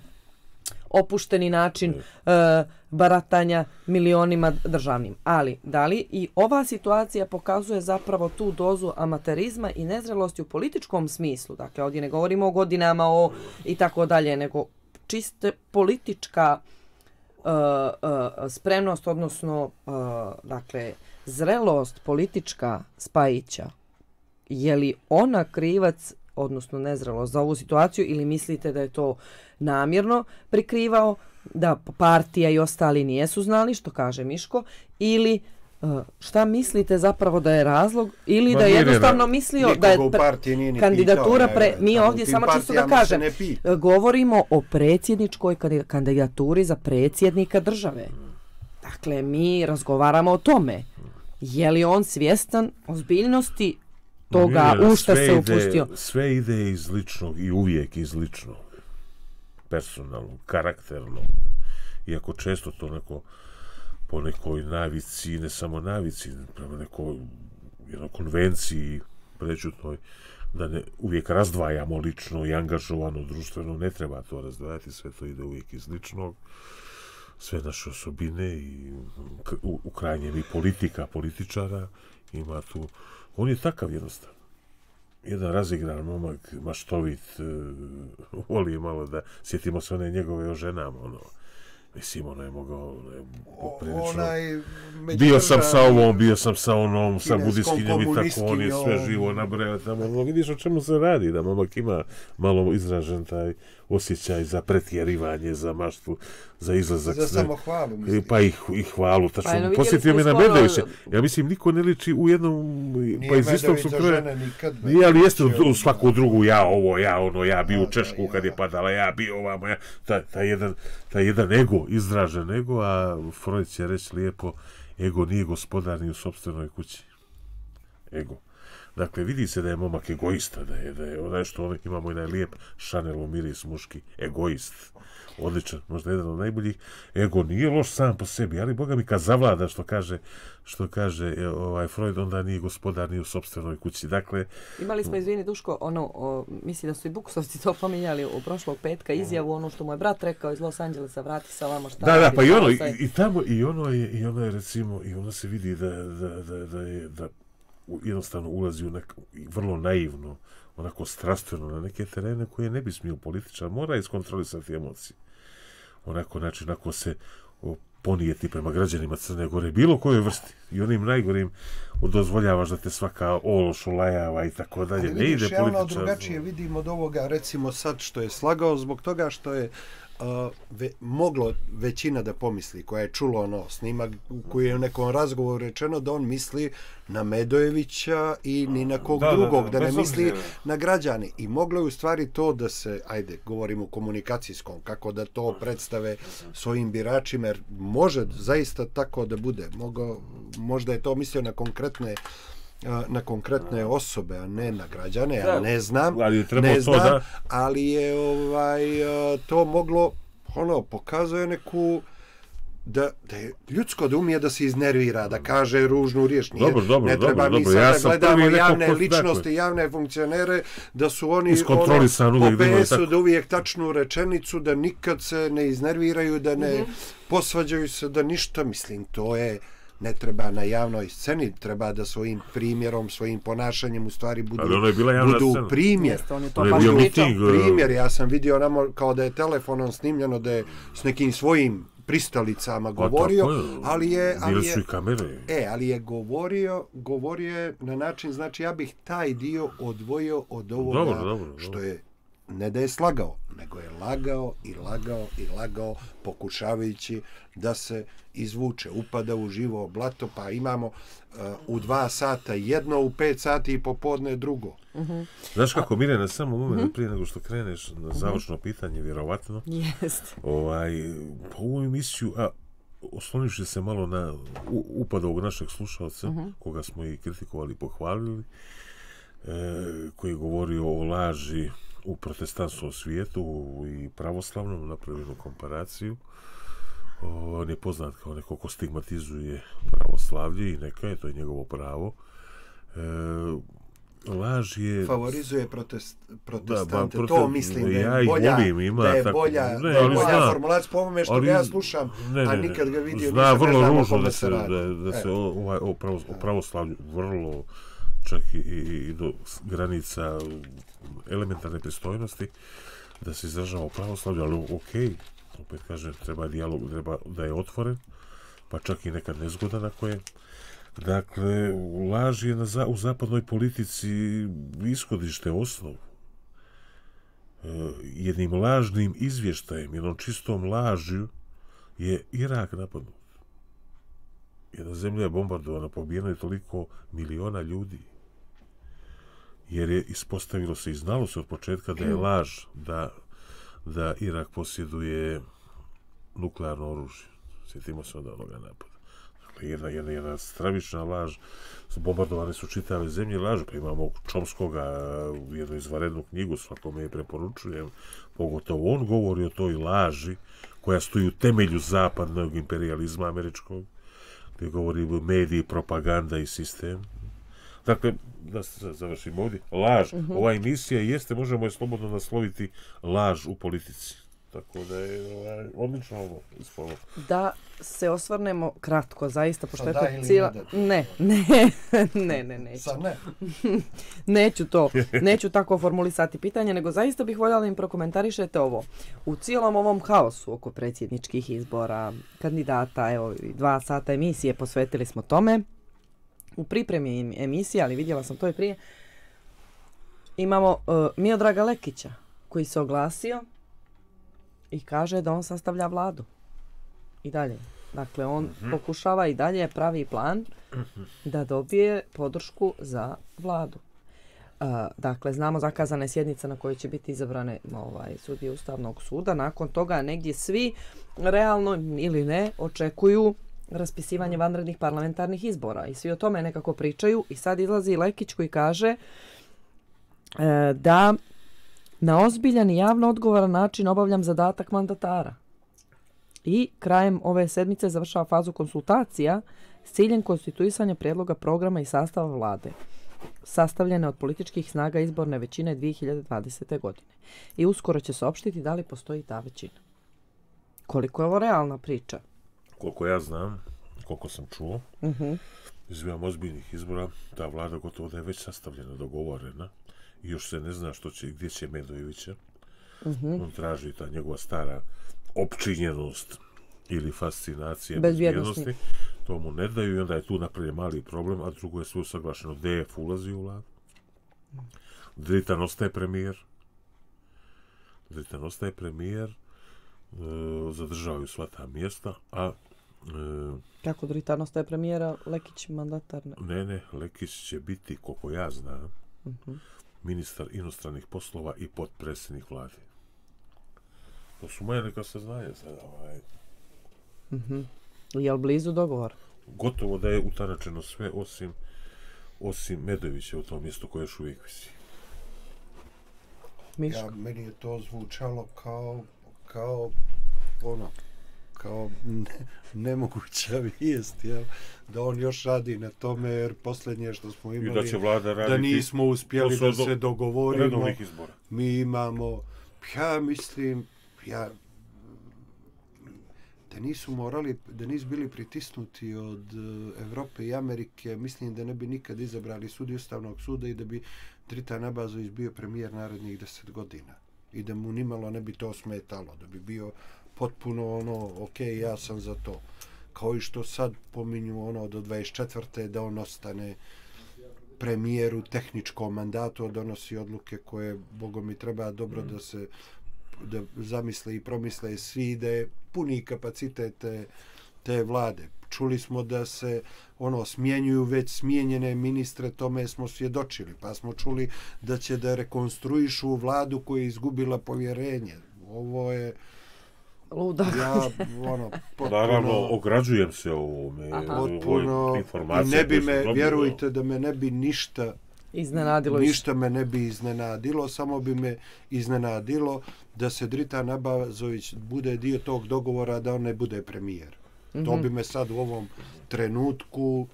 opušteni način mm. e, baratanja milionima državnim. Ali, da li i ova situacija pokazuje zapravo tu dozu amaterizma i nezrelosti u političkom smislu? Dakle, ovdje ne govorimo o godinama o i tako dalje, nego čiste politička e, e, spremnost, odnosno, e, dakle, zrelost politička spajića, je li ona krivac, odnosno nezrelo za ovu situaciju ili mislite da je to uh, namjerno prikrivao da partija i ostali nijesu znali, što kaže Miško, ili e, šta mislite zapravo da je razlog ili Ma, da je jednostavno ne, mislio da je pre, kandidatura pre, mi ovdje samo čisto da kažem e, govorimo o predsjedničkoj kandidaturi za predsjednika države dakle mi razgovaramo o tome je li on svjestan ozbiljnosti toga Ma, mirjana, u što se upustio ide, sve ide iz ličnog i uvijek iz ličnog personalnog, karakterno. iako često to neko po nekoj navici, ne samo navici, prema nekoj jednoj konvenciji toj, da ne, uvijek razdvajamo lično i angažovano društveno, ne treba to razdvajati, sve to ide uvijek iz ličnog, sve naše osobine i u, u krajnjem i politika, političara ima tu, on je takav jednostavno jedan razigran momak, maštovit, e, voli malo da sjetimo se one njegove o ženama, ono. Mislim, ono je mogao, ono je poprilično... Onaj, bio sam sa ovom, bio sam sa onom, sa budiskinjom i tako, on je sve živo nabrao tamo. Ono, vidiš o čemu se radi, da momak ima malo izražen taj osjećaj za pretjerivanje, za maštu, za izlazak. Za hvalu. Mislim. Pa i, i hvalu. Pa, no, Posjetio me na Medoviće. Ja mislim, niko ne liči u jednom... Nije pa iz istog su kraja. Nije ali jeste u ono. svaku drugu ja ovo, ja ono, ja bi u Češku kad je padala, ja bi ovamo, ja... Ta, ta, jedan, ta jedan ego, izražen ego, a Freud će reći lijepo, ego nije gospodar ni u sobstvenoj kući. Ego. Dakle, vidi se da je momak egoista, da je, da je ono nešto, ovaj ono imamo i da je lijep Chanel miris muški, egoist. Odličan, možda jedan od najboljih. Ego nije loš sam po sebi, ali Boga mi kad zavlada što kaže, što kaže e, ovaj Freud, onda nije gospodar ni u sobstvenoj kući. Dakle, Imali smo, izvini Duško, ono, o, misli da su i buksovci to pominjali u prošlog petka, mhm. izjavu ono što mu je brat rekao iz Los Angelesa, vrati sa vama šta... Da, da, pa i ono, i, i tamo, i ono je, i ono je, recimo, i ono se vidi da, da, da, da je, da, jednostavno ulazi u nek, vrlo naivno, onako strastveno na neke terene koje ne bi smio političar, mora iskontrolisati emocije. Onako, znači, onako se ponijeti prema građanima Crne Gore, bilo kojoj vrsti, i onim najgorim dozvoljavaš da te svaka ološ ulajava i tako dalje. Ali vidiš, ne ide je ono drugačije, vidim od ovoga, recimo sad što je slagao zbog toga što je uh, uh, ve, moglo većina da pomisli koja je čulo ono snimak koji je u nekom razgovoru rečeno da on misli na Medojevića i ni na kog da, drugog, da, da, da ne misli na građani. I moglo je u stvari to da se, ajde, govorimo u komunikacijskom, kako da to predstave svojim biračima, jer može zaista tako da bude. Mogo, možda je to mislio na konkretne uh, na konkretne osobe, a ne na građane, ja ne znam, ali je ne znam, to, ali je ovaj, to moglo, ono, pokazuje neku, da, da je ljudsko da umije da se iznervira, da kaže ružnu riječ. Nije, dobro, dobro, ne treba dobro, mi sad ja da gledamo javne dakle- ličnosti, javne funkcionere, da su oni ono, po PS-u da uvijek tačnu rečenicu, da nikad se ne iznerviraju, da ne mm -hmm. posvađaju se, da ništa, mislim, to je ne treba na javnoj sceni, treba da svojim primjerom, svojim ponašanjem u stvari budu, ali ono je bila javna budu scena. primjer. Jeste, on je to pa meeting, uh, primjer, ja sam vidio namo, kao da je telefonom snimljeno da je s nekim svojim pristalicama pa govorio, je. ali je... Ali je, i E, ali je govorio, govorio je na način, znači ja bih taj dio odvojio od ovoga dobro, dobro, dobro. što je ne da je slagao, nego je lagao i lagao i lagao pokušavajući da se izvuče, upada u živo blato, pa imamo uh, u dva sata jedno, u pet sati i popodne drugo. Uh Znaš kako, A... Mirena, samo u momentu uh prije nego što kreneš na mhm. završno pitanje, vjerovatno, yes. ovaj, po pa ovu emisiju, a osloniši se malo na upadog ovog našeg slušalca, koga smo i kritikovali i pohvalili, e, koji je govorio o laži, u protestantskom svijetu i pravoslavnom napravljenu komparaciju. On je poznat kao neko ko stigmatizuje pravoslavlje i neka je, to je njegovo pravo. E, laž je... Favorizuje protest, protestante, da, ba, prote... to mislim da je ja bolja, volim, ima, da je tako... bolja, ne, da je bolja zna, formulacija po ovome što ali, ga ja slušam, ne, ne, a nikad ga vidio, zna, vrlo ne znam se Da, da se e. o, ovaj, o, o, pravo, o pravoslavlju vrlo čak i, i, i do granica elementarne pristojnosti da se izražava o pravoslavlju, ali ok, opet kažem, treba dijalog, treba da je otvoren, pa čak i neka nezgoda na koje. Dakle, laž je na u zapadnoj politici ishodište osnovu. E, jednim lažnim izvještajem, jednom čistom lažju je Irak napadnut. Jedna zemlja je bombardovana, pobijena je toliko miliona ljudi jer je ispostavilo se i znalo se od početka da je laž da, da Irak posjeduje nuklearno oružje. Sjetimo se od onoga napada. Dakle, jedna, jedna, jedna stravična laž. Bombardovane su čitave zemlje laž. Pa imamo Čomskoga e, jednu izvarednu knjigu, svakome je preporučujem. Pogotovo on govori o toj laži koja stoji u temelju zapadnog imperializma američkog gdje govori mediji, propaganda i sistem. Dakle, da se završimo ovdje, laž. Mm -hmm. Ova emisija jeste, možemo je slobodno nasloviti, laž u politici. Tako da je ovaj, odlično ovo ispolo. Da se osvrnemo kratko, zaista, pošto pa je to cijela... Ne, ne, ne, ne, ne, Sad ne. neću to, neću tako formulisati pitanje, nego zaista bih voljela im prokomentarišete ovo. U cijelom ovom haosu oko predsjedničkih izbora, kandidata, evo, dva sata emisije posvetili smo tome, u pripremi emisije, ali vidjela sam to i prije, imamo uh, Miodraga Lekića koji se oglasio i kaže da on sastavlja vladu. I dalje. Dakle, on mm -hmm. pokušava i dalje pravi plan mhm. da dobije podršku za vladu. Uh, dakle, znamo zakazane sjednice na koje će biti izabrane ovaj, sudi Ustavnog suda. Nakon toga negdje svi realno ili ne očekuju raspisivanje vanrednih parlamentarnih izbora i svi o tome nekako pričaju i sad izlazi Lekić koji kaže e, da na ozbiljan i javno odgovoran način obavljam zadatak mandatara i krajem ove sedmice završava fazu konsultacija s ciljem konstituisanja prijedloga programa i sastava vlade sastavljene od političkih snaga izborne većine 2020. godine. I uskoro će se opštiti da li postoji ta većina. Koliko je ovo realna priča? koliko ja znam, koliko sam čuo, uh -huh. izvijam ozbiljnih izbora, ta vlada gotovo da je već sastavljena, dogovorena, i još se ne zna što će, gdje će Medojevića. Uh -huh. On traži ta njegova stara opčinjenost ili fascinacija bezvjednosti. To mu ne daju i onda je tu napravljen mali problem, a drugo je sve usaglašeno. DF ulazi u vladu. Dritan ostaje premijer. Dritan ostaje premijer. E, zadržavaju sva ta mjesta, a E, Kako e, Dritan ostaje premijera, Lekić mandatar ne? Ne, ne, Lekić će biti, koliko ja znam, mm -hmm. ministar inostranih poslova i potpredsjednik vlade. To su moje neka se znaje sada. Ovaj. Mm -hmm. Je li blizu dogovor? Gotovo da je utaračeno sve, osim, osim Medovića u tom mjestu koje još uvijek visi. Miško. Ja, meni je to zvučalo kao, kao ono, kao ne, nemoguća vijest, jel? da on još radi na tome, jer posljednje što smo imali, da, će vlada raditi, da nismo uspjeli da se dogovorimo, izbora. mi imamo, ja mislim, ja, da nisu morali, da nisu bili pritisnuti od e, Evrope i Amerike, mislim da ne bi nikad izabrali sud Ustavnog suda i da bi Trita Nabazović bio premijer narednih deset godina i da mu nimalo ne bi to smetalo, da bi bio potpuno ono, ok, ja sam za to. Kao i što sad pominju ono do 24. da on ostane premijer u tehničkom mandatu, a donosi odluke koje, bogo mi treba dobro mm. da se da zamisle i promisle svi da je puni kapacitet te, te vlade. Čuli smo da se ono smjenjuju već smijenjene ministre, tome smo svjedočili, pa smo čuli da će da rekonstruišu vladu koja je izgubila povjerenje. Ovo je luda. Ja, ono, potpuno... Naravno, ograđujem se o ovome, potpuno... Ne bi me, vjerujte, da me ne bi ništa iznenadilo. Ništa me ne bi iznenadilo, samo bi me iznenadilo da se Drita Nabazović bude dio tog dogovora da on ne bude premijer. Mm -hmm. To mhm. bi me sad u ovom trenutku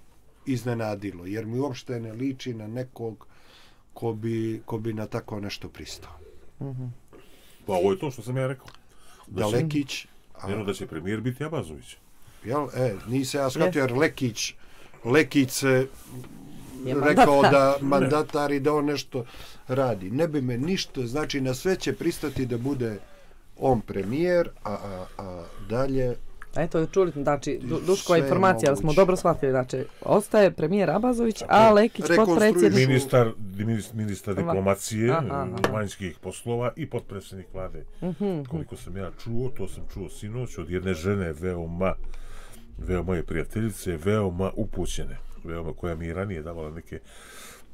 iznenadilo, jer mi uopšte ne liči na nekog ko bi, ko bi na tako nešto pristao. Mm -hmm. Pa ovo je to što sam ja rekao da Lekić... A... Jedno da će premijer biti Abazović. Jel? E, nisam ja shvatio, jer Lekić, Lekić se rekao da mandatar i da on nešto radi. Ne bi me ništa, znači na sve će pristati da bude on premijer, a, a, a dalje Eto, čuli smo, znači, duško informacija, ali smo dobro shvatili, znači, ostaje premijer Abazović, a Lekić potpredsjednik... Ministar, ministar diplomacije, vanjskih poslova i potpredsjednik vlade. Mhm, mhm. Koliko sam ja čuo, to sam čuo sinoć od jedne žene, veoma, veoma je prijateljice, veoma upućene, veoma koja mi je ranije davala neke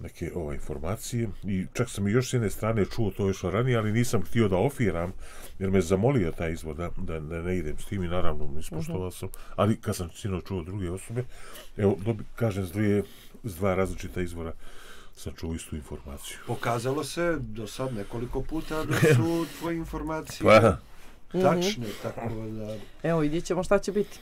neke ove informacije i čak sam i još s jedne strane čuo to još ranije, ali nisam htio da ofiram jer me zamolio ta izvoda da, da, ne idem s tim i naravno ispoštovao sam, ali kad sam sino čuo druge osobe, evo, dobi, kažem s, dvije, s dva različita izvora sam čuo istu informaciju. Pokazalo se do sad nekoliko puta da su tvoje informacije pa. tačne, tako da... Evo, vidjet ćemo šta će biti.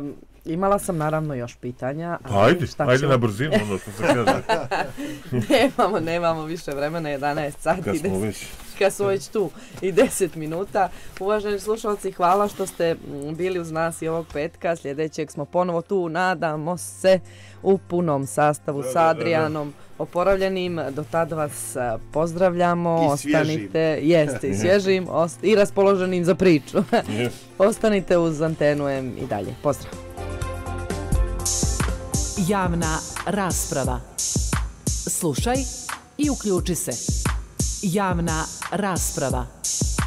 Um, Imala sam naravno još pitanja. Pa ajde, šta ajde ćemo... na brzinu, ono što se kaže. nemamo, nemamo više vremena, 11 sati. Kad smo već. Kad smo već tu i 10 minuta. Uvaženi slušalci, hvala što ste mm, bili uz nas i ovog petka. Sljedećeg smo ponovo tu, nadamo se, u punom sastavu s Adrianom. Da, da, da oporavljenim. Do tad vas e, pozdravljamo. I Ostanite, Jeste, i svježim. Ost, I raspoloženim za priču. Ostanite uz antenu M i dalje. Pozdrav. Javna rasprava. Slušaj i uključi se. Javna rasprava.